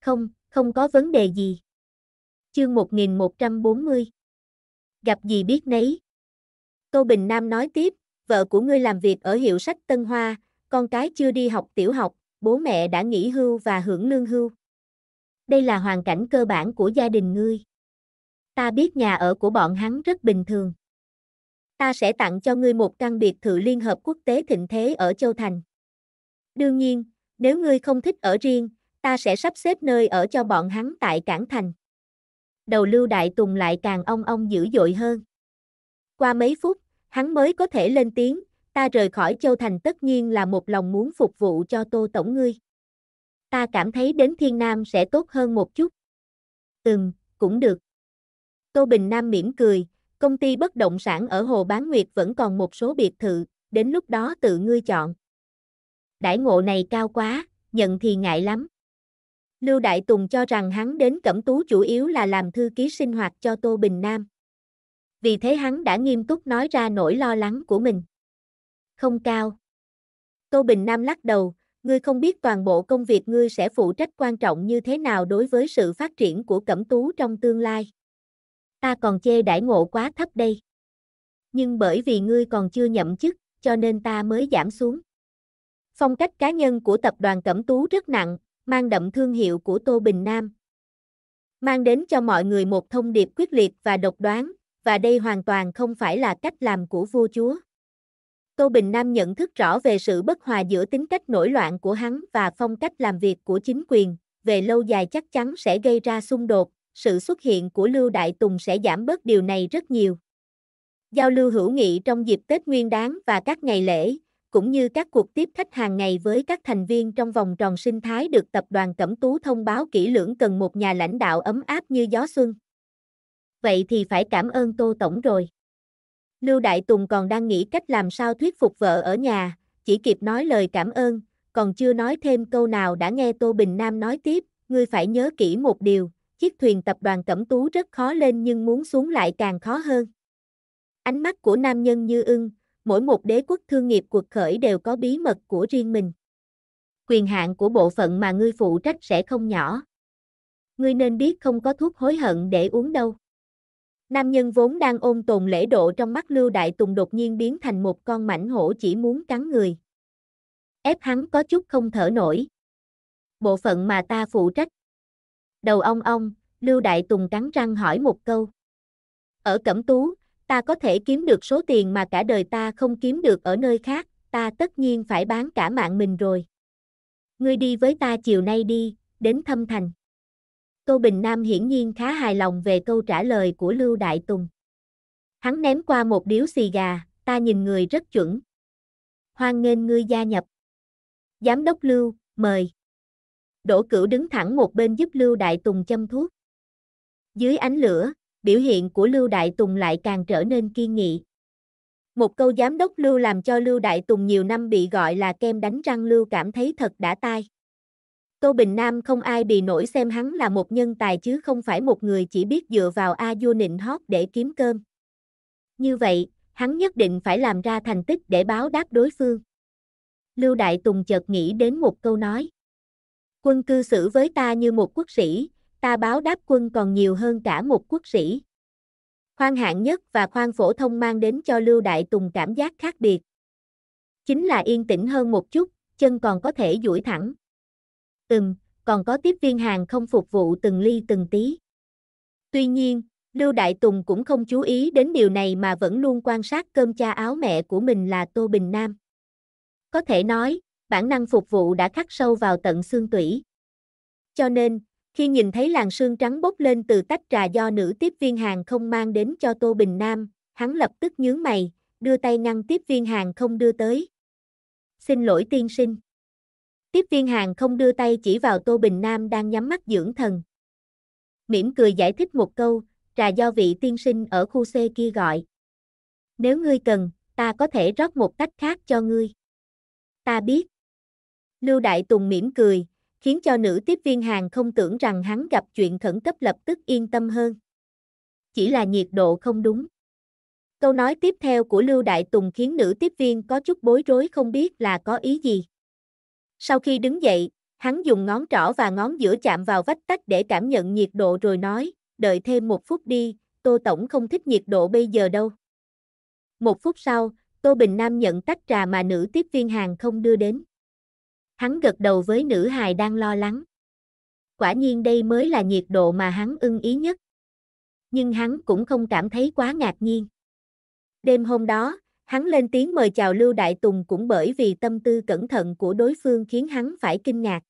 Không, không có vấn đề gì. Chương 1140 Gặp gì biết nấy. Tô Bình Nam nói tiếp, vợ của ngươi làm việc ở hiệu sách Tân Hoa, con cái chưa đi học tiểu học, bố mẹ đã nghỉ hưu và hưởng lương hưu. Đây là hoàn cảnh cơ bản của gia đình ngươi. Ta biết nhà ở của bọn hắn rất bình thường. Ta sẽ tặng cho ngươi một căn biệt thự Liên Hợp Quốc tế thịnh thế ở Châu Thành. Đương nhiên, nếu ngươi không thích ở riêng, ta sẽ sắp xếp nơi ở cho bọn hắn tại Cảng Thành. Đầu Lưu Đại Tùng lại càng ong ong dữ dội hơn. Qua mấy phút, hắn mới có thể lên tiếng, ta rời khỏi Châu Thành tất nhiên là một lòng muốn phục vụ cho Tô Tổng ngươi. Ta cảm thấy đến Thiên Nam sẽ tốt hơn một chút. Ừm, cũng được. Tô Bình Nam mỉm cười, công ty bất động sản ở Hồ Bán Nguyệt vẫn còn một số biệt thự, đến lúc đó tự ngươi chọn. Đãi ngộ này cao quá, nhận thì ngại lắm. Lưu Đại Tùng cho rằng hắn đến Cẩm Tú chủ yếu là làm thư ký sinh hoạt cho Tô Bình Nam. Vì thế hắn đã nghiêm túc nói ra nỗi lo lắng của mình. Không cao. Tô Bình Nam lắc đầu, ngươi không biết toàn bộ công việc ngươi sẽ phụ trách quan trọng như thế nào đối với sự phát triển của Cẩm Tú trong tương lai ta còn chê đãi ngộ quá thấp đây. Nhưng bởi vì ngươi còn chưa nhậm chức, cho nên ta mới giảm xuống. Phong cách cá nhân của tập đoàn Cẩm Tú rất nặng, mang đậm thương hiệu của Tô Bình Nam. Mang đến cho mọi người một thông điệp quyết liệt và độc đoán, và đây hoàn toàn không phải là cách làm của vua chúa. Tô Bình Nam nhận thức rõ về sự bất hòa giữa tính cách nổi loạn của hắn và phong cách làm việc của chính quyền, về lâu dài chắc chắn sẽ gây ra xung đột, sự xuất hiện của Lưu Đại Tùng sẽ giảm bớt điều này rất nhiều. Giao lưu hữu nghị trong dịp Tết Nguyên Đán và các ngày lễ, cũng như các cuộc tiếp khách hàng ngày với các thành viên trong vòng tròn sinh thái được tập đoàn Cẩm Tú thông báo kỹ lưỡng cần một nhà lãnh đạo ấm áp như gió xuân. Vậy thì phải cảm ơn Tô Tổng rồi. Lưu Đại Tùng còn đang nghĩ cách làm sao thuyết phục vợ ở nhà, chỉ kịp nói lời cảm ơn, còn chưa nói thêm câu nào đã nghe Tô Bình Nam nói tiếp, ngươi phải nhớ kỹ một điều, chiếc thuyền tập đoàn Cẩm Tú rất khó lên nhưng muốn xuống lại càng khó hơn. Ánh mắt của nam nhân như ưng, mỗi một đế quốc thương nghiệp cuộc khởi đều có bí mật của riêng mình. Quyền hạn của bộ phận mà ngươi phụ trách sẽ không nhỏ. Ngươi nên biết không có thuốc hối hận để uống đâu. Nam nhân vốn đang ôn tồn lễ độ trong mắt Lưu Đại Tùng đột nhiên biến thành một con mảnh hổ chỉ muốn cắn người. Ép hắn có chút không thở nổi. Bộ phận mà ta phụ trách Đầu ong ong, Lưu Đại Tùng cắn răng hỏi một câu. Ở Cẩm Tú, ta có thể kiếm được số tiền mà cả đời ta không kiếm được ở nơi khác, ta tất nhiên phải bán cả mạng mình rồi. Ngươi đi với ta chiều nay đi, đến Thâm Thành. Câu Bình Nam hiển nhiên khá hài lòng về câu trả lời của Lưu Đại Tùng. Hắn ném qua một điếu xì gà, ta nhìn người rất chuẩn. Hoan nghênh ngươi gia nhập. Giám đốc Lưu, mời. Đỗ Cửu đứng thẳng một bên giúp Lưu Đại Tùng châm thuốc. Dưới ánh lửa, biểu hiện của Lưu Đại Tùng lại càng trở nên kiên nghị. Một câu giám đốc Lưu làm cho Lưu Đại Tùng nhiều năm bị gọi là kem đánh răng Lưu cảm thấy thật đã tai. Tô Bình Nam không ai bị nổi xem hắn là một nhân tài chứ không phải một người chỉ biết dựa vào a du nịnh hót để kiếm cơm. Như vậy, hắn nhất định phải làm ra thành tích để báo đáp đối phương. Lưu Đại Tùng chợt nghĩ đến một câu nói. Quân cư xử với ta như một quốc sĩ, ta báo đáp quân còn nhiều hơn cả một quốc sĩ. Khoan hạng nhất và khoan phổ thông mang đến cho Lưu Đại Tùng cảm giác khác biệt. Chính là yên tĩnh hơn một chút, chân còn có thể duỗi thẳng. Ừm, còn có tiếp viên hàng không phục vụ từng ly từng tí. Tuy nhiên, Lưu Đại Tùng cũng không chú ý đến điều này mà vẫn luôn quan sát cơm cha áo mẹ của mình là Tô Bình Nam. Có thể nói, bản năng phục vụ đã khắc sâu vào tận xương tủy. Cho nên, khi nhìn thấy làn sương trắng bốc lên từ tách trà do nữ tiếp viên hàng không mang đến cho Tô Bình Nam, hắn lập tức nhướng mày, đưa tay ngăn tiếp viên hàng không đưa tới. Xin lỗi tiên sinh. Tiếp viên hàng không đưa tay chỉ vào Tô Bình Nam đang nhắm mắt dưỡng thần. Mỉm cười giải thích một câu, trà do vị tiên sinh ở khu C kia gọi. Nếu ngươi cần, ta có thể rót một tách khác cho ngươi. Ta biết. Lưu Đại Tùng mỉm cười, khiến cho nữ tiếp viên hàng không tưởng rằng hắn gặp chuyện khẩn cấp lập tức yên tâm hơn. Chỉ là nhiệt độ không đúng. Câu nói tiếp theo của Lưu Đại Tùng khiến nữ tiếp viên có chút bối rối không biết là có ý gì. Sau khi đứng dậy, hắn dùng ngón trỏ và ngón giữa chạm vào vách tách để cảm nhận nhiệt độ rồi nói, đợi thêm một phút đi, Tô Tổng không thích nhiệt độ bây giờ đâu. Một phút sau, Tô Bình Nam nhận tách trà mà nữ tiếp viên hàng không đưa đến. Hắn gật đầu với nữ hài đang lo lắng. Quả nhiên đây mới là nhiệt độ mà hắn ưng ý nhất. Nhưng hắn cũng không cảm thấy quá ngạc nhiên. Đêm hôm đó, hắn lên tiếng mời chào Lưu Đại Tùng cũng bởi vì tâm tư cẩn thận của đối phương khiến hắn phải kinh ngạc.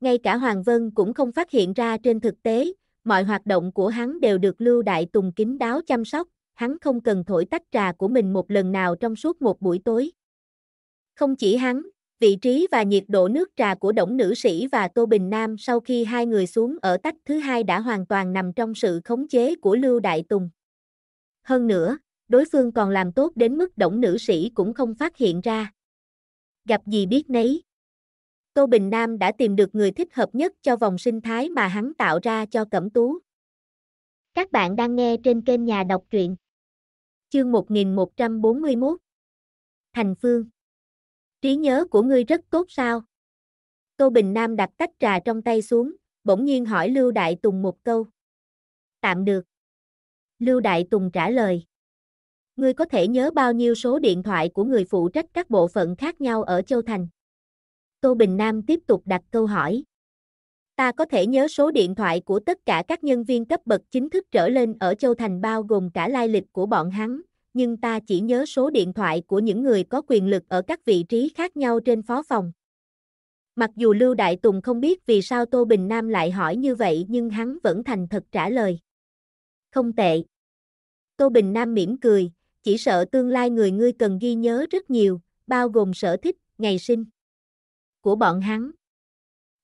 Ngay cả Hoàng Vân cũng không phát hiện ra trên thực tế, mọi hoạt động của hắn đều được Lưu Đại Tùng kín đáo chăm sóc, hắn không cần thổi tách trà của mình một lần nào trong suốt một buổi tối. Không chỉ hắn, Vị trí và nhiệt độ nước trà của Đổng Nữ Sĩ và Tô Bình Nam sau khi hai người xuống ở tách thứ hai đã hoàn toàn nằm trong sự khống chế của Lưu Đại Tùng. Hơn nữa, đối phương còn làm tốt đến mức Đổng Nữ Sĩ cũng không phát hiện ra. Gặp gì biết nấy. Tô Bình Nam đã tìm được người thích hợp nhất cho vòng sinh thái mà hắn tạo ra cho Cẩm Tú. Các bạn đang nghe trên kênh Nhà Đọc Truyện. Chương 1141 Thành Phương Trí nhớ của ngươi rất tốt sao? Tô Bình Nam đặt tách trà trong tay xuống, bỗng nhiên hỏi Lưu Đại Tùng một câu. Tạm được. Lưu Đại Tùng trả lời. Ngươi có thể nhớ bao nhiêu số điện thoại của người phụ trách các bộ phận khác nhau ở Châu Thành? Tô Bình Nam tiếp tục đặt câu hỏi. Ta có thể nhớ số điện thoại của tất cả các nhân viên cấp bậc chính thức trở lên ở Châu Thành bao gồm cả lai lịch của bọn hắn, nhưng ta chỉ nhớ số điện thoại của những người có quyền lực ở các vị trí khác nhau trên phó phòng. Mặc dù Lưu Đại Tùng không biết vì sao Tô Bình Nam lại hỏi như vậy nhưng hắn vẫn thành thật trả lời. Không tệ. Tô Bình Nam mỉm cười, chỉ sợ tương lai người ngươi cần ghi nhớ rất nhiều, bao gồm sở thích, ngày sinh của bọn hắn.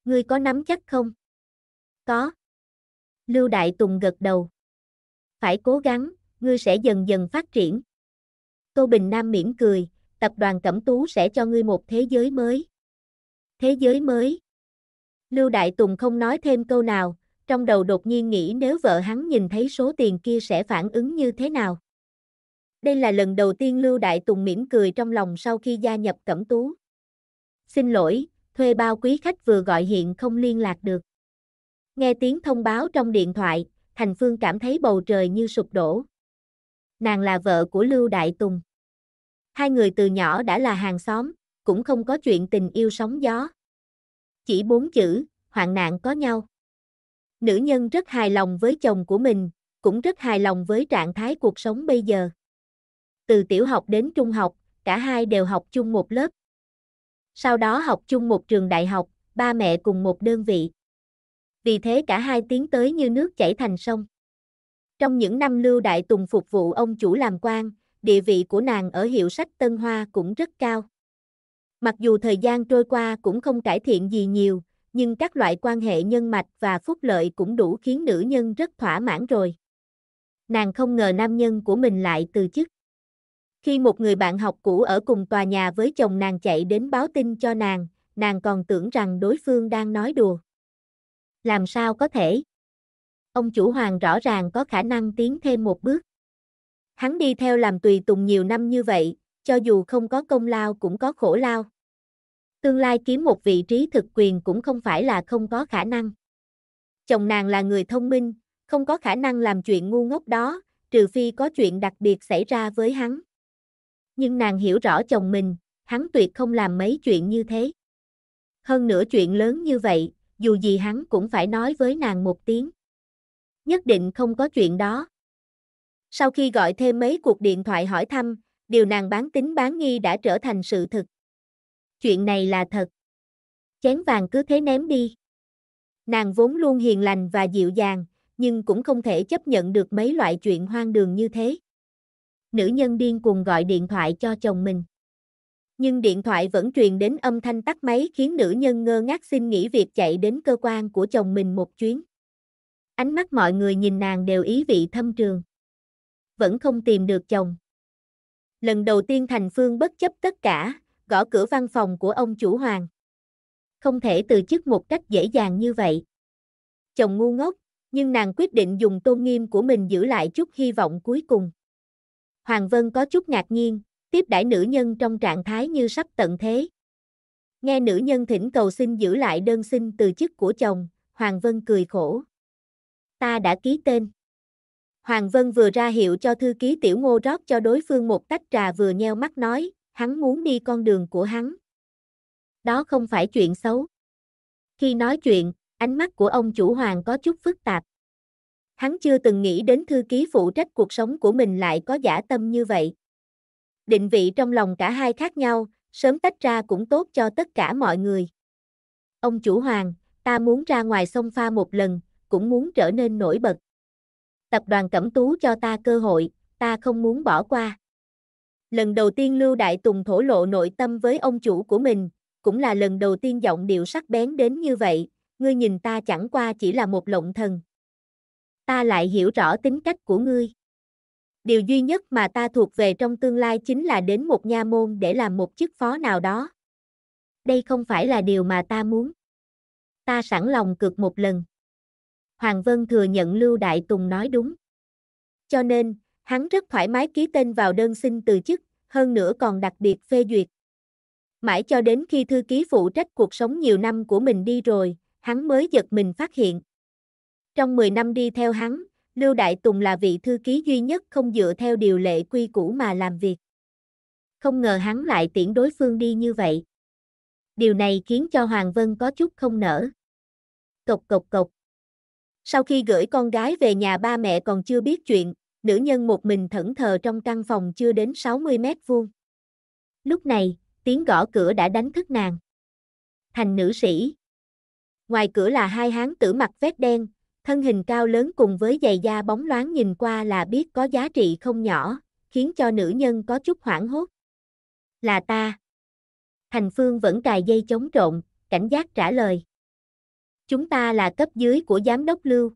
Ngươi có nắm chắc không? Có. Lưu Đại Tùng gật đầu. Phải cố gắng, ngươi sẽ dần dần phát triển. Câu Bình Nam mỉm cười, tập đoàn Cẩm Tú sẽ cho ngươi một thế giới mới. Thế giới mới. Lưu Đại Tùng không nói thêm câu nào, trong đầu đột nhiên nghĩ nếu vợ hắn nhìn thấy số tiền kia sẽ phản ứng như thế nào. Đây là lần đầu tiên Lưu Đại Tùng mỉm cười trong lòng sau khi gia nhập Cẩm Tú. Xin lỗi, thuê bao quý khách vừa gọi hiện không liên lạc được. Nghe tiếng thông báo trong điện thoại, Thành Phương cảm thấy bầu trời như sụp đổ nàng là vợ của Lưu Đại Tùng. Hai người từ nhỏ đã là hàng xóm, cũng không có chuyện tình yêu sóng gió. Chỉ bốn chữ, hoạn nạn có nhau. Nữ nhân rất hài lòng với chồng của mình, cũng rất hài lòng với trạng thái cuộc sống bây giờ. Từ tiểu học đến trung học, cả hai đều học chung một lớp. Sau đó học chung một trường đại học, ba mẹ cùng một đơn vị. Vì thế cả hai tiến tới như nước chảy thành sông. Trong những năm Lưu Đại Tùng phục vụ ông chủ làm quan, địa vị của nàng ở hiệu sách Tân Hoa cũng rất cao. Mặc dù thời gian trôi qua cũng không cải thiện gì nhiều, nhưng các loại quan hệ nhân mạch và phúc lợi cũng đủ khiến nữ nhân rất thỏa mãn rồi. Nàng không ngờ nam nhân của mình lại từ chức. Khi một người bạn học cũ ở cùng tòa nhà với chồng nàng chạy đến báo tin cho nàng, nàng còn tưởng rằng đối phương đang nói đùa. Làm sao có thể? ông chủ hoàng rõ ràng có khả năng tiến thêm một bước. Hắn đi theo làm tùy tùng nhiều năm như vậy, cho dù không có công lao cũng có khổ lao. Tương lai kiếm một vị trí thực quyền cũng không phải là không có khả năng. Chồng nàng là người thông minh, không có khả năng làm chuyện ngu ngốc đó, trừ phi có chuyện đặc biệt xảy ra với hắn. Nhưng nàng hiểu rõ chồng mình, hắn tuyệt không làm mấy chuyện như thế. Hơn nữa chuyện lớn như vậy, dù gì hắn cũng phải nói với nàng một tiếng nhất định không có chuyện đó. Sau khi gọi thêm mấy cuộc điện thoại hỏi thăm, điều nàng bán tính bán nghi đã trở thành sự thực. Chuyện này là thật. Chén vàng cứ thế ném đi. Nàng vốn luôn hiền lành và dịu dàng, nhưng cũng không thể chấp nhận được mấy loại chuyện hoang đường như thế. Nữ nhân điên cuồng gọi điện thoại cho chồng mình. Nhưng điện thoại vẫn truyền đến âm thanh tắt máy khiến nữ nhân ngơ ngác xin nghỉ việc chạy đến cơ quan của chồng mình một chuyến ánh mắt mọi người nhìn nàng đều ý vị thâm trường. Vẫn không tìm được chồng. Lần đầu tiên Thành Phương bất chấp tất cả, gõ cửa văn phòng của ông chủ Hoàng. Không thể từ chức một cách dễ dàng như vậy. Chồng ngu ngốc, nhưng nàng quyết định dùng tôn nghiêm của mình giữ lại chút hy vọng cuối cùng. Hoàng Vân có chút ngạc nhiên, tiếp đãi nữ nhân trong trạng thái như sắp tận thế. Nghe nữ nhân thỉnh cầu xin giữ lại đơn xin từ chức của chồng, Hoàng Vân cười khổ ta đã ký tên. Hoàng Vân vừa ra hiệu cho thư ký tiểu ngô rót cho đối phương một tách trà vừa nheo mắt nói, hắn muốn đi con đường của hắn. Đó không phải chuyện xấu. Khi nói chuyện, ánh mắt của ông chủ Hoàng có chút phức tạp. Hắn chưa từng nghĩ đến thư ký phụ trách cuộc sống của mình lại có giả tâm như vậy. Định vị trong lòng cả hai khác nhau, sớm tách ra cũng tốt cho tất cả mọi người. Ông chủ Hoàng, ta muốn ra ngoài sông pha một lần, cũng muốn trở nên nổi bật. Tập đoàn Cẩm Tú cho ta cơ hội, ta không muốn bỏ qua. Lần đầu tiên Lưu Đại Tùng thổ lộ nội tâm với ông chủ của mình, cũng là lần đầu tiên giọng điệu sắc bén đến như vậy, ngươi nhìn ta chẳng qua chỉ là một lộng thần. Ta lại hiểu rõ tính cách của ngươi. Điều duy nhất mà ta thuộc về trong tương lai chính là đến một nha môn để làm một chức phó nào đó. Đây không phải là điều mà ta muốn. Ta sẵn lòng cực một lần. Hoàng Vân thừa nhận Lưu Đại Tùng nói đúng. Cho nên, hắn rất thoải mái ký tên vào đơn xin từ chức, hơn nữa còn đặc biệt phê duyệt. Mãi cho đến khi thư ký phụ trách cuộc sống nhiều năm của mình đi rồi, hắn mới giật mình phát hiện. Trong 10 năm đi theo hắn, Lưu Đại Tùng là vị thư ký duy nhất không dựa theo điều lệ quy củ mà làm việc. Không ngờ hắn lại tiễn đối phương đi như vậy. Điều này khiến cho Hoàng Vân có chút không nở. Cộc cộc cộc. Sau khi gửi con gái về nhà ba mẹ còn chưa biết chuyện, nữ nhân một mình thẫn thờ trong căn phòng chưa đến 60 mét vuông. Lúc này, tiếng gõ cửa đã đánh thức nàng. Thành nữ sĩ. Ngoài cửa là hai hán tử mặc vest đen, thân hình cao lớn cùng với giày da bóng loáng nhìn qua là biết có giá trị không nhỏ, khiến cho nữ nhân có chút hoảng hốt. Là ta. Thành Phương vẫn cài dây chống trộn, cảnh giác trả lời chúng ta là cấp dưới của giám đốc Lưu.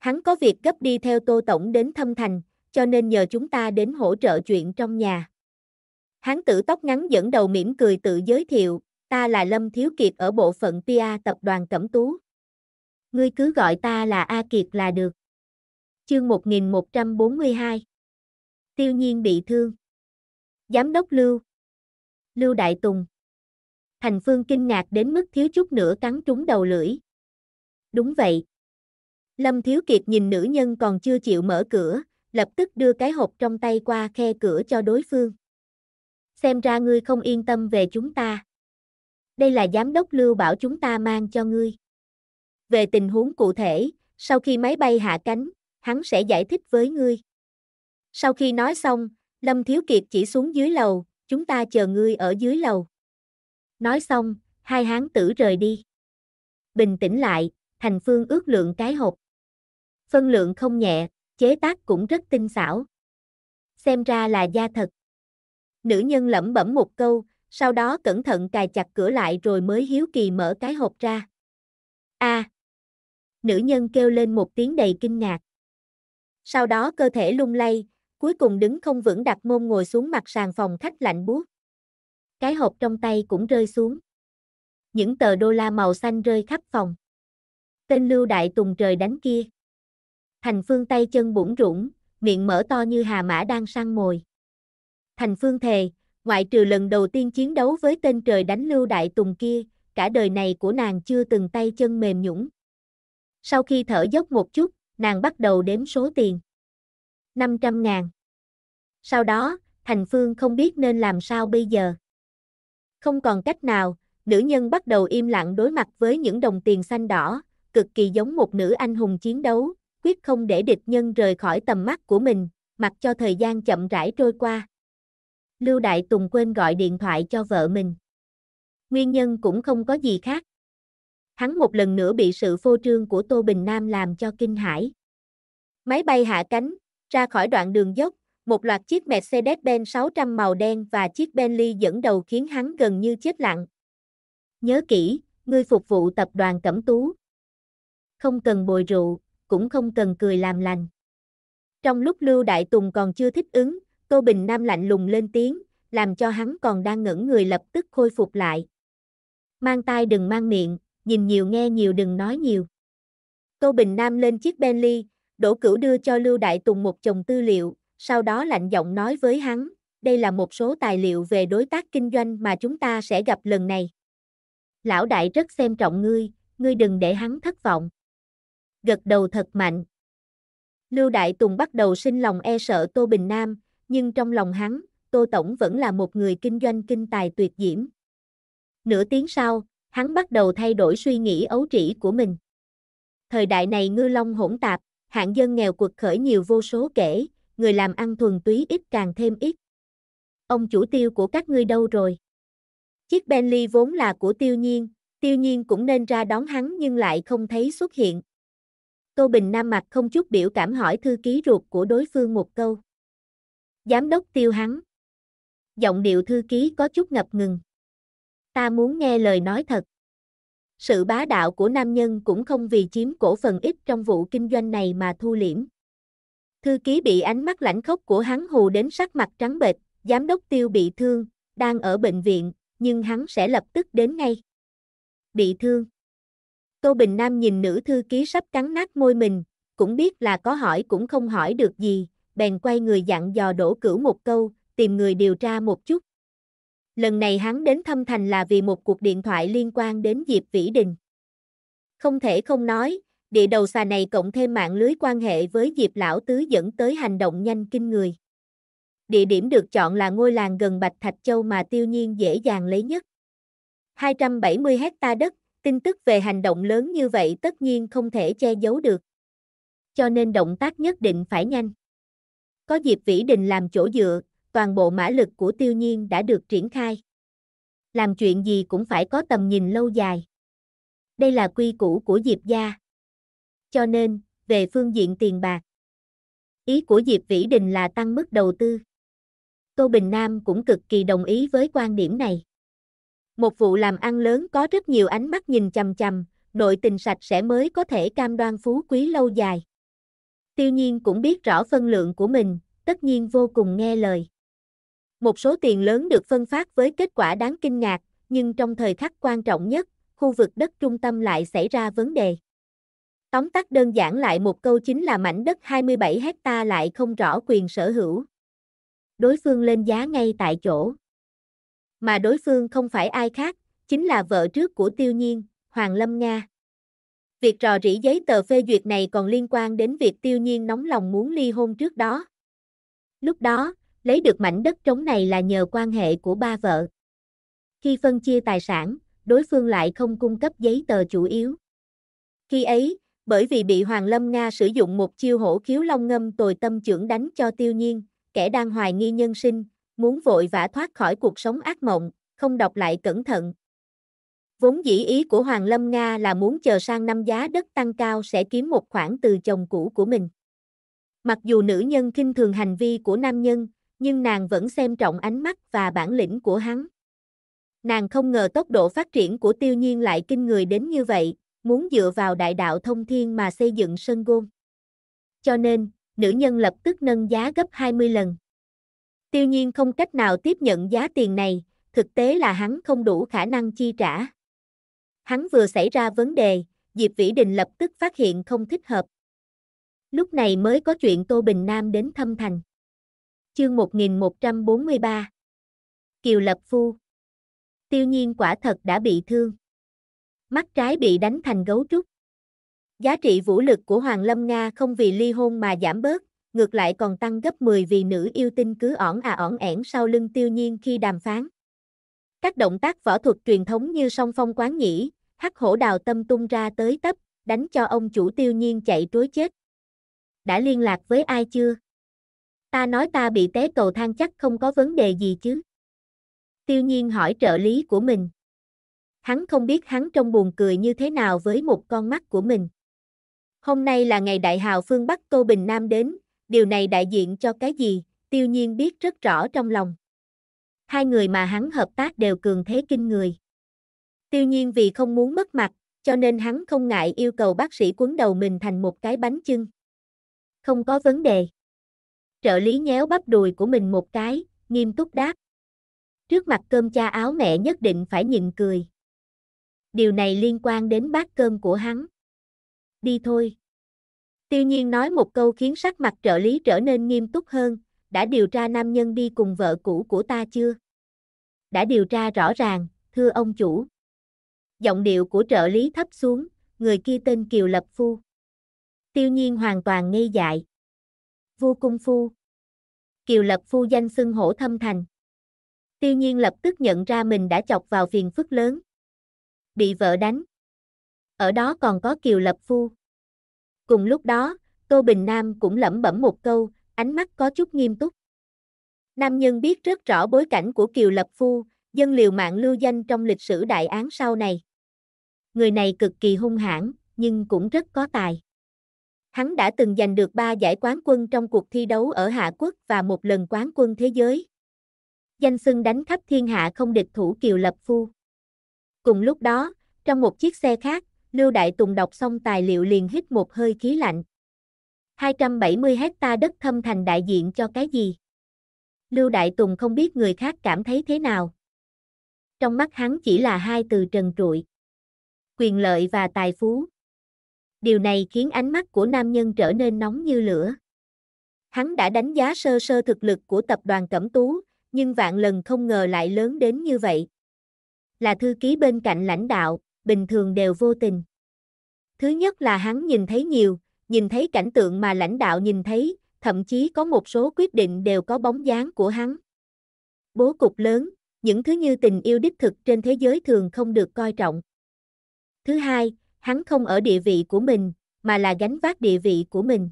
Hắn có việc gấp đi theo Tô Tổng đến thâm thành, cho nên nhờ chúng ta đến hỗ trợ chuyện trong nhà. Hắn tử tóc ngắn dẫn đầu mỉm cười tự giới thiệu, ta là Lâm Thiếu Kiệt ở bộ phận PA tập đoàn Cẩm Tú. Ngươi cứ gọi ta là A Kiệt là được. Chương 1142 Tiêu nhiên bị thương. Giám đốc Lưu Lưu Đại Tùng Hành Phương kinh ngạc đến mức thiếu chút nữa cắn trúng đầu lưỡi. Đúng vậy. Lâm Thiếu Kiệt nhìn nữ nhân còn chưa chịu mở cửa, lập tức đưa cái hộp trong tay qua khe cửa cho đối phương. Xem ra ngươi không yên tâm về chúng ta. Đây là giám đốc Lưu bảo chúng ta mang cho ngươi. Về tình huống cụ thể, sau khi máy bay hạ cánh, hắn sẽ giải thích với ngươi. Sau khi nói xong, Lâm Thiếu Kiệt chỉ xuống dưới lầu, chúng ta chờ ngươi ở dưới lầu. Nói xong, hai hán tử rời đi. Bình tĩnh lại, Thành Phương ước lượng cái hộp. Phân lượng không nhẹ, chế tác cũng rất tinh xảo. Xem ra là da thật. Nữ nhân lẩm bẩm một câu, sau đó cẩn thận cài chặt cửa lại rồi mới hiếu kỳ mở cái hộp ra. A. À, nữ nhân kêu lên một tiếng đầy kinh ngạc. Sau đó cơ thể lung lay, cuối cùng đứng không vững đặt mông ngồi xuống mặt sàn phòng khách lạnh buốt cái hộp trong tay cũng rơi xuống. Những tờ đô la màu xanh rơi khắp phòng. Tên lưu đại tùng trời đánh kia. Thành phương tay chân bủng rũng, miệng mở to như hà mã đang săn mồi. Thành phương thề, ngoại trừ lần đầu tiên chiến đấu với tên trời đánh lưu đại tùng kia, cả đời này của nàng chưa từng tay chân mềm nhũng. Sau khi thở dốc một chút, nàng bắt đầu đếm số tiền. 500 ngàn. Sau đó, Thành Phương không biết nên làm sao bây giờ. Không còn cách nào, nữ nhân bắt đầu im lặng đối mặt với những đồng tiền xanh đỏ, cực kỳ giống một nữ anh hùng chiến đấu, quyết không để địch nhân rời khỏi tầm mắt của mình, mặc cho thời gian chậm rãi trôi qua. Lưu Đại Tùng quên gọi điện thoại cho vợ mình. Nguyên nhân cũng không có gì khác. Hắn một lần nữa bị sự phô trương của Tô Bình Nam làm cho kinh hãi. Máy bay hạ cánh, ra khỏi đoạn đường dốc, một loạt chiếc Mercedes-Benz 600 màu đen và chiếc Bentley dẫn đầu khiến hắn gần như chết lặng. Nhớ kỹ, ngươi phục vụ tập đoàn Cẩm Tú. Không cần bồi rượu, cũng không cần cười làm lành. Trong lúc Lưu Đại Tùng còn chưa thích ứng, Tô Bình Nam lạnh lùng lên tiếng, làm cho hắn còn đang ngẩn người lập tức khôi phục lại. Mang tai đừng mang miệng, nhìn nhiều nghe nhiều đừng nói nhiều. Tô Bình Nam lên chiếc Bentley, Đỗ Cửu đưa cho Lưu Đại Tùng một chồng tư liệu, sau đó lạnh giọng nói với hắn, đây là một số tài liệu về đối tác kinh doanh mà chúng ta sẽ gặp lần này. Lão đại rất xem trọng ngươi, ngươi đừng để hắn thất vọng. Gật đầu thật mạnh. Lưu Đại Tùng bắt đầu sinh lòng e sợ Tô Bình Nam, nhưng trong lòng hắn, Tô Tổng vẫn là một người kinh doanh kinh tài tuyệt diễm. Nửa tiếng sau, hắn bắt đầu thay đổi suy nghĩ ấu trĩ của mình. Thời đại này ngư long hỗn tạp, hạng dân nghèo quật khởi nhiều vô số kể, người làm ăn thuần túy ít càng thêm ít. Ông chủ tiêu của các ngươi đâu rồi? Chiếc Bentley vốn là của tiêu nhiên, tiêu nhiên cũng nên ra đón hắn nhưng lại không thấy xuất hiện. Tô Bình Nam mặt không chút biểu cảm hỏi thư ký ruột của đối phương một câu. Giám đốc tiêu hắn. Giọng điệu thư ký có chút ngập ngừng. Ta muốn nghe lời nói thật. Sự bá đạo của nam nhân cũng không vì chiếm cổ phần ít trong vụ kinh doanh này mà thu liễm. Thư ký bị ánh mắt lãnh khốc của hắn hù đến sắc mặt trắng bệch, giám đốc tiêu bị thương, đang ở bệnh viện, nhưng hắn sẽ lập tức đến ngay. Bị thương. Tô Bình Nam nhìn nữ thư ký sắp cắn nát môi mình, cũng biết là có hỏi cũng không hỏi được gì, bèn quay người dặn dò đổ cửu một câu, tìm người điều tra một chút. Lần này hắn đến thâm thành là vì một cuộc điện thoại liên quan đến Diệp Vĩ Đình. Không thể không nói, địa đầu xà này cộng thêm mạng lưới quan hệ với Diệp Lão Tứ dẫn tới hành động nhanh kinh người. Địa điểm được chọn là ngôi làng gần Bạch Thạch Châu mà tiêu nhiên dễ dàng lấy nhất. 270 hecta đất, tin tức về hành động lớn như vậy tất nhiên không thể che giấu được. Cho nên động tác nhất định phải nhanh. Có Diệp Vĩ Đình làm chỗ dựa, toàn bộ mã lực của tiêu nhiên đã được triển khai. Làm chuyện gì cũng phải có tầm nhìn lâu dài. Đây là quy củ của Diệp gia cho nên, về phương diện tiền bạc. Ý của Diệp Vĩ Đình là tăng mức đầu tư. Tô Bình Nam cũng cực kỳ đồng ý với quan điểm này. Một vụ làm ăn lớn có rất nhiều ánh mắt nhìn chằm chằm, nội tình sạch sẽ mới có thể cam đoan phú quý lâu dài. Tiêu nhiên cũng biết rõ phân lượng của mình, tất nhiên vô cùng nghe lời. Một số tiền lớn được phân phát với kết quả đáng kinh ngạc, nhưng trong thời khắc quan trọng nhất, khu vực đất trung tâm lại xảy ra vấn đề. Tóm tắt đơn giản lại một câu chính là mảnh đất 27 hecta lại không rõ quyền sở hữu. Đối phương lên giá ngay tại chỗ. Mà đối phương không phải ai khác, chính là vợ trước của tiêu nhiên, Hoàng Lâm Nga. Việc rò rỉ giấy tờ phê duyệt này còn liên quan đến việc tiêu nhiên nóng lòng muốn ly hôn trước đó. Lúc đó, lấy được mảnh đất trống này là nhờ quan hệ của ba vợ. Khi phân chia tài sản, đối phương lại không cung cấp giấy tờ chủ yếu. Khi ấy, bởi vì bị Hoàng Lâm Nga sử dụng một chiêu hổ khiếu long ngâm tồi tâm trưởng đánh cho tiêu nhiên, kẻ đang hoài nghi nhân sinh, muốn vội vã thoát khỏi cuộc sống ác mộng, không đọc lại cẩn thận. Vốn dĩ ý của Hoàng Lâm Nga là muốn chờ sang năm giá đất tăng cao sẽ kiếm một khoản từ chồng cũ của mình. Mặc dù nữ nhân kinh thường hành vi của nam nhân, nhưng nàng vẫn xem trọng ánh mắt và bản lĩnh của hắn. Nàng không ngờ tốc độ phát triển của tiêu nhiên lại kinh người đến như vậy, muốn dựa vào đại đạo thông thiên mà xây dựng sân gôn. Cho nên, nữ nhân lập tức nâng giá gấp 20 lần. Tiêu nhiên không cách nào tiếp nhận giá tiền này, thực tế là hắn không đủ khả năng chi trả. Hắn vừa xảy ra vấn đề, Diệp Vĩ Đình lập tức phát hiện không thích hợp. Lúc này mới có chuyện Tô Bình Nam đến thâm thành. Chương 1143 Kiều Lập Phu Tiêu nhiên quả thật đã bị thương mắt trái bị đánh thành gấu trúc. Giá trị vũ lực của Hoàng Lâm Nga không vì ly hôn mà giảm bớt, ngược lại còn tăng gấp 10 vì nữ yêu tinh cứ ỏn à ỏn ẻn sau lưng tiêu nhiên khi đàm phán. Các động tác võ thuật truyền thống như song phong quán nhĩ, hắc hổ đào tâm tung ra tới tấp, đánh cho ông chủ tiêu nhiên chạy trối chết. Đã liên lạc với ai chưa? Ta nói ta bị té cầu thang chắc không có vấn đề gì chứ. Tiêu nhiên hỏi trợ lý của mình hắn không biết hắn trong buồn cười như thế nào với một con mắt của mình. Hôm nay là ngày đại hào phương Bắc Tô Bình Nam đến, điều này đại diện cho cái gì, tiêu nhiên biết rất rõ trong lòng. Hai người mà hắn hợp tác đều cường thế kinh người. Tiêu nhiên vì không muốn mất mặt, cho nên hắn không ngại yêu cầu bác sĩ quấn đầu mình thành một cái bánh chưng. Không có vấn đề. Trợ lý nhéo bắp đùi của mình một cái, nghiêm túc đáp. Trước mặt cơm cha áo mẹ nhất định phải nhịn cười điều này liên quan đến bát cơm của hắn. Đi thôi. Tiêu nhiên nói một câu khiến sắc mặt trợ lý trở nên nghiêm túc hơn, đã điều tra nam nhân đi cùng vợ cũ của ta chưa? Đã điều tra rõ ràng, thưa ông chủ. Giọng điệu của trợ lý thấp xuống, người kia tên Kiều Lập Phu. Tiêu nhiên hoàn toàn ngây dại. Vua Cung Phu. Kiều Lập Phu danh xưng hổ thâm thành. Tiêu nhiên lập tức nhận ra mình đã chọc vào phiền phức lớn, bị vợ đánh. Ở đó còn có Kiều Lập Phu. Cùng lúc đó, Tô Bình Nam cũng lẩm bẩm một câu, ánh mắt có chút nghiêm túc. Nam nhân biết rất rõ bối cảnh của Kiều Lập Phu, dân liều mạng lưu danh trong lịch sử đại án sau này. Người này cực kỳ hung hãn, nhưng cũng rất có tài. Hắn đã từng giành được 3 giải quán quân trong cuộc thi đấu ở Hạ Quốc và một lần quán quân thế giới. Danh xưng đánh khắp thiên hạ không địch thủ Kiều Lập Phu. Cùng lúc đó, trong một chiếc xe khác, Lưu Đại Tùng đọc xong tài liệu liền hít một hơi khí lạnh. 270 hecta đất thâm thành đại diện cho cái gì? Lưu Đại Tùng không biết người khác cảm thấy thế nào. Trong mắt hắn chỉ là hai từ trần trụi. Quyền lợi và tài phú. Điều này khiến ánh mắt của nam nhân trở nên nóng như lửa. Hắn đã đánh giá sơ sơ thực lực của tập đoàn Cẩm Tú, nhưng vạn lần không ngờ lại lớn đến như vậy là thư ký bên cạnh lãnh đạo, bình thường đều vô tình. Thứ nhất là hắn nhìn thấy nhiều, nhìn thấy cảnh tượng mà lãnh đạo nhìn thấy, thậm chí có một số quyết định đều có bóng dáng của hắn. Bố cục lớn, những thứ như tình yêu đích thực trên thế giới thường không được coi trọng. Thứ hai, hắn không ở địa vị của mình, mà là gánh vác địa vị của mình.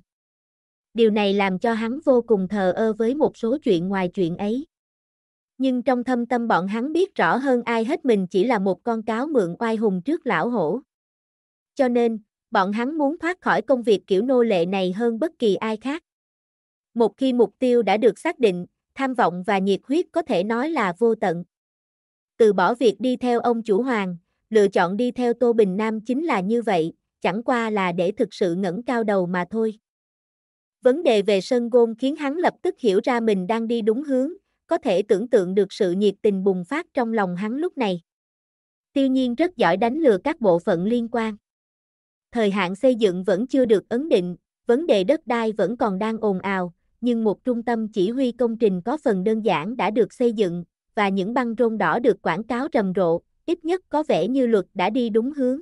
Điều này làm cho hắn vô cùng thờ ơ với một số chuyện ngoài chuyện ấy nhưng trong thâm tâm bọn hắn biết rõ hơn ai hết mình chỉ là một con cáo mượn oai hùng trước lão hổ. Cho nên, bọn hắn muốn thoát khỏi công việc kiểu nô lệ này hơn bất kỳ ai khác. Một khi mục tiêu đã được xác định, tham vọng và nhiệt huyết có thể nói là vô tận. Từ bỏ việc đi theo ông chủ hoàng, lựa chọn đi theo Tô Bình Nam chính là như vậy, chẳng qua là để thực sự ngẩng cao đầu mà thôi. Vấn đề về sân gôn khiến hắn lập tức hiểu ra mình đang đi đúng hướng, có thể tưởng tượng được sự nhiệt tình bùng phát trong lòng hắn lúc này. Tiêu nhiên rất giỏi đánh lừa các bộ phận liên quan. Thời hạn xây dựng vẫn chưa được ấn định, vấn đề đất đai vẫn còn đang ồn ào, nhưng một trung tâm chỉ huy công trình có phần đơn giản đã được xây dựng, và những băng rôn đỏ được quảng cáo rầm rộ, ít nhất có vẻ như luật đã đi đúng hướng.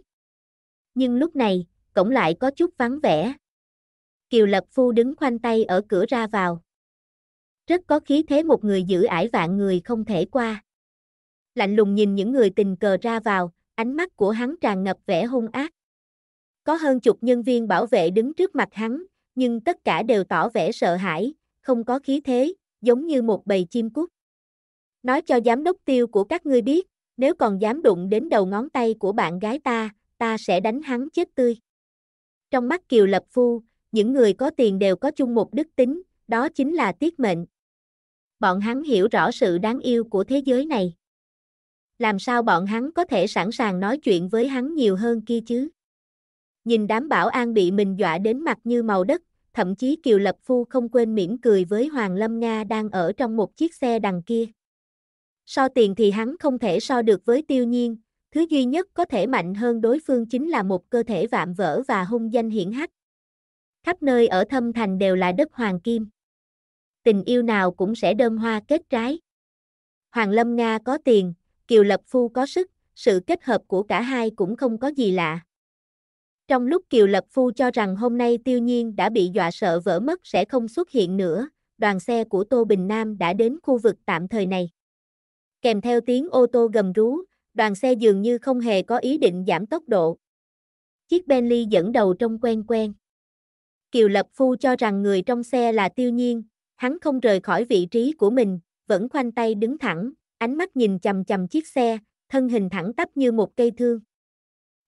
Nhưng lúc này, cổng lại có chút vắng vẻ. Kiều Lập Phu đứng khoanh tay ở cửa ra vào rất có khí thế một người giữ ải vạn người không thể qua. Lạnh lùng nhìn những người tình cờ ra vào, ánh mắt của hắn tràn ngập vẻ hung ác. Có hơn chục nhân viên bảo vệ đứng trước mặt hắn, nhưng tất cả đều tỏ vẻ sợ hãi, không có khí thế, giống như một bầy chim cút. Nói cho giám đốc tiêu của các ngươi biết, nếu còn dám đụng đến đầu ngón tay của bạn gái ta, ta sẽ đánh hắn chết tươi. Trong mắt Kiều Lập Phu, những người có tiền đều có chung một đức tính, đó chính là tiết mệnh bọn hắn hiểu rõ sự đáng yêu của thế giới này. Làm sao bọn hắn có thể sẵn sàng nói chuyện với hắn nhiều hơn kia chứ? Nhìn đám bảo an bị mình dọa đến mặt như màu đất, thậm chí Kiều Lập Phu không quên mỉm cười với Hoàng Lâm Nga đang ở trong một chiếc xe đằng kia. So tiền thì hắn không thể so được với tiêu nhiên, thứ duy nhất có thể mạnh hơn đối phương chính là một cơ thể vạm vỡ và hung danh hiển hách. Khắp nơi ở thâm thành đều là đất hoàng kim tình yêu nào cũng sẽ đơm hoa kết trái. Hoàng Lâm Nga có tiền, Kiều Lập Phu có sức, sự kết hợp của cả hai cũng không có gì lạ. Trong lúc Kiều Lập Phu cho rằng hôm nay tiêu nhiên đã bị dọa sợ vỡ mất sẽ không xuất hiện nữa, đoàn xe của Tô Bình Nam đã đến khu vực tạm thời này. Kèm theo tiếng ô tô gầm rú, đoàn xe dường như không hề có ý định giảm tốc độ. Chiếc Bentley dẫn đầu trông quen quen. Kiều Lập Phu cho rằng người trong xe là tiêu nhiên, Hắn không rời khỏi vị trí của mình, vẫn khoanh tay đứng thẳng, ánh mắt nhìn chầm chầm chiếc xe, thân hình thẳng tắp như một cây thương.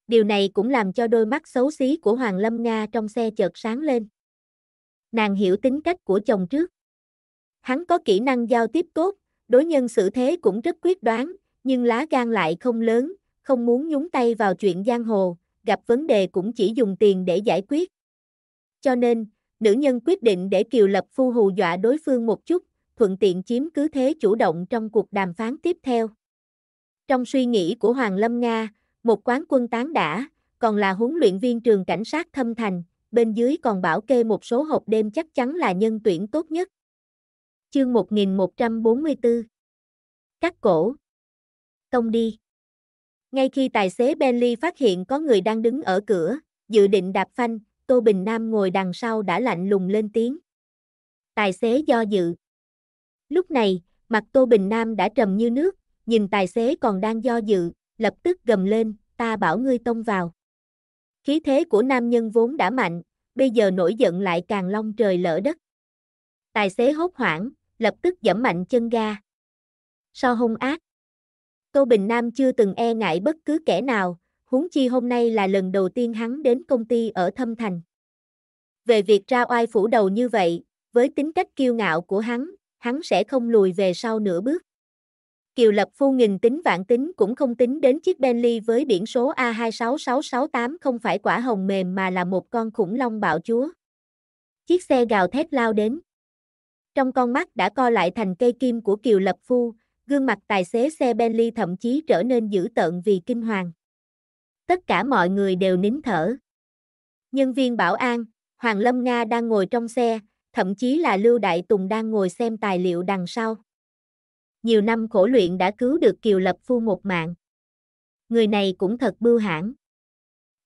Điều này cũng làm cho đôi mắt xấu xí của Hoàng Lâm Nga trong xe chợt sáng lên. Nàng hiểu tính cách của chồng trước. Hắn có kỹ năng giao tiếp tốt, đối nhân xử thế cũng rất quyết đoán, nhưng lá gan lại không lớn, không muốn nhúng tay vào chuyện giang hồ, gặp vấn đề cũng chỉ dùng tiền để giải quyết. Cho nên, nữ nhân quyết định để Kiều Lập Phu hù dọa đối phương một chút, thuận tiện chiếm cứ thế chủ động trong cuộc đàm phán tiếp theo. Trong suy nghĩ của Hoàng Lâm Nga, một quán quân tán đã, còn là huấn luyện viên trường cảnh sát thâm thành, bên dưới còn bảo kê một số hộp đêm chắc chắn là nhân tuyển tốt nhất. Chương 1144 Cắt cổ Tông đi Ngay khi tài xế Bentley phát hiện có người đang đứng ở cửa, dự định đạp phanh, Tô Bình Nam ngồi đằng sau đã lạnh lùng lên tiếng. Tài xế do dự. Lúc này, mặt Tô Bình Nam đã trầm như nước, nhìn tài xế còn đang do dự, lập tức gầm lên, ta bảo ngươi tông vào. Khí thế của nam nhân vốn đã mạnh, bây giờ nổi giận lại càng long trời lỡ đất. Tài xế hốt hoảng, lập tức giẫm mạnh chân ga. Sao hung ác? Tô Bình Nam chưa từng e ngại bất cứ kẻ nào, huống chi hôm nay là lần đầu tiên hắn đến công ty ở Thâm Thành. Về việc ra oai phủ đầu như vậy, với tính cách kiêu ngạo của hắn, hắn sẽ không lùi về sau nửa bước. Kiều Lập Phu nghìn tính vạn tính cũng không tính đến chiếc Bentley với biển số A266668 không phải quả hồng mềm mà là một con khủng long bạo chúa. Chiếc xe gào thét lao đến. Trong con mắt đã co lại thành cây kim của Kiều Lập Phu, gương mặt tài xế xe Bentley thậm chí trở nên dữ tợn vì kinh hoàng tất cả mọi người đều nín thở. Nhân viên bảo an, Hoàng Lâm Nga đang ngồi trong xe, thậm chí là Lưu Đại Tùng đang ngồi xem tài liệu đằng sau. Nhiều năm khổ luyện đã cứu được Kiều Lập Phu một mạng. Người này cũng thật bưu hãn.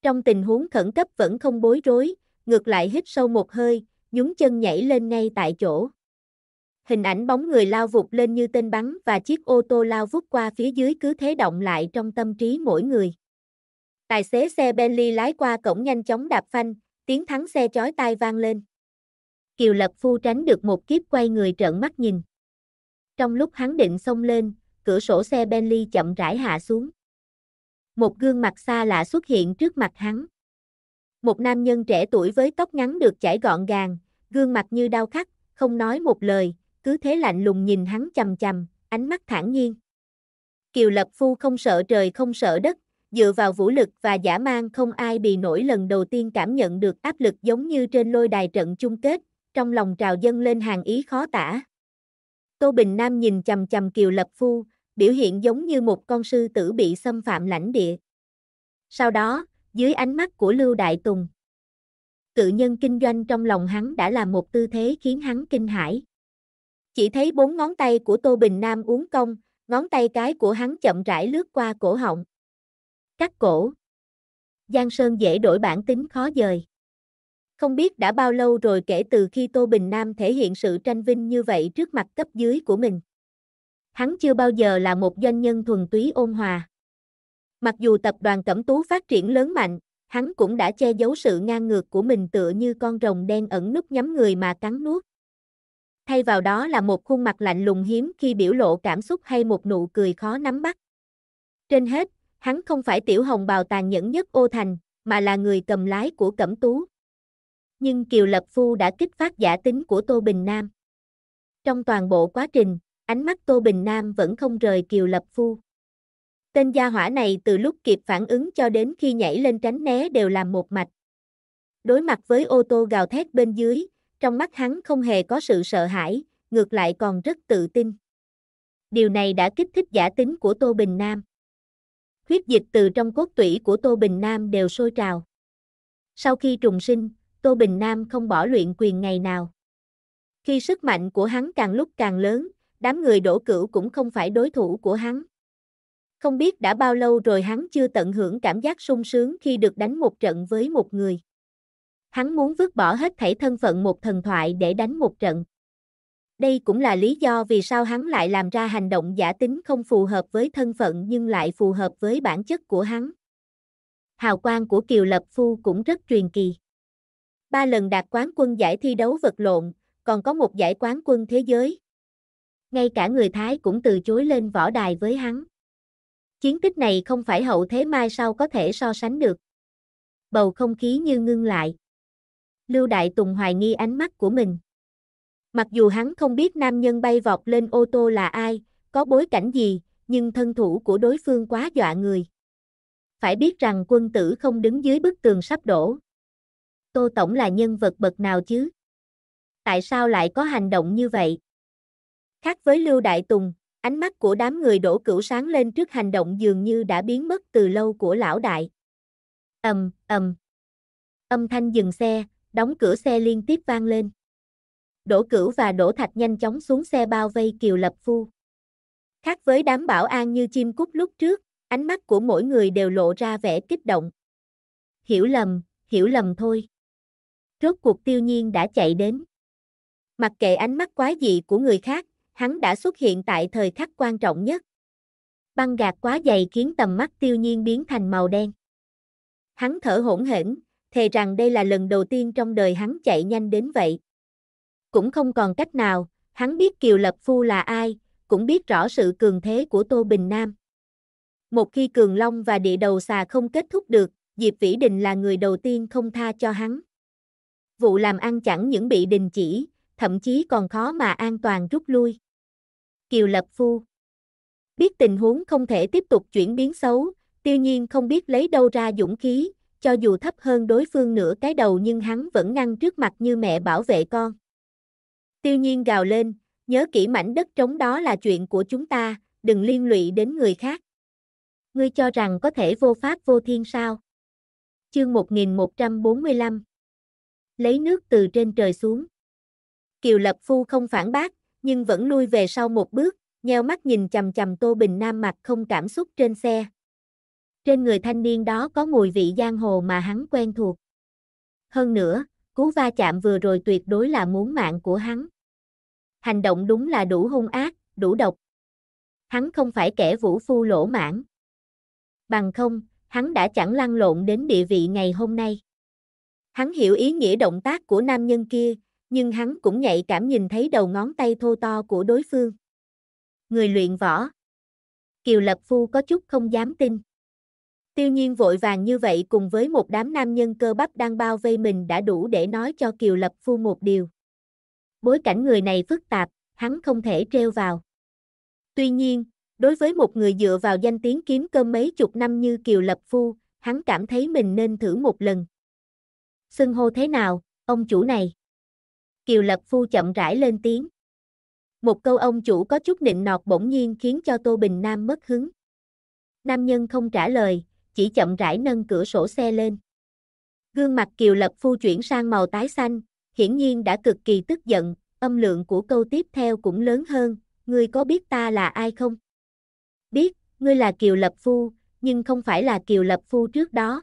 Trong tình huống khẩn cấp vẫn không bối rối, ngược lại hít sâu một hơi, nhúng chân nhảy lên ngay tại chỗ. Hình ảnh bóng người lao vụt lên như tên bắn và chiếc ô tô lao vút qua phía dưới cứ thế động lại trong tâm trí mỗi người. Tài xế xe Bentley lái qua cổng nhanh chóng đạp phanh, tiếng thắng xe chói tai vang lên. Kiều Lập Phu tránh được một kiếp quay người trợn mắt nhìn. Trong lúc hắn định xông lên, cửa sổ xe Bentley chậm rãi hạ xuống. Một gương mặt xa lạ xuất hiện trước mặt hắn. Một nam nhân trẻ tuổi với tóc ngắn được chải gọn gàng, gương mặt như đau khắc, không nói một lời, cứ thế lạnh lùng nhìn hắn chầm chầm, ánh mắt thản nhiên. Kiều Lập Phu không sợ trời không sợ đất, dựa vào vũ lực và giả mang không ai bị nổi lần đầu tiên cảm nhận được áp lực giống như trên lôi đài trận chung kết, trong lòng trào dâng lên hàng ý khó tả. Tô Bình Nam nhìn chầm chầm Kiều Lập Phu, biểu hiện giống như một con sư tử bị xâm phạm lãnh địa. Sau đó, dưới ánh mắt của Lưu Đại Tùng, cự nhân kinh doanh trong lòng hắn đã là một tư thế khiến hắn kinh hãi. Chỉ thấy bốn ngón tay của Tô Bình Nam uống cong, ngón tay cái của hắn chậm rãi lướt qua cổ họng. Cắt cổ. Giang Sơn dễ đổi bản tính khó dời. Không biết đã bao lâu rồi kể từ khi Tô Bình Nam thể hiện sự tranh vinh như vậy trước mặt cấp dưới của mình. Hắn chưa bao giờ là một doanh nhân thuần túy ôn hòa. Mặc dù tập đoàn Cẩm Tú phát triển lớn mạnh, hắn cũng đã che giấu sự ngang ngược của mình tựa như con rồng đen ẩn núp nhắm người mà cắn nuốt. Thay vào đó là một khuôn mặt lạnh lùng hiếm khi biểu lộ cảm xúc hay một nụ cười khó nắm bắt. Trên hết, Hắn không phải tiểu hồng bào tàn nhẫn nhất ô thành, mà là người cầm lái của Cẩm Tú. Nhưng Kiều Lập Phu đã kích phát giả tính của Tô Bình Nam. Trong toàn bộ quá trình, ánh mắt Tô Bình Nam vẫn không rời Kiều Lập Phu. Tên gia hỏa này từ lúc kịp phản ứng cho đến khi nhảy lên tránh né đều làm một mạch. Đối mặt với ô tô gào thét bên dưới, trong mắt hắn không hề có sự sợ hãi, ngược lại còn rất tự tin. Điều này đã kích thích giả tính của Tô Bình Nam huyết dịch từ trong cốt tủy của Tô Bình Nam đều sôi trào. Sau khi trùng sinh, Tô Bình Nam không bỏ luyện quyền ngày nào. Khi sức mạnh của hắn càng lúc càng lớn, đám người đổ cửu cũng không phải đối thủ của hắn. Không biết đã bao lâu rồi hắn chưa tận hưởng cảm giác sung sướng khi được đánh một trận với một người. Hắn muốn vứt bỏ hết thảy thân phận một thần thoại để đánh một trận. Đây cũng là lý do vì sao hắn lại làm ra hành động giả tính không phù hợp với thân phận nhưng lại phù hợp với bản chất của hắn. Hào quang của Kiều Lập Phu cũng rất truyền kỳ. Ba lần đạt quán quân giải thi đấu vật lộn, còn có một giải quán quân thế giới. Ngay cả người Thái cũng từ chối lên võ đài với hắn. Chiến tích này không phải hậu thế mai sau có thể so sánh được. Bầu không khí như ngưng lại. Lưu Đại Tùng hoài nghi ánh mắt của mình. Mặc dù hắn không biết nam nhân bay vọt lên ô tô là ai, có bối cảnh gì, nhưng thân thủ của đối phương quá dọa người. Phải biết rằng quân tử không đứng dưới bức tường sắp đổ. Tô Tổng là nhân vật bậc nào chứ? Tại sao lại có hành động như vậy? Khác với Lưu Đại Tùng, ánh mắt của đám người đổ cửu sáng lên trước hành động dường như đã biến mất từ lâu của lão đại. ầm ầm Âm thanh dừng xe, đóng cửa xe liên tiếp vang lên. Đỗ Cửu và Đỗ Thạch nhanh chóng xuống xe bao vây Kiều Lập Phu. Khác với đám bảo an như chim cút lúc trước, ánh mắt của mỗi người đều lộ ra vẻ kích động. Hiểu lầm, hiểu lầm thôi. Rốt cuộc tiêu nhiên đã chạy đến. Mặc kệ ánh mắt quá dị của người khác, hắn đã xuất hiện tại thời khắc quan trọng nhất. Băng gạt quá dày khiến tầm mắt tiêu nhiên biến thành màu đen. Hắn thở hổn hển, thề rằng đây là lần đầu tiên trong đời hắn chạy nhanh đến vậy cũng không còn cách nào, hắn biết Kiều Lập Phu là ai, cũng biết rõ sự cường thế của Tô Bình Nam. Một khi Cường Long và địa đầu xà không kết thúc được, Diệp Vĩ Đình là người đầu tiên không tha cho hắn. Vụ làm ăn chẳng những bị đình chỉ, thậm chí còn khó mà an toàn rút lui. Kiều Lập Phu Biết tình huống không thể tiếp tục chuyển biến xấu, tiêu nhiên không biết lấy đâu ra dũng khí, cho dù thấp hơn đối phương nửa cái đầu nhưng hắn vẫn ngăn trước mặt như mẹ bảo vệ con. Tiêu nhiên gào lên, nhớ kỹ mảnh đất trống đó là chuyện của chúng ta, đừng liên lụy đến người khác. Ngươi cho rằng có thể vô pháp vô thiên sao? Chương 1145 Lấy nước từ trên trời xuống. Kiều Lập Phu không phản bác, nhưng vẫn lui về sau một bước, nheo mắt nhìn chầm chầm Tô Bình Nam mặt không cảm xúc trên xe. Trên người thanh niên đó có mùi vị giang hồ mà hắn quen thuộc. Hơn nữa, cú va chạm vừa rồi tuyệt đối là muốn mạng của hắn hành động đúng là đủ hung ác, đủ độc. Hắn không phải kẻ vũ phu lỗ mãn. Bằng không, hắn đã chẳng lăn lộn đến địa vị ngày hôm nay. Hắn hiểu ý nghĩa động tác của nam nhân kia, nhưng hắn cũng nhạy cảm nhìn thấy đầu ngón tay thô to của đối phương. Người luyện võ. Kiều Lập Phu có chút không dám tin. Tiêu nhiên vội vàng như vậy cùng với một đám nam nhân cơ bắp đang bao vây mình đã đủ để nói cho Kiều Lập Phu một điều bối cảnh người này phức tạp, hắn không thể treo vào. Tuy nhiên, đối với một người dựa vào danh tiếng kiếm cơm mấy chục năm như Kiều Lập Phu, hắn cảm thấy mình nên thử một lần. Xưng hô thế nào, ông chủ này? Kiều Lập Phu chậm rãi lên tiếng. Một câu ông chủ có chút nịnh nọt bỗng nhiên khiến cho Tô Bình Nam mất hứng. Nam nhân không trả lời, chỉ chậm rãi nâng cửa sổ xe lên. Gương mặt Kiều Lập Phu chuyển sang màu tái xanh, hiển nhiên đã cực kỳ tức giận, âm lượng của câu tiếp theo cũng lớn hơn, ngươi có biết ta là ai không? Biết, ngươi là Kiều Lập Phu, nhưng không phải là Kiều Lập Phu trước đó.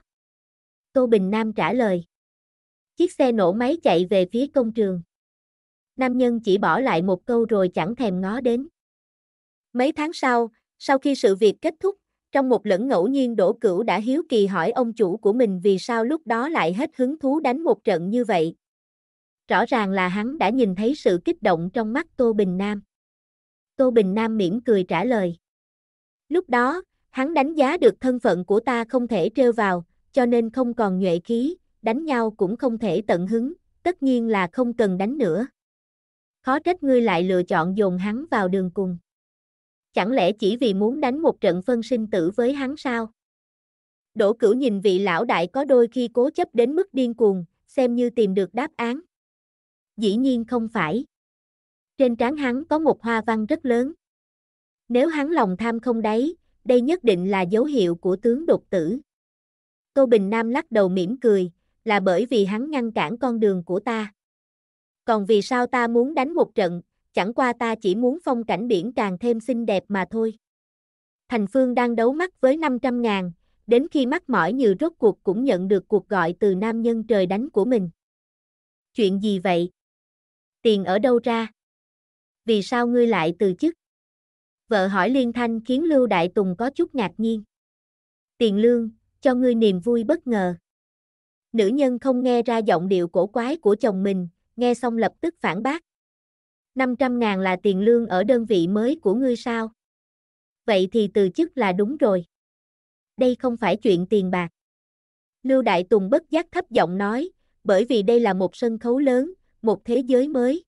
Tô Bình Nam trả lời. Chiếc xe nổ máy chạy về phía công trường. Nam nhân chỉ bỏ lại một câu rồi chẳng thèm ngó đến. Mấy tháng sau, sau khi sự việc kết thúc, trong một lẫn ngẫu nhiên Đỗ Cửu đã hiếu kỳ hỏi ông chủ của mình vì sao lúc đó lại hết hứng thú đánh một trận như vậy, Rõ ràng là hắn đã nhìn thấy sự kích động trong mắt Tô Bình Nam. Tô Bình Nam mỉm cười trả lời. Lúc đó, hắn đánh giá được thân phận của ta không thể trêu vào, cho nên không còn nhuệ khí, đánh nhau cũng không thể tận hứng, tất nhiên là không cần đánh nữa. Khó trách ngươi lại lựa chọn dồn hắn vào đường cùng. Chẳng lẽ chỉ vì muốn đánh một trận phân sinh tử với hắn sao? Đỗ cửu nhìn vị lão đại có đôi khi cố chấp đến mức điên cuồng, xem như tìm được đáp án dĩ nhiên không phải. Trên trán hắn có một hoa văn rất lớn. Nếu hắn lòng tham không đáy, đây nhất định là dấu hiệu của tướng đột tử. Tô Bình Nam lắc đầu mỉm cười, là bởi vì hắn ngăn cản con đường của ta. Còn vì sao ta muốn đánh một trận, chẳng qua ta chỉ muốn phong cảnh biển càng thêm xinh đẹp mà thôi. Thành Phương đang đấu mắt với 500 ngàn, đến khi mắt mỏi như rốt cuộc cũng nhận được cuộc gọi từ nam nhân trời đánh của mình. Chuyện gì vậy? tiền ở đâu ra? Vì sao ngươi lại từ chức? Vợ hỏi liên thanh khiến Lưu Đại Tùng có chút ngạc nhiên. Tiền lương, cho ngươi niềm vui bất ngờ. Nữ nhân không nghe ra giọng điệu cổ quái của chồng mình, nghe xong lập tức phản bác. 500 ngàn là tiền lương ở đơn vị mới của ngươi sao? Vậy thì từ chức là đúng rồi. Đây không phải chuyện tiền bạc. Lưu Đại Tùng bất giác thấp giọng nói, bởi vì đây là một sân khấu lớn, một thế giới mới.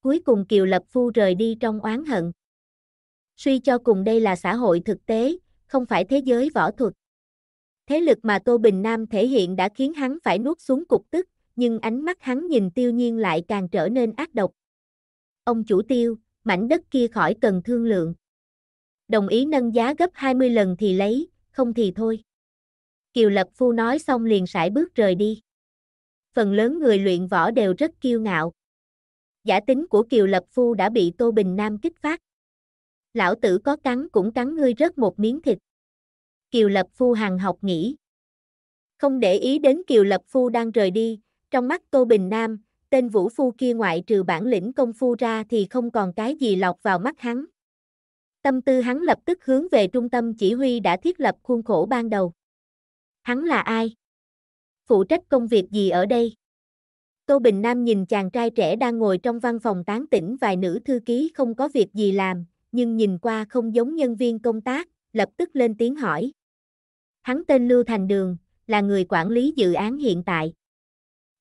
Cuối cùng Kiều Lập Phu rời đi trong oán hận. Suy cho cùng đây là xã hội thực tế, không phải thế giới võ thuật. Thế lực mà Tô Bình Nam thể hiện đã khiến hắn phải nuốt xuống cục tức, nhưng ánh mắt hắn nhìn tiêu nhiên lại càng trở nên ác độc. Ông chủ tiêu, mảnh đất kia khỏi cần thương lượng. Đồng ý nâng giá gấp 20 lần thì lấy, không thì thôi. Kiều Lập Phu nói xong liền sải bước rời đi phần lớn người luyện võ đều rất kiêu ngạo. Giả tính của Kiều Lập Phu đã bị Tô Bình Nam kích phát. Lão tử có cắn cũng cắn ngươi rớt một miếng thịt. Kiều Lập Phu hàng học nghĩ. Không để ý đến Kiều Lập Phu đang rời đi, trong mắt Tô Bình Nam, tên vũ phu kia ngoại trừ bản lĩnh công phu ra thì không còn cái gì lọt vào mắt hắn. Tâm tư hắn lập tức hướng về trung tâm chỉ huy đã thiết lập khuôn khổ ban đầu. Hắn là ai? phụ trách công việc gì ở đây? Tô Bình Nam nhìn chàng trai trẻ đang ngồi trong văn phòng tán tỉnh vài nữ thư ký không có việc gì làm, nhưng nhìn qua không giống nhân viên công tác, lập tức lên tiếng hỏi. Hắn tên Lưu Thành Đường, là người quản lý dự án hiện tại.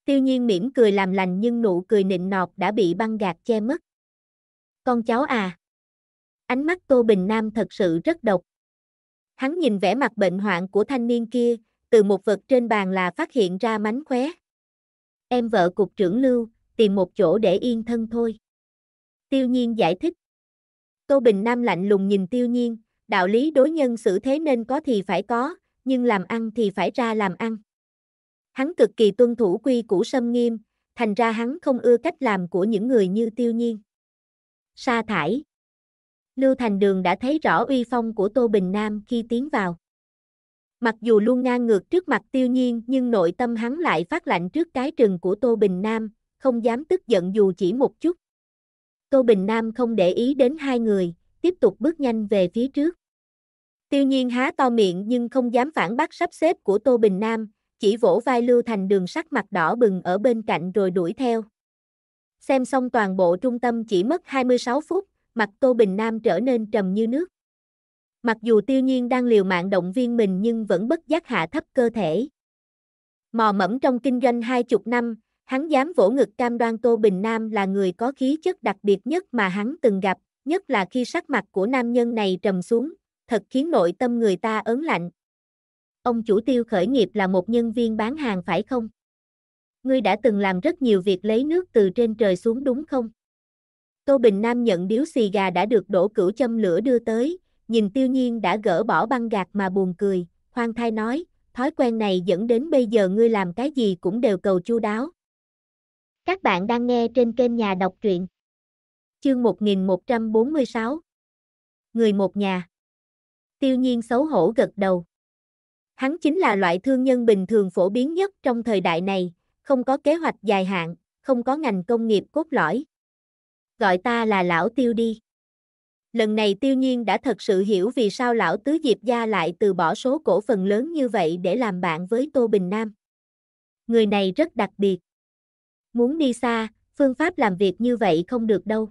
Tiêu nhiên mỉm cười làm lành nhưng nụ cười nịnh nọt đã bị băng gạt che mất. Con cháu à! Ánh mắt Tô Bình Nam thật sự rất độc. Hắn nhìn vẻ mặt bệnh hoạn của thanh niên kia, từ một vật trên bàn là phát hiện ra mánh khóe. Em vợ cục trưởng Lưu, tìm một chỗ để yên thân thôi. Tiêu Nhiên giải thích. Tô Bình Nam lạnh lùng nhìn Tiêu Nhiên, đạo lý đối nhân xử thế nên có thì phải có, nhưng làm ăn thì phải ra làm ăn. Hắn cực kỳ tuân thủ quy củ sâm nghiêm, thành ra hắn không ưa cách làm của những người như Tiêu Nhiên. Sa thải Lưu Thành Đường đã thấy rõ uy phong của Tô Bình Nam khi tiến vào. Mặc dù luôn ngang ngược trước mặt tiêu nhiên nhưng nội tâm hắn lại phát lạnh trước cái trừng của Tô Bình Nam, không dám tức giận dù chỉ một chút. Tô Bình Nam không để ý đến hai người, tiếp tục bước nhanh về phía trước. Tiêu nhiên há to miệng nhưng không dám phản bác sắp xếp của Tô Bình Nam, chỉ vỗ vai Lưu Thành đường sắc mặt đỏ bừng ở bên cạnh rồi đuổi theo. Xem xong toàn bộ trung tâm chỉ mất 26 phút, mặt Tô Bình Nam trở nên trầm như nước. Mặc dù tiêu nhiên đang liều mạng động viên mình nhưng vẫn bất giác hạ thấp cơ thể. Mò mẫm trong kinh doanh hai chục năm, hắn dám vỗ ngực cam đoan Tô Bình Nam là người có khí chất đặc biệt nhất mà hắn từng gặp, nhất là khi sắc mặt của nam nhân này trầm xuống, thật khiến nội tâm người ta ớn lạnh. Ông chủ tiêu khởi nghiệp là một nhân viên bán hàng phải không? Ngươi đã từng làm rất nhiều việc lấy nước từ trên trời xuống đúng không? Tô Bình Nam nhận điếu xì gà đã được đổ cửu châm lửa đưa tới, nhìn tiêu nhiên đã gỡ bỏ băng gạt mà buồn cười, khoan thai nói, thói quen này dẫn đến bây giờ ngươi làm cái gì cũng đều cầu chu đáo. Các bạn đang nghe trên kênh nhà đọc truyện. Chương 1146 Người một nhà Tiêu nhiên xấu hổ gật đầu. Hắn chính là loại thương nhân bình thường phổ biến nhất trong thời đại này, không có kế hoạch dài hạn, không có ngành công nghiệp cốt lõi. Gọi ta là lão tiêu đi lần này tiêu nhiên đã thật sự hiểu vì sao lão tứ Diệp Gia lại từ bỏ số cổ phần lớn như vậy để làm bạn với Tô Bình Nam. Người này rất đặc biệt. Muốn đi xa, phương pháp làm việc như vậy không được đâu.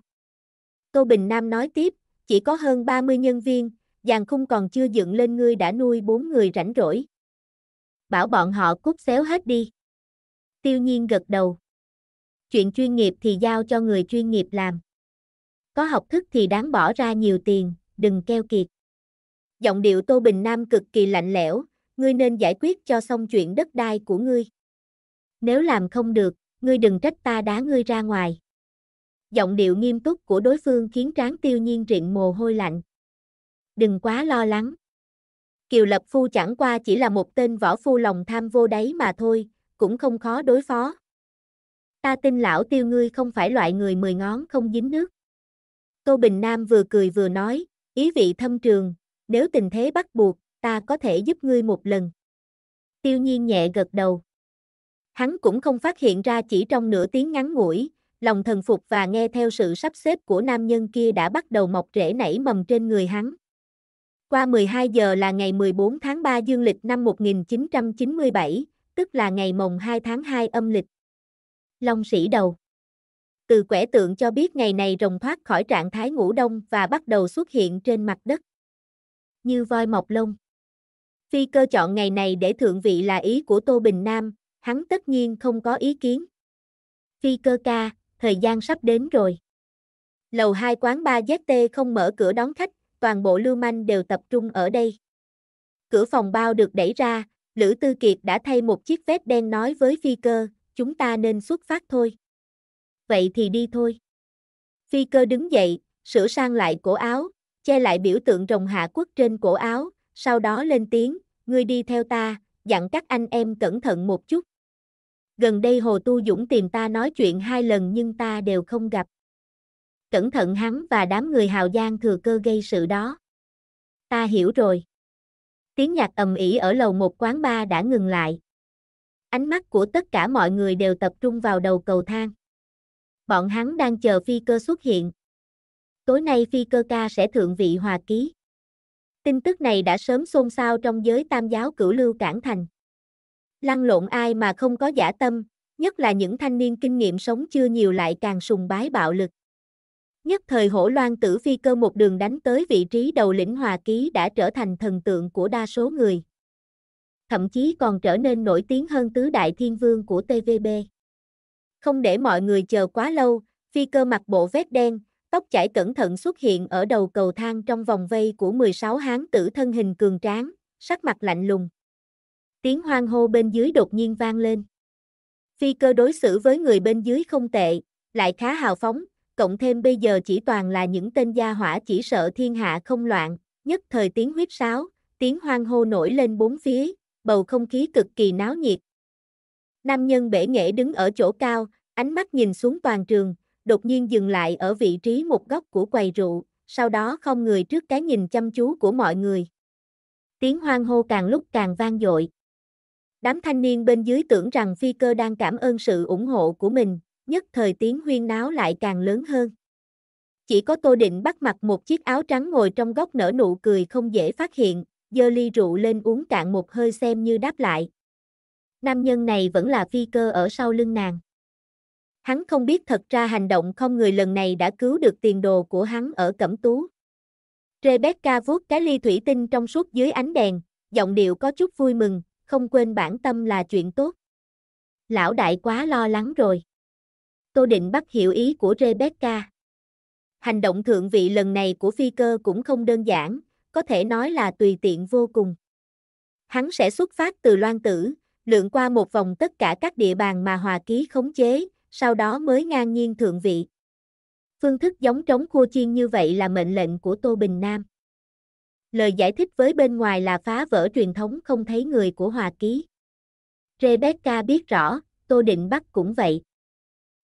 Tô Bình Nam nói tiếp, chỉ có hơn 30 nhân viên, dàn khung còn chưa dựng lên ngươi đã nuôi bốn người rảnh rỗi. Bảo bọn họ cút xéo hết đi. Tiêu nhiên gật đầu. Chuyện chuyên nghiệp thì giao cho người chuyên nghiệp làm có học thức thì đáng bỏ ra nhiều tiền, đừng keo kiệt. Giọng điệu Tô Bình Nam cực kỳ lạnh lẽo, ngươi nên giải quyết cho xong chuyện đất đai của ngươi. Nếu làm không được, ngươi đừng trách ta đá ngươi ra ngoài. Giọng điệu nghiêm túc của đối phương khiến tráng tiêu nhiên rịn mồ hôi lạnh. Đừng quá lo lắng. Kiều Lập Phu chẳng qua chỉ là một tên võ phu lòng tham vô đáy mà thôi, cũng không khó đối phó. Ta tin lão tiêu ngươi không phải loại người mười ngón không dính nước. Tô Bình Nam vừa cười vừa nói, ý vị thâm trường, nếu tình thế bắt buộc, ta có thể giúp ngươi một lần. Tiêu nhiên nhẹ gật đầu. Hắn cũng không phát hiện ra chỉ trong nửa tiếng ngắn ngủi, lòng thần phục và nghe theo sự sắp xếp của nam nhân kia đã bắt đầu mọc rễ nảy mầm trên người hắn. Qua 12 giờ là ngày 14 tháng 3 dương lịch năm 1997, tức là ngày mồng 2 tháng 2 âm lịch. Long sĩ đầu từ quẻ tượng cho biết ngày này rồng thoát khỏi trạng thái ngủ đông và bắt đầu xuất hiện trên mặt đất. Như voi mọc lông. Phi cơ chọn ngày này để thượng vị là ý của Tô Bình Nam, hắn tất nhiên không có ý kiến. Phi cơ ca, thời gian sắp đến rồi. Lầu 2 quán 3 ZT không mở cửa đón khách, toàn bộ lưu manh đều tập trung ở đây. Cửa phòng bao được đẩy ra, Lữ Tư Kiệt đã thay một chiếc vest đen nói với phi cơ, chúng ta nên xuất phát thôi vậy thì đi thôi. Phi cơ đứng dậy, sửa sang lại cổ áo, che lại biểu tượng rồng hạ quốc trên cổ áo, sau đó lên tiếng, ngươi đi theo ta, dặn các anh em cẩn thận một chút. Gần đây Hồ Tu Dũng tìm ta nói chuyện hai lần nhưng ta đều không gặp. Cẩn thận hắn và đám người Hào Giang thừa cơ gây sự đó. Ta hiểu rồi. Tiếng nhạc ầm ĩ ở lầu một quán bar đã ngừng lại. Ánh mắt của tất cả mọi người đều tập trung vào đầu cầu thang bọn hắn đang chờ phi cơ xuất hiện. Tối nay phi cơ ca sẽ thượng vị hòa ký. Tin tức này đã sớm xôn xao trong giới tam giáo cửu lưu cảng thành. Lăn lộn ai mà không có giả tâm, nhất là những thanh niên kinh nghiệm sống chưa nhiều lại càng sùng bái bạo lực. Nhất thời hổ loan tử phi cơ một đường đánh tới vị trí đầu lĩnh hòa ký đã trở thành thần tượng của đa số người. Thậm chí còn trở nên nổi tiếng hơn tứ đại thiên vương của TVB. Không để mọi người chờ quá lâu, phi cơ mặc bộ vest đen, tóc chải cẩn thận xuất hiện ở đầu cầu thang trong vòng vây của 16 hán tử thân hình cường tráng, sắc mặt lạnh lùng. Tiếng hoang hô bên dưới đột nhiên vang lên. Phi cơ đối xử với người bên dưới không tệ, lại khá hào phóng, cộng thêm bây giờ chỉ toàn là những tên gia hỏa chỉ sợ thiên hạ không loạn, nhất thời tiếng huyết sáo, tiếng hoang hô nổi lên bốn phía, bầu không khí cực kỳ náo nhiệt. Nam nhân bể nghệ đứng ở chỗ cao, Ánh mắt nhìn xuống toàn trường, đột nhiên dừng lại ở vị trí một góc của quầy rượu, sau đó không người trước cái nhìn chăm chú của mọi người. Tiếng hoang hô càng lúc càng vang dội. Đám thanh niên bên dưới tưởng rằng phi cơ đang cảm ơn sự ủng hộ của mình, nhất thời tiếng huyên náo lại càng lớn hơn. Chỉ có Tô Định bắt mặc một chiếc áo trắng ngồi trong góc nở nụ cười không dễ phát hiện, dơ ly rượu lên uống cạn một hơi xem như đáp lại. Nam nhân này vẫn là phi cơ ở sau lưng nàng. Hắn không biết thật ra hành động không người lần này đã cứu được tiền đồ của hắn ở Cẩm Tú. Rebecca vuốt cái ly thủy tinh trong suốt dưới ánh đèn, giọng điệu có chút vui mừng, không quên bản tâm là chuyện tốt. Lão đại quá lo lắng rồi. Tô Định bắt hiểu ý của Rebecca. Hành động thượng vị lần này của phi cơ cũng không đơn giản, có thể nói là tùy tiện vô cùng. Hắn sẽ xuất phát từ Loan Tử, lượn qua một vòng tất cả các địa bàn mà Hòa Ký khống chế, sau đó mới ngang nhiên thượng vị. Phương thức giống trống khua chiên như vậy là mệnh lệnh của Tô Bình Nam. Lời giải thích với bên ngoài là phá vỡ truyền thống không thấy người của Hòa Ký. Rebecca biết rõ, Tô Định Bắc cũng vậy.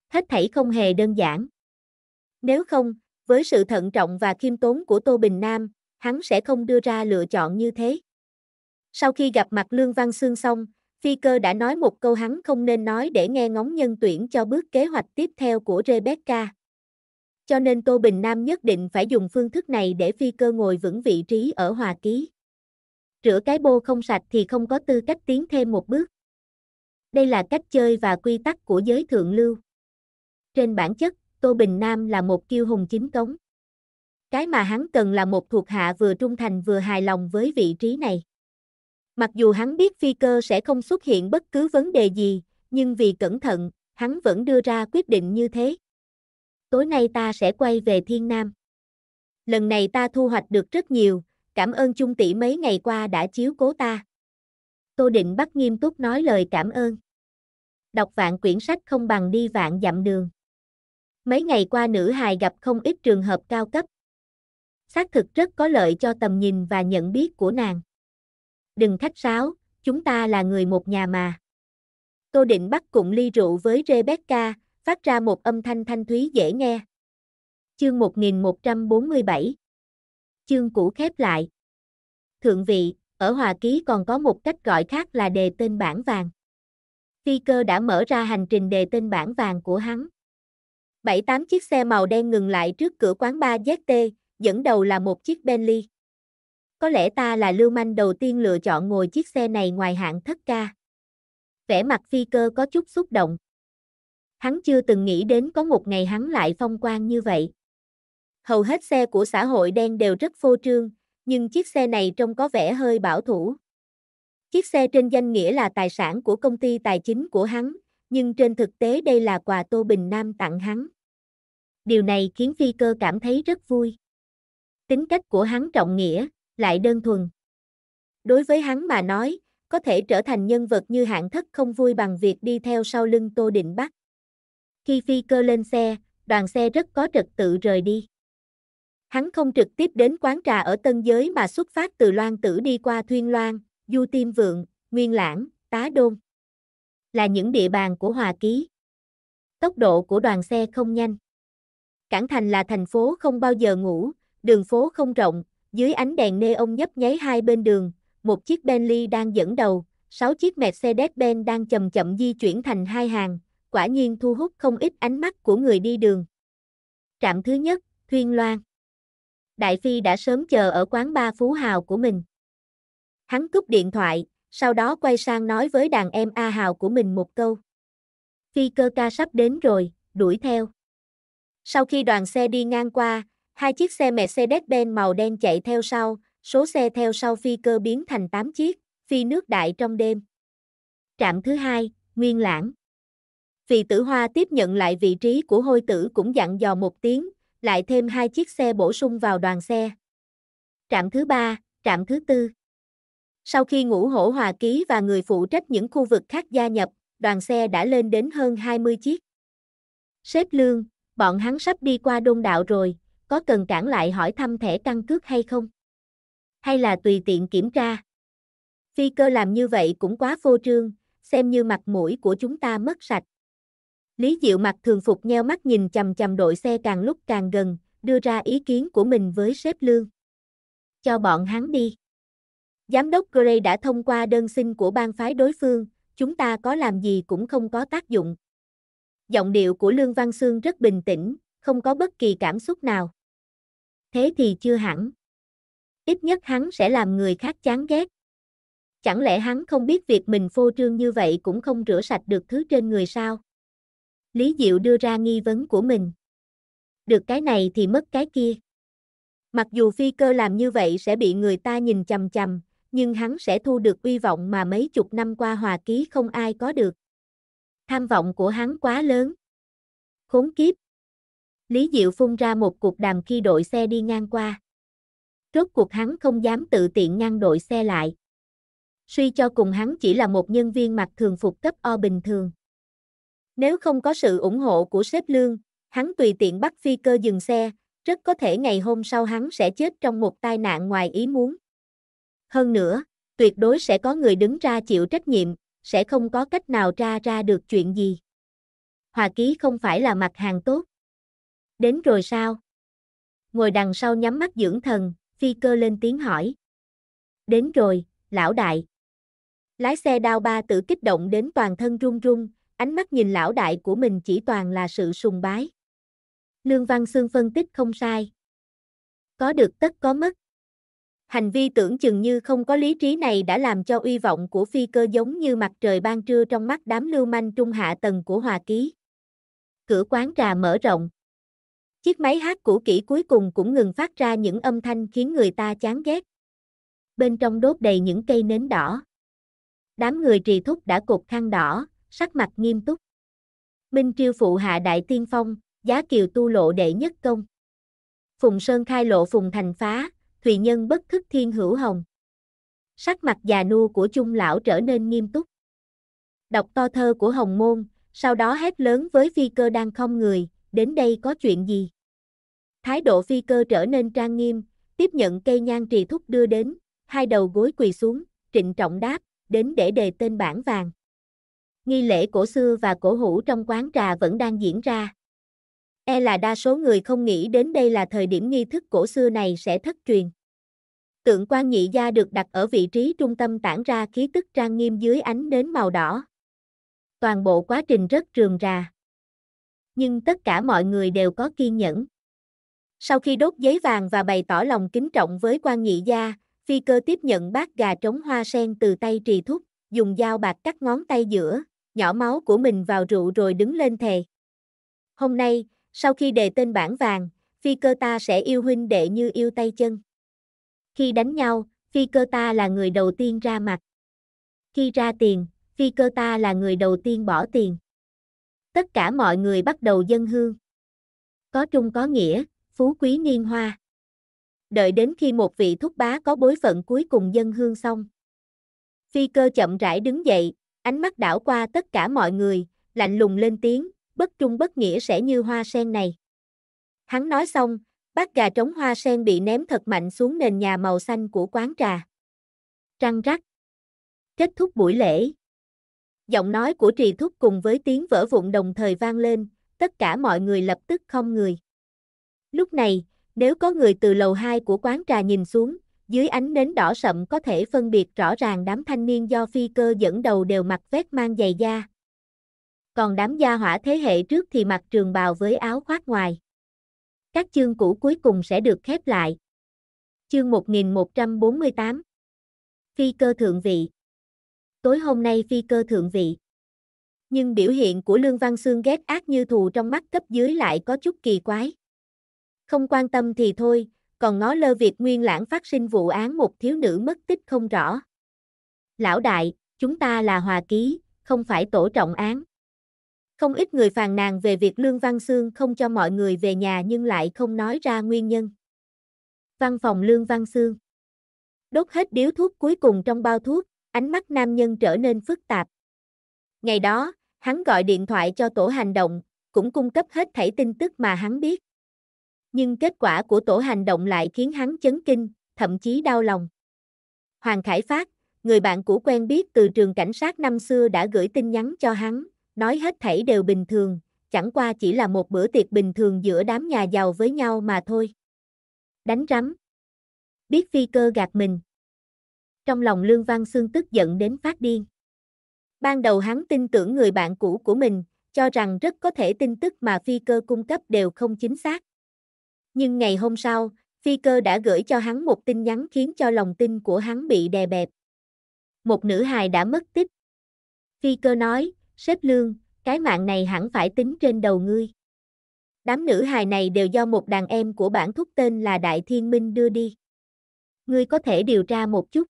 Hết thảy không hề đơn giản. Nếu không, với sự thận trọng và khiêm tốn của Tô Bình Nam, hắn sẽ không đưa ra lựa chọn như thế. Sau khi gặp mặt Lương Văn Sương xong, Phi cơ đã nói một câu hắn không nên nói để nghe ngóng nhân tuyển cho bước kế hoạch tiếp theo của Rebecca. Cho nên Tô Bình Nam nhất định phải dùng phương thức này để phi cơ ngồi vững vị trí ở Hòa Ký. Rửa cái bô không sạch thì không có tư cách tiến thêm một bước. Đây là cách chơi và quy tắc của giới thượng lưu. Trên bản chất, Tô Bình Nam là một kiêu hùng chính cống. Cái mà hắn cần là một thuộc hạ vừa trung thành vừa hài lòng với vị trí này. Mặc dù hắn biết phi cơ sẽ không xuất hiện bất cứ vấn đề gì, nhưng vì cẩn thận, hắn vẫn đưa ra quyết định như thế. Tối nay ta sẽ quay về Thiên Nam. Lần này ta thu hoạch được rất nhiều, cảm ơn Chung tỷ mấy ngày qua đã chiếu cố ta. Tô Định bắt nghiêm túc nói lời cảm ơn. Đọc vạn quyển sách không bằng đi vạn dặm đường. Mấy ngày qua nữ hài gặp không ít trường hợp cao cấp. Xác thực rất có lợi cho tầm nhìn và nhận biết của nàng đừng khách sáo, chúng ta là người một nhà mà. Tô Định bắt cụm ly rượu với Rebecca, phát ra một âm thanh thanh thúy dễ nghe. Chương 1147 Chương cũ khép lại Thượng vị, ở Hòa Ký còn có một cách gọi khác là đề tên bản vàng. Phi cơ đã mở ra hành trình đề tên bản vàng của hắn. Bảy tám chiếc xe màu đen ngừng lại trước cửa quán ba ZT, dẫn đầu là một chiếc Bentley có lẽ ta là lưu manh đầu tiên lựa chọn ngồi chiếc xe này ngoài hạng thất ca. Vẻ mặt phi cơ có chút xúc động. Hắn chưa từng nghĩ đến có một ngày hắn lại phong quang như vậy. Hầu hết xe của xã hội đen đều rất phô trương, nhưng chiếc xe này trông có vẻ hơi bảo thủ. Chiếc xe trên danh nghĩa là tài sản của công ty tài chính của hắn, nhưng trên thực tế đây là quà Tô Bình Nam tặng hắn. Điều này khiến phi cơ cảm thấy rất vui. Tính cách của hắn trọng nghĩa, lại đơn thuần. Đối với hắn mà nói, có thể trở thành nhân vật như hạng thất không vui bằng việc đi theo sau lưng Tô Định Bắc. Khi phi cơ lên xe, đoàn xe rất có trật tự rời đi. Hắn không trực tiếp đến quán trà ở Tân Giới mà xuất phát từ Loan Tử đi qua Thuyên Loan, Du Tiêm Vượng, Nguyên Lãng, Tá Đôn. Là những địa bàn của Hòa Ký. Tốc độ của đoàn xe không nhanh. Cảng thành là thành phố không bao giờ ngủ, đường phố không rộng, dưới ánh đèn neon nhấp nháy hai bên đường, một chiếc Bentley đang dẫn đầu, sáu chiếc Mercedes-Benz đang chậm chậm di chuyển thành hai hàng, quả nhiên thu hút không ít ánh mắt của người đi đường. Trạm thứ nhất, Thuyên Loan. Đại Phi đã sớm chờ ở quán ba phú hào của mình. Hắn cúp điện thoại, sau đó quay sang nói với đàn em A Hào của mình một câu. Phi cơ ca sắp đến rồi, đuổi theo. Sau khi đoàn xe đi ngang qua, Hai chiếc xe Mercedes-Benz màu đen chạy theo sau, số xe theo sau phi cơ biến thành 8 chiếc, phi nước đại trong đêm. Trạm thứ hai, Nguyên Lãng. Vị tử hoa tiếp nhận lại vị trí của hôi tử cũng dặn dò một tiếng, lại thêm hai chiếc xe bổ sung vào đoàn xe. Trạm thứ ba, trạm thứ tư. Sau khi ngũ hổ hòa ký và người phụ trách những khu vực khác gia nhập, đoàn xe đã lên đến hơn 20 chiếc. Sếp lương, bọn hắn sắp đi qua đông đạo rồi, có cần cản lại hỏi thăm thẻ căn cước hay không? Hay là tùy tiện kiểm tra? Phi cơ làm như vậy cũng quá phô trương, xem như mặt mũi của chúng ta mất sạch. Lý Diệu mặt thường phục nheo mắt nhìn chầm chầm đội xe càng lúc càng gần, đưa ra ý kiến của mình với sếp lương. Cho bọn hắn đi. Giám đốc Gray đã thông qua đơn xin của ban phái đối phương, chúng ta có làm gì cũng không có tác dụng. Giọng điệu của Lương Văn Sương rất bình tĩnh, không có bất kỳ cảm xúc nào thế thì chưa hẳn. Ít nhất hắn sẽ làm người khác chán ghét. Chẳng lẽ hắn không biết việc mình phô trương như vậy cũng không rửa sạch được thứ trên người sao? Lý Diệu đưa ra nghi vấn của mình. Được cái này thì mất cái kia. Mặc dù phi cơ làm như vậy sẽ bị người ta nhìn chằm chằm, nhưng hắn sẽ thu được uy vọng mà mấy chục năm qua hòa ký không ai có được. Tham vọng của hắn quá lớn. Khốn kiếp, Lý Diệu phun ra một cuộc đàm khi đội xe đi ngang qua. Rốt cuộc hắn không dám tự tiện ngăn đội xe lại. Suy cho cùng hắn chỉ là một nhân viên mặc thường phục cấp O bình thường. Nếu không có sự ủng hộ của sếp lương, hắn tùy tiện bắt phi cơ dừng xe, rất có thể ngày hôm sau hắn sẽ chết trong một tai nạn ngoài ý muốn. Hơn nữa, tuyệt đối sẽ có người đứng ra chịu trách nhiệm, sẽ không có cách nào tra ra được chuyện gì. Hòa ký không phải là mặt hàng tốt. Đến rồi sao? Ngồi đằng sau nhắm mắt dưỡng thần, phi cơ lên tiếng hỏi. Đến rồi, lão đại. Lái xe đao ba tự kích động đến toàn thân run run, ánh mắt nhìn lão đại của mình chỉ toàn là sự sùng bái. Lương Văn Sương phân tích không sai. Có được tất có mất. Hành vi tưởng chừng như không có lý trí này đã làm cho uy vọng của phi cơ giống như mặt trời ban trưa trong mắt đám lưu manh trung hạ tầng của Hòa Ký. Cửa quán trà mở rộng. Chiếc máy hát cũ kỹ cuối cùng cũng ngừng phát ra những âm thanh khiến người ta chán ghét. Bên trong đốt đầy những cây nến đỏ. Đám người trì thúc đã cột khăn đỏ, sắc mặt nghiêm túc. Minh triêu phụ hạ đại tiên phong, giá kiều tu lộ đệ nhất công. Phùng Sơn khai lộ phùng thành phá, thùy nhân bất thức thiên hữu hồng. Sắc mặt già nu của chung lão trở nên nghiêm túc. Đọc to thơ của Hồng Môn, sau đó hét lớn với phi cơ đang không người, đến đây có chuyện gì? Thái độ phi cơ trở nên trang nghiêm, tiếp nhận cây nhang trì thúc đưa đến, hai đầu gối quỳ xuống, trịnh trọng đáp, đến để đề tên bản vàng. Nghi lễ cổ xưa và cổ hủ trong quán trà vẫn đang diễn ra. E là đa số người không nghĩ đến đây là thời điểm nghi thức cổ xưa này sẽ thất truyền. Tượng quan nhị gia được đặt ở vị trí trung tâm tản ra khí tức trang nghiêm dưới ánh nến màu đỏ. Toàn bộ quá trình rất rườm rà nhưng tất cả mọi người đều có kiên nhẫn. Sau khi đốt giấy vàng và bày tỏ lòng kính trọng với quan nhị gia, phi cơ tiếp nhận bát gà trống hoa sen từ tay trì thúc, dùng dao bạc cắt ngón tay giữa, nhỏ máu của mình vào rượu rồi đứng lên thề. Hôm nay, sau khi đề tên bản vàng, phi cơ ta sẽ yêu huynh đệ như yêu tay chân. Khi đánh nhau, phi cơ ta là người đầu tiên ra mặt. Khi ra tiền, phi cơ ta là người đầu tiên bỏ tiền tất cả mọi người bắt đầu dân hương. Có trung có nghĩa, phú quý niên hoa. Đợi đến khi một vị thúc bá có bối phận cuối cùng dân hương xong. Phi cơ chậm rãi đứng dậy, ánh mắt đảo qua tất cả mọi người, lạnh lùng lên tiếng, bất trung bất nghĩa sẽ như hoa sen này. Hắn nói xong, bát gà trống hoa sen bị ném thật mạnh xuống nền nhà màu xanh của quán trà. Trăng rắc. Kết thúc buổi lễ, giọng nói của trì thúc cùng với tiếng vỡ vụn đồng thời vang lên, tất cả mọi người lập tức không người. Lúc này, nếu có người từ lầu 2 của quán trà nhìn xuống, dưới ánh nến đỏ sậm có thể phân biệt rõ ràng đám thanh niên do phi cơ dẫn đầu đều mặc vest mang giày da. Còn đám gia hỏa thế hệ trước thì mặc trường bào với áo khoác ngoài. Các chương cũ cuối cùng sẽ được khép lại. Chương 1148 Phi cơ thượng vị tối hôm nay phi cơ thượng vị. Nhưng biểu hiện của Lương Văn Sương ghét ác như thù trong mắt cấp dưới lại có chút kỳ quái. Không quan tâm thì thôi, còn ngó lơ việc nguyên lãng phát sinh vụ án một thiếu nữ mất tích không rõ. Lão đại, chúng ta là hòa ký, không phải tổ trọng án. Không ít người phàn nàn về việc Lương Văn Sương không cho mọi người về nhà nhưng lại không nói ra nguyên nhân. Văn phòng Lương Văn Sương Đốt hết điếu thuốc cuối cùng trong bao thuốc, Ánh mắt nam nhân trở nên phức tạp. Ngày đó, hắn gọi điện thoại cho tổ hành động, cũng cung cấp hết thảy tin tức mà hắn biết. Nhưng kết quả của tổ hành động lại khiến hắn chấn kinh, thậm chí đau lòng. Hoàng Khải Phát, người bạn cũ quen biết từ trường cảnh sát năm xưa đã gửi tin nhắn cho hắn, nói hết thảy đều bình thường, chẳng qua chỉ là một bữa tiệc bình thường giữa đám nhà giàu với nhau mà thôi. Đánh rắm. Biết phi cơ gạt mình. Trong lòng Lương Văn Xương tức giận đến phát điên. Ban đầu hắn tin tưởng người bạn cũ của mình, cho rằng rất có thể tin tức mà phi cơ cung cấp đều không chính xác. Nhưng ngày hôm sau, phi cơ đã gửi cho hắn một tin nhắn khiến cho lòng tin của hắn bị đè bẹp. Một nữ hài đã mất tích. Phi cơ nói, sếp lương, cái mạng này hẳn phải tính trên đầu ngươi. Đám nữ hài này đều do một đàn em của bản thúc tên là Đại Thiên Minh đưa đi. Ngươi có thể điều tra một chút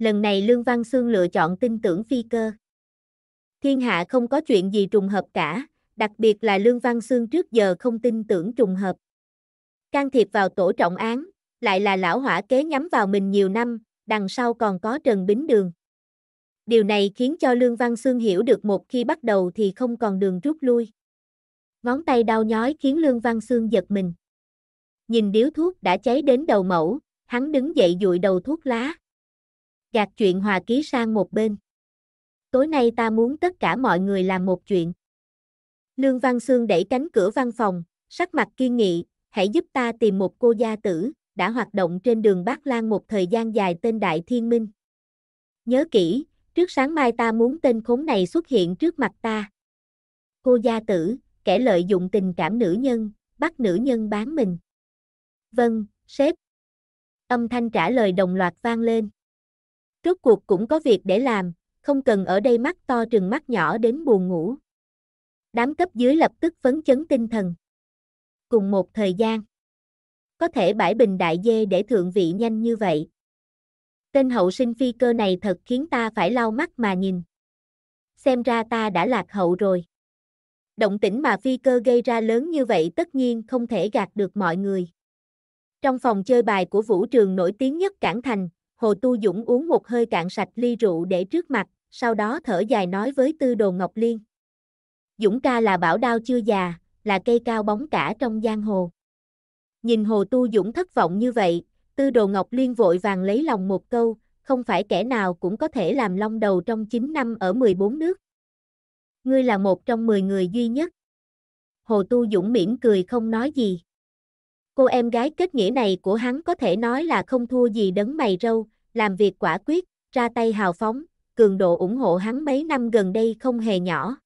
lần này Lương Văn Xương lựa chọn tin tưởng phi cơ. Thiên hạ không có chuyện gì trùng hợp cả, đặc biệt là Lương Văn Xương trước giờ không tin tưởng trùng hợp. Can thiệp vào tổ trọng án, lại là lão hỏa kế nhắm vào mình nhiều năm, đằng sau còn có Trần Bính Đường. Điều này khiến cho Lương Văn Xương hiểu được một khi bắt đầu thì không còn đường rút lui. Ngón tay đau nhói khiến Lương Văn Xương giật mình. Nhìn điếu thuốc đã cháy đến đầu mẫu, hắn đứng dậy dụi đầu thuốc lá, gạt chuyện hòa ký sang một bên. Tối nay ta muốn tất cả mọi người làm một chuyện. Lương Văn Sương đẩy cánh cửa văn phòng, sắc mặt kiên nghị, hãy giúp ta tìm một cô gia tử, đã hoạt động trên đường Bắc Lan một thời gian dài tên Đại Thiên Minh. Nhớ kỹ, trước sáng mai ta muốn tên khốn này xuất hiện trước mặt ta. Cô gia tử, kẻ lợi dụng tình cảm nữ nhân, bắt nữ nhân bán mình. Vâng, sếp. Âm thanh trả lời đồng loạt vang lên. Rốt cuộc cũng có việc để làm, không cần ở đây mắt to trừng mắt nhỏ đến buồn ngủ. Đám cấp dưới lập tức phấn chấn tinh thần. Cùng một thời gian, có thể bãi bình đại dê để thượng vị nhanh như vậy. Tên hậu sinh phi cơ này thật khiến ta phải lau mắt mà nhìn. Xem ra ta đã lạc hậu rồi. Động tĩnh mà phi cơ gây ra lớn như vậy tất nhiên không thể gạt được mọi người. Trong phòng chơi bài của vũ trường nổi tiếng nhất Cảng Thành, Hồ Tu Dũng uống một hơi cạn sạch ly rượu để trước mặt, sau đó thở dài nói với Tư Đồ Ngọc Liên. Dũng ca là bảo đao chưa già, là cây cao bóng cả trong giang hồ. Nhìn Hồ Tu Dũng thất vọng như vậy, Tư Đồ Ngọc Liên vội vàng lấy lòng một câu, không phải kẻ nào cũng có thể làm long đầu trong 9 năm ở 14 nước. Ngươi là một trong 10 người duy nhất. Hồ Tu Dũng mỉm cười không nói gì. Cô em gái kết nghĩa này của hắn có thể nói là không thua gì đấng mày râu, làm việc quả quyết, ra tay hào phóng, cường độ ủng hộ hắn mấy năm gần đây không hề nhỏ.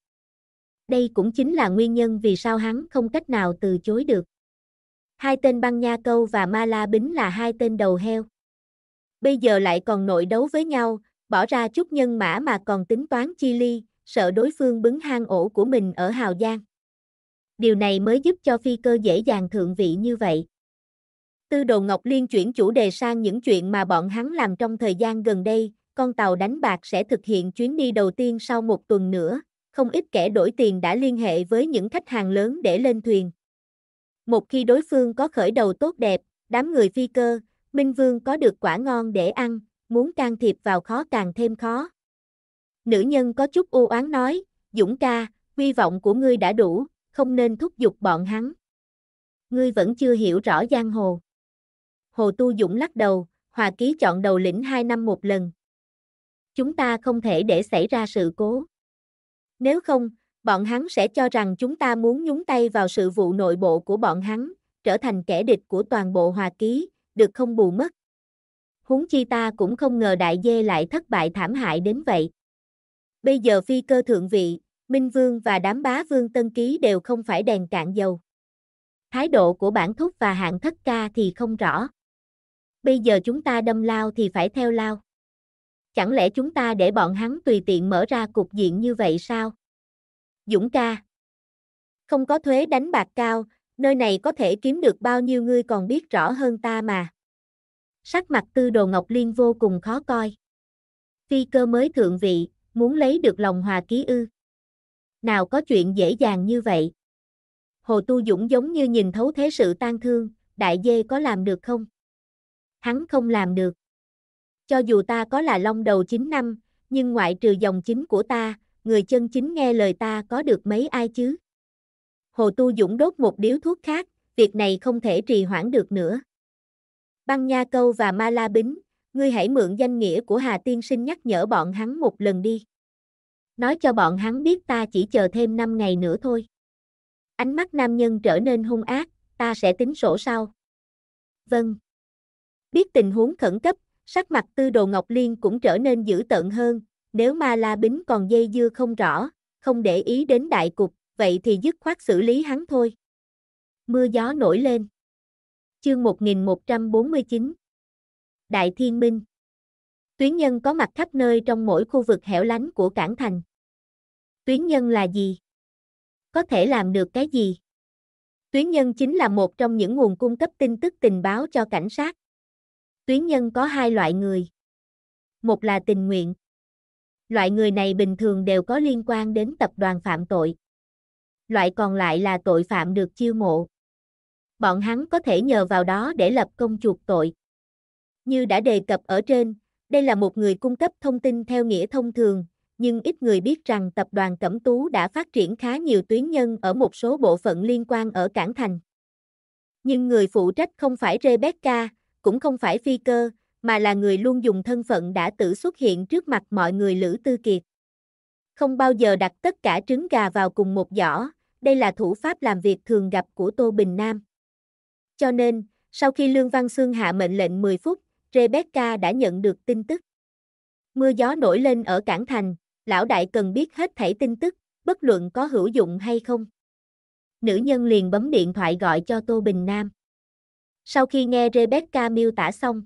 Đây cũng chính là nguyên nhân vì sao hắn không cách nào từ chối được. Hai tên băng nha câu và ma la bính là hai tên đầu heo. Bây giờ lại còn nội đấu với nhau, bỏ ra chút nhân mã mà còn tính toán chi ly, sợ đối phương bứng hang ổ của mình ở Hào Giang điều này mới giúp cho phi cơ dễ dàng thượng vị như vậy. Tư đồ Ngọc Liên chuyển chủ đề sang những chuyện mà bọn hắn làm trong thời gian gần đây, con tàu đánh bạc sẽ thực hiện chuyến đi đầu tiên sau một tuần nữa, không ít kẻ đổi tiền đã liên hệ với những khách hàng lớn để lên thuyền. Một khi đối phương có khởi đầu tốt đẹp, đám người phi cơ, Minh Vương có được quả ngon để ăn, muốn can thiệp vào khó càng thêm khó. Nữ nhân có chút u oán nói, Dũng ca, hy vọng của ngươi đã đủ, không nên thúc giục bọn hắn. Ngươi vẫn chưa hiểu rõ giang hồ. Hồ Tu Dũng lắc đầu, hòa ký chọn đầu lĩnh hai năm một lần. Chúng ta không thể để xảy ra sự cố. Nếu không, bọn hắn sẽ cho rằng chúng ta muốn nhúng tay vào sự vụ nội bộ của bọn hắn, trở thành kẻ địch của toàn bộ hòa ký, được không bù mất. Huống chi ta cũng không ngờ đại dê lại thất bại thảm hại đến vậy. Bây giờ phi cơ thượng vị, Minh Vương và đám bá vương Tân Ký đều không phải đèn cạn dầu. Thái độ của bản thúc và hạng thất ca thì không rõ. Bây giờ chúng ta đâm lao thì phải theo lao. Chẳng lẽ chúng ta để bọn hắn tùy tiện mở ra cục diện như vậy sao? Dũng ca. Không có thuế đánh bạc cao, nơi này có thể kiếm được bao nhiêu ngươi còn biết rõ hơn ta mà. Sắc mặt tư đồ Ngọc Liên vô cùng khó coi. Phi cơ mới thượng vị, muốn lấy được lòng hòa ký ư nào có chuyện dễ dàng như vậy. Hồ Tu Dũng giống như nhìn thấu thế sự tan thương, đại dê có làm được không? Hắn không làm được. Cho dù ta có là long đầu 9 năm, nhưng ngoại trừ dòng chính của ta, người chân chính nghe lời ta có được mấy ai chứ? Hồ Tu Dũng đốt một điếu thuốc khác, việc này không thể trì hoãn được nữa. Băng Nha Câu và Ma La Bính, ngươi hãy mượn danh nghĩa của Hà Tiên Sinh nhắc nhở bọn hắn một lần đi nói cho bọn hắn biết ta chỉ chờ thêm 5 ngày nữa thôi. Ánh mắt nam nhân trở nên hung ác, ta sẽ tính sổ sau. Vâng. Biết tình huống khẩn cấp, sắc mặt tư đồ Ngọc Liên cũng trở nên dữ tợn hơn, nếu ma la bính còn dây dưa không rõ, không để ý đến đại cục, vậy thì dứt khoát xử lý hắn thôi. Mưa gió nổi lên. Chương 1149 Đại Thiên Minh Tuyến nhân có mặt khắp nơi trong mỗi khu vực hẻo lánh của cảng thành. Tuyến nhân là gì? Có thể làm được cái gì? Tuyến nhân chính là một trong những nguồn cung cấp tin tức tình báo cho cảnh sát. Tuyến nhân có hai loại người. Một là tình nguyện. Loại người này bình thường đều có liên quan đến tập đoàn phạm tội. Loại còn lại là tội phạm được chiêu mộ. Bọn hắn có thể nhờ vào đó để lập công chuộc tội. Như đã đề cập ở trên, đây là một người cung cấp thông tin theo nghĩa thông thường, nhưng ít người biết rằng tập đoàn Cẩm Tú đã phát triển khá nhiều tuyến nhân ở một số bộ phận liên quan ở Cảng Thành. Nhưng người phụ trách không phải Rebecca, cũng không phải Phi Cơ, mà là người luôn dùng thân phận đã tự xuất hiện trước mặt mọi người Lữ Tư Kiệt. Không bao giờ đặt tất cả trứng gà vào cùng một giỏ, đây là thủ pháp làm việc thường gặp của Tô Bình Nam. Cho nên, sau khi Lương Văn Xương hạ mệnh lệnh 10 phút, Rebecca đã nhận được tin tức. Mưa gió nổi lên ở cảng thành, lão đại cần biết hết thảy tin tức, bất luận có hữu dụng hay không. Nữ nhân liền bấm điện thoại gọi cho Tô Bình Nam. Sau khi nghe Rebecca miêu tả xong,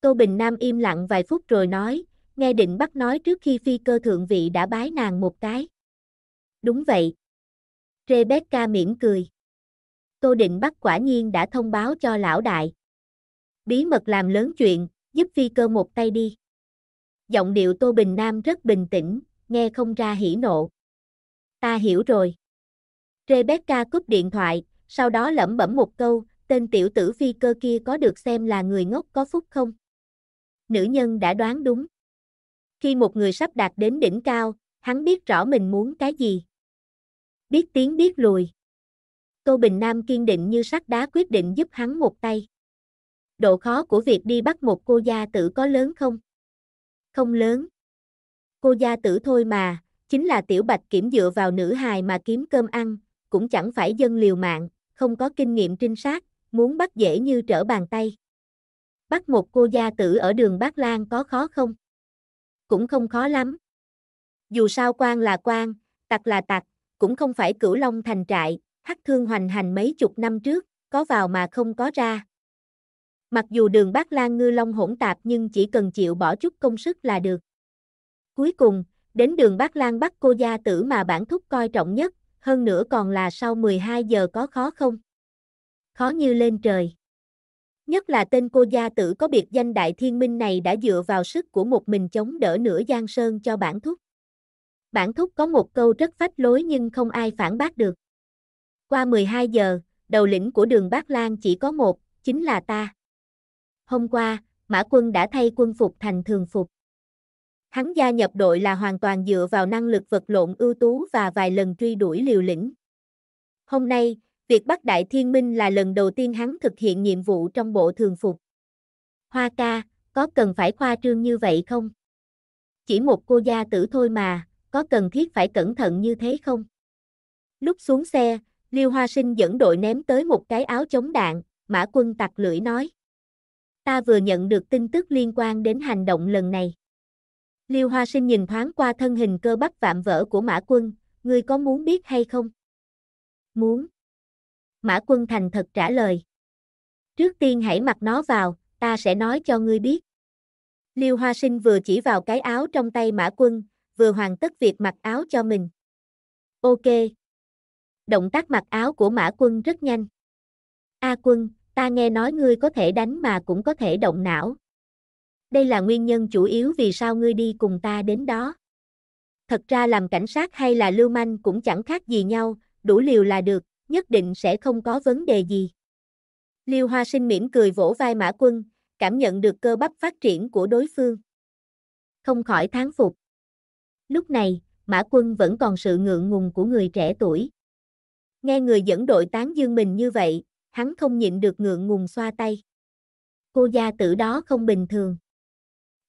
Tô Bình Nam im lặng vài phút rồi nói, nghe định bắt nói trước khi phi cơ thượng vị đã bái nàng một cái. Đúng vậy. Rebecca mỉm cười. Tô Định Bắc quả nhiên đã thông báo cho lão đại bí mật làm lớn chuyện, giúp phi cơ một tay đi. Giọng điệu Tô Bình Nam rất bình tĩnh, nghe không ra hỉ nộ. Ta hiểu rồi. Rebecca cúp điện thoại, sau đó lẩm bẩm một câu, tên tiểu tử phi cơ kia có được xem là người ngốc có phúc không? Nữ nhân đã đoán đúng. Khi một người sắp đạt đến đỉnh cao, hắn biết rõ mình muốn cái gì. Biết tiếng biết lùi. Tô Bình Nam kiên định như sắt đá quyết định giúp hắn một tay độ khó của việc đi bắt một cô gia tử có lớn không? Không lớn. Cô gia tử thôi mà, chính là tiểu bạch kiểm dựa vào nữ hài mà kiếm cơm ăn, cũng chẳng phải dân liều mạng, không có kinh nghiệm trinh sát, muốn bắt dễ như trở bàn tay. Bắt một cô gia tử ở đường Bác Lan có khó không? Cũng không khó lắm. Dù sao quan là quan, tặc là tặc, cũng không phải cửu long thành trại, hắc thương hoành hành mấy chục năm trước, có vào mà không có ra. Mặc dù đường Bát Lan ngư long hỗn tạp nhưng chỉ cần chịu bỏ chút công sức là được. Cuối cùng, đến đường Bát Lan bắt cô gia tử mà bản thúc coi trọng nhất, hơn nữa còn là sau 12 giờ có khó không? Khó như lên trời. Nhất là tên cô gia tử có biệt danh Đại Thiên Minh này đã dựa vào sức của một mình chống đỡ nửa Giang Sơn cho bản thúc. Bản thúc có một câu rất phách lối nhưng không ai phản bác được. Qua 12 giờ, đầu lĩnh của đường Bác Lan chỉ có một, chính là ta hôm qua, Mã Quân đã thay quân phục thành thường phục. Hắn gia nhập đội là hoàn toàn dựa vào năng lực vật lộn ưu tú và vài lần truy đuổi liều lĩnh. Hôm nay, việc bắt Đại Thiên Minh là lần đầu tiên hắn thực hiện nhiệm vụ trong bộ thường phục. Hoa ca, có cần phải khoa trương như vậy không? Chỉ một cô gia tử thôi mà, có cần thiết phải cẩn thận như thế không? Lúc xuống xe, Liêu Hoa Sinh dẫn đội ném tới một cái áo chống đạn, Mã Quân tặc lưỡi nói ta vừa nhận được tin tức liên quan đến hành động lần này. Liêu Hoa Sinh nhìn thoáng qua thân hình cơ bắp vạm vỡ của Mã Quân, ngươi có muốn biết hay không? Muốn. Mã Quân thành thật trả lời. Trước tiên hãy mặc nó vào, ta sẽ nói cho ngươi biết. Liêu Hoa Sinh vừa chỉ vào cái áo trong tay Mã Quân, vừa hoàn tất việc mặc áo cho mình. Ok. Động tác mặc áo của Mã Quân rất nhanh. A Quân, ta nghe nói ngươi có thể đánh mà cũng có thể động não. Đây là nguyên nhân chủ yếu vì sao ngươi đi cùng ta đến đó. Thật ra làm cảnh sát hay là lưu manh cũng chẳng khác gì nhau, đủ liều là được, nhất định sẽ không có vấn đề gì. Liêu Hoa Sinh mỉm cười vỗ vai Mã Quân, cảm nhận được cơ bắp phát triển của đối phương. Không khỏi tháng phục. Lúc này, Mã Quân vẫn còn sự ngượng ngùng của người trẻ tuổi. Nghe người dẫn đội tán dương mình như vậy, hắn không nhịn được ngượng ngùng xoa tay. Cô gia tử đó không bình thường.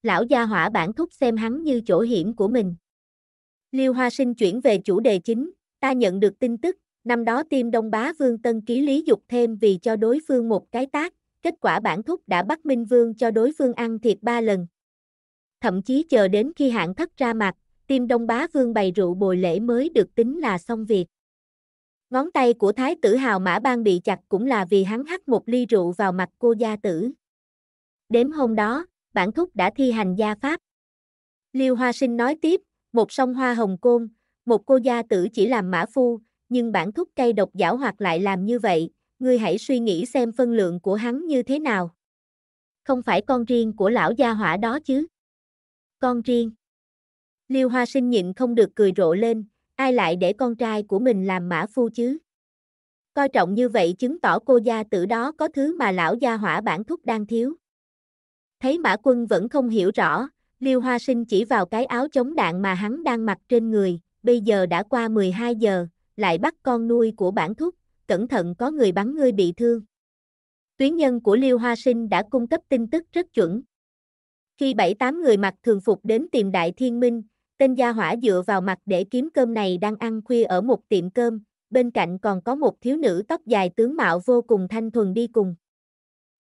Lão gia hỏa bản thúc xem hắn như chỗ hiểm của mình. Liêu Hoa Sinh chuyển về chủ đề chính, ta nhận được tin tức, năm đó tiêm Đông Bá Vương Tân ký lý dục thêm vì cho đối phương một cái tác, kết quả bản thúc đã bắt Minh Vương cho đối phương ăn thịt ba lần. Thậm chí chờ đến khi hạng thất ra mặt, tiêm Đông Bá Vương bày rượu bồi lễ mới được tính là xong việc. Ngón tay của thái tử hào mã ban bị chặt cũng là vì hắn hắt một ly rượu vào mặt cô gia tử. Đêm hôm đó, bản thúc đã thi hành gia pháp. Liêu Hoa Sinh nói tiếp, một sông hoa hồng côn, một cô gia tử chỉ làm mã phu, nhưng bản thúc cây độc giảo hoặc lại làm như vậy, ngươi hãy suy nghĩ xem phân lượng của hắn như thế nào. Không phải con riêng của lão gia hỏa đó chứ. Con riêng. Liêu Hoa Sinh nhịn không được cười rộ lên, ai lại để con trai của mình làm mã phu chứ? Coi trọng như vậy chứng tỏ cô gia tử đó có thứ mà lão gia hỏa bản thúc đang thiếu. Thấy mã quân vẫn không hiểu rõ, Liêu Hoa Sinh chỉ vào cái áo chống đạn mà hắn đang mặc trên người, bây giờ đã qua 12 giờ, lại bắt con nuôi của bản thúc, cẩn thận có người bắn ngươi bị thương. Tuyến nhân của Liêu Hoa Sinh đã cung cấp tin tức rất chuẩn. Khi 7-8 người mặc thường phục đến tìm Đại Thiên Minh, Tên gia hỏa dựa vào mặt để kiếm cơm này đang ăn khuya ở một tiệm cơm, bên cạnh còn có một thiếu nữ tóc dài tướng mạo vô cùng thanh thuần đi cùng.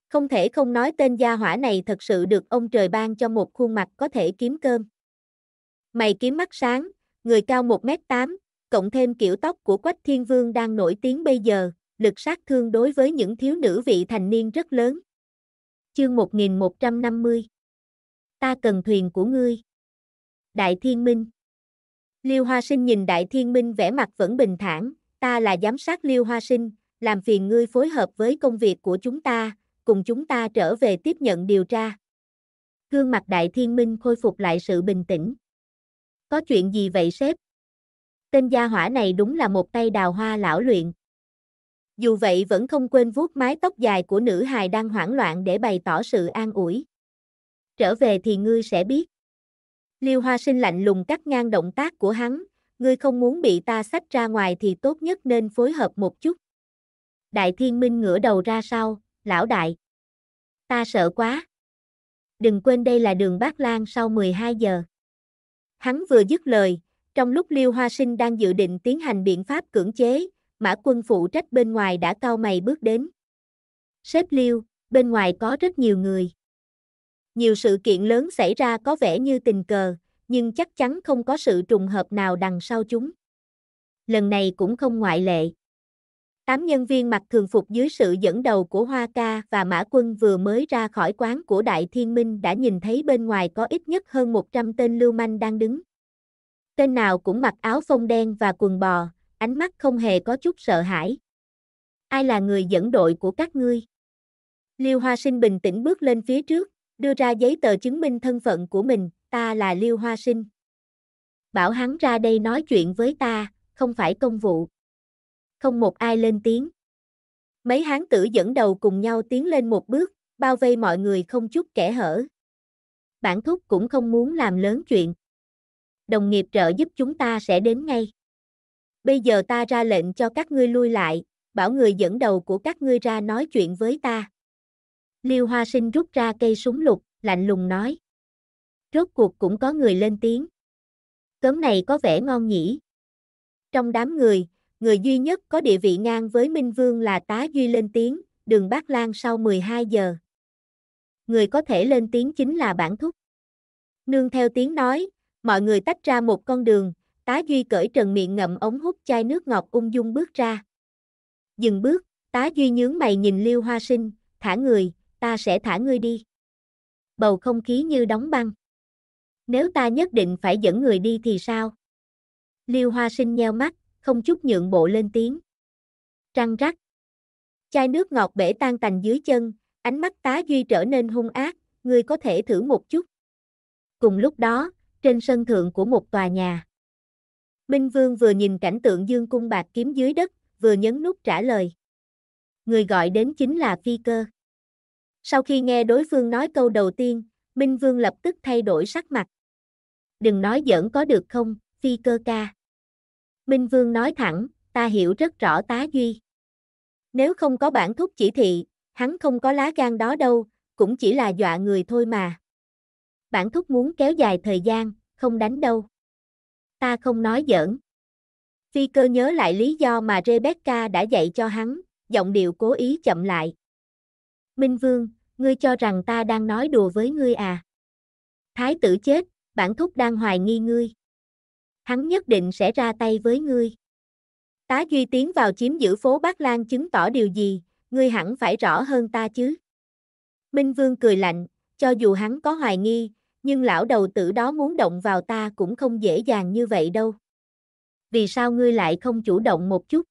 Không thể không nói tên gia hỏa này thật sự được ông trời ban cho một khuôn mặt có thể kiếm cơm. Mày kiếm mắt sáng, người cao 1m8, cộng thêm kiểu tóc của Quách Thiên Vương đang nổi tiếng bây giờ, lực sát thương đối với những thiếu nữ vị thành niên rất lớn. Chương 1150 Ta cần thuyền của ngươi. Đại Thiên Minh Liêu Hoa Sinh nhìn Đại Thiên Minh vẻ mặt vẫn bình thản, ta là giám sát Liêu Hoa Sinh, làm phiền ngươi phối hợp với công việc của chúng ta, cùng chúng ta trở về tiếp nhận điều tra. Gương mặt Đại Thiên Minh khôi phục lại sự bình tĩnh. Có chuyện gì vậy sếp? Tên gia hỏa này đúng là một tay đào hoa lão luyện. Dù vậy vẫn không quên vuốt mái tóc dài của nữ hài đang hoảng loạn để bày tỏ sự an ủi. Trở về thì ngươi sẽ biết. Liêu Hoa Sinh lạnh lùng cắt ngang động tác của hắn, ngươi không muốn bị ta sách ra ngoài thì tốt nhất nên phối hợp một chút. Đại Thiên Minh ngửa đầu ra sau, lão đại. Ta sợ quá. Đừng quên đây là đường Bác Lan sau 12 giờ. Hắn vừa dứt lời, trong lúc Liêu Hoa Sinh đang dự định tiến hành biện pháp cưỡng chế, Mã Quân phụ trách bên ngoài đã cao mày bước đến. Sếp Liêu, bên ngoài có rất nhiều người. Nhiều sự kiện lớn xảy ra có vẻ như tình cờ, nhưng chắc chắn không có sự trùng hợp nào đằng sau chúng. Lần này cũng không ngoại lệ. Tám nhân viên mặc thường phục dưới sự dẫn đầu của Hoa Ca và Mã Quân vừa mới ra khỏi quán của Đại Thiên Minh đã nhìn thấy bên ngoài có ít nhất hơn 100 tên lưu manh đang đứng. Tên nào cũng mặc áo phông đen và quần bò, ánh mắt không hề có chút sợ hãi. Ai là người dẫn đội của các ngươi? Liêu Hoa Sinh bình tĩnh bước lên phía trước, đưa ra giấy tờ chứng minh thân phận của mình, ta là Liêu Hoa Sinh. Bảo hắn ra đây nói chuyện với ta, không phải công vụ. Không một ai lên tiếng. Mấy hán tử dẫn đầu cùng nhau tiến lên một bước, bao vây mọi người không chút kẻ hở. Bản thúc cũng không muốn làm lớn chuyện. Đồng nghiệp trợ giúp chúng ta sẽ đến ngay. Bây giờ ta ra lệnh cho các ngươi lui lại, bảo người dẫn đầu của các ngươi ra nói chuyện với ta. Liêu Hoa Sinh rút ra cây súng lục, lạnh lùng nói. Rốt cuộc cũng có người lên tiếng. Cấm này có vẻ ngon nhỉ. Trong đám người, người duy nhất có địa vị ngang với Minh Vương là Tá Duy lên tiếng, đường Bác Lan sau 12 giờ. Người có thể lên tiếng chính là bản thúc. Nương theo tiếng nói, mọi người tách ra một con đường, Tá Duy cởi trần miệng ngậm ống hút chai nước ngọt ung dung bước ra. Dừng bước, Tá Duy nhướng mày nhìn Liêu Hoa Sinh, thả người, ta sẽ thả ngươi đi. Bầu không khí như đóng băng. Nếu ta nhất định phải dẫn người đi thì sao? Liêu Hoa Sinh nheo mắt, không chút nhượng bộ lên tiếng. Trăng rắc. Chai nước ngọt bể tan tành dưới chân, ánh mắt tá duy trở nên hung ác, ngươi có thể thử một chút. Cùng lúc đó, trên sân thượng của một tòa nhà. Minh Vương vừa nhìn cảnh tượng dương cung bạc kiếm dưới đất, vừa nhấn nút trả lời. Người gọi đến chính là phi cơ. Sau khi nghe đối phương nói câu đầu tiên, Minh Vương lập tức thay đổi sắc mặt. Đừng nói giỡn có được không, phi cơ ca. Minh Vương nói thẳng, ta hiểu rất rõ tá duy. Nếu không có bản thúc chỉ thị, hắn không có lá gan đó đâu, cũng chỉ là dọa người thôi mà. Bản thúc muốn kéo dài thời gian, không đánh đâu. Ta không nói giỡn. Phi cơ nhớ lại lý do mà Rebecca đã dạy cho hắn, giọng điệu cố ý chậm lại. Minh Vương, ngươi cho rằng ta đang nói đùa với ngươi à? Thái tử chết, bản thúc đang hoài nghi ngươi. Hắn nhất định sẽ ra tay với ngươi. Tá Duy tiến vào chiếm giữ phố Bắc Lan chứng tỏ điều gì, ngươi hẳn phải rõ hơn ta chứ. Minh Vương cười lạnh, cho dù hắn có hoài nghi, nhưng lão đầu tử đó muốn động vào ta cũng không dễ dàng như vậy đâu. Vì sao ngươi lại không chủ động một chút?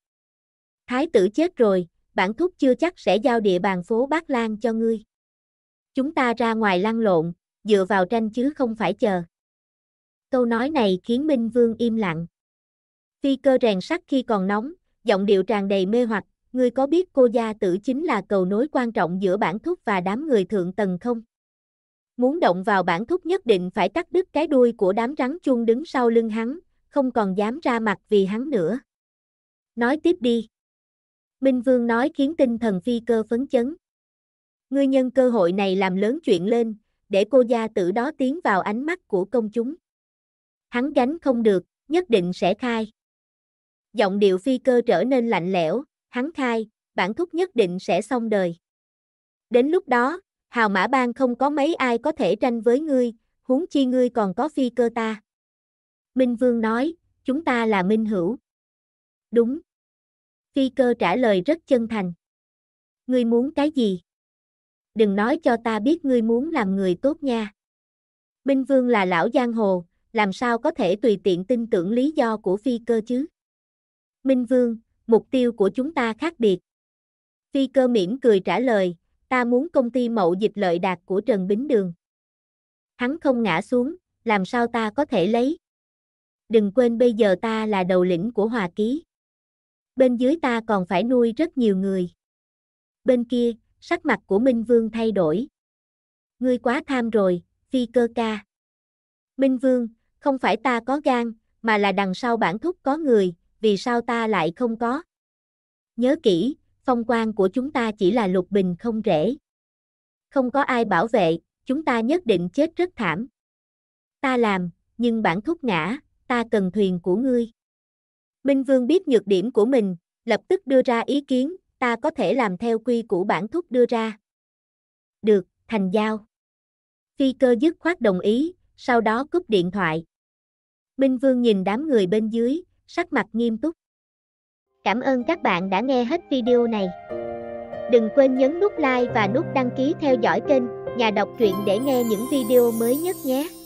Thái tử chết rồi, bản thúc chưa chắc sẽ giao địa bàn phố Bắc Lan cho ngươi. Chúng ta ra ngoài lăn lộn, dựa vào tranh chứ không phải chờ. Câu nói này khiến Minh Vương im lặng. Phi cơ rèn sắt khi còn nóng, giọng điệu tràn đầy mê hoặc, ngươi có biết cô gia tử chính là cầu nối quan trọng giữa bản thúc và đám người thượng tầng không? Muốn động vào bản thúc nhất định phải cắt đứt cái đuôi của đám rắn chuông đứng sau lưng hắn, không còn dám ra mặt vì hắn nữa. Nói tiếp đi. Minh Vương nói khiến tinh thần phi cơ phấn chấn. Ngươi nhân cơ hội này làm lớn chuyện lên, để cô gia tử đó tiến vào ánh mắt của công chúng. Hắn gánh không được, nhất định sẽ khai. Giọng điệu phi cơ trở nên lạnh lẽo, hắn khai, bản thúc nhất định sẽ xong đời. Đến lúc đó, hào mã bang không có mấy ai có thể tranh với ngươi, huống chi ngươi còn có phi cơ ta. Minh Vương nói, chúng ta là minh hữu. Đúng. Phi cơ trả lời rất chân thành. Ngươi muốn cái gì? đừng nói cho ta biết ngươi muốn làm người tốt nha. Binh vương là lão giang hồ, làm sao có thể tùy tiện tin tưởng lý do của phi cơ chứ? Minh vương, mục tiêu của chúng ta khác biệt. Phi cơ mỉm cười trả lời, ta muốn công ty mậu dịch lợi đạt của Trần Bính Đường. Hắn không ngã xuống, làm sao ta có thể lấy? Đừng quên bây giờ ta là đầu lĩnh của Hòa Ký. Bên dưới ta còn phải nuôi rất nhiều người. Bên kia, sắc mặt của Minh Vương thay đổi. Ngươi quá tham rồi, phi cơ ca. Minh Vương, không phải ta có gan, mà là đằng sau bản thúc có người, vì sao ta lại không có? Nhớ kỹ, phong quan của chúng ta chỉ là lục bình không rễ. Không có ai bảo vệ, chúng ta nhất định chết rất thảm. Ta làm, nhưng bản thúc ngã, ta cần thuyền của ngươi. Minh Vương biết nhược điểm của mình, lập tức đưa ra ý kiến, ta có thể làm theo quy củ bản thúc đưa ra. Được, thành giao. Phi cơ dứt khoát đồng ý, sau đó cúp điện thoại. Minh Vương nhìn đám người bên dưới, sắc mặt nghiêm túc. Cảm ơn các bạn đã nghe hết video này. Đừng quên nhấn nút like và nút đăng ký theo dõi kênh Nhà đọc truyện để nghe những video mới nhất nhé.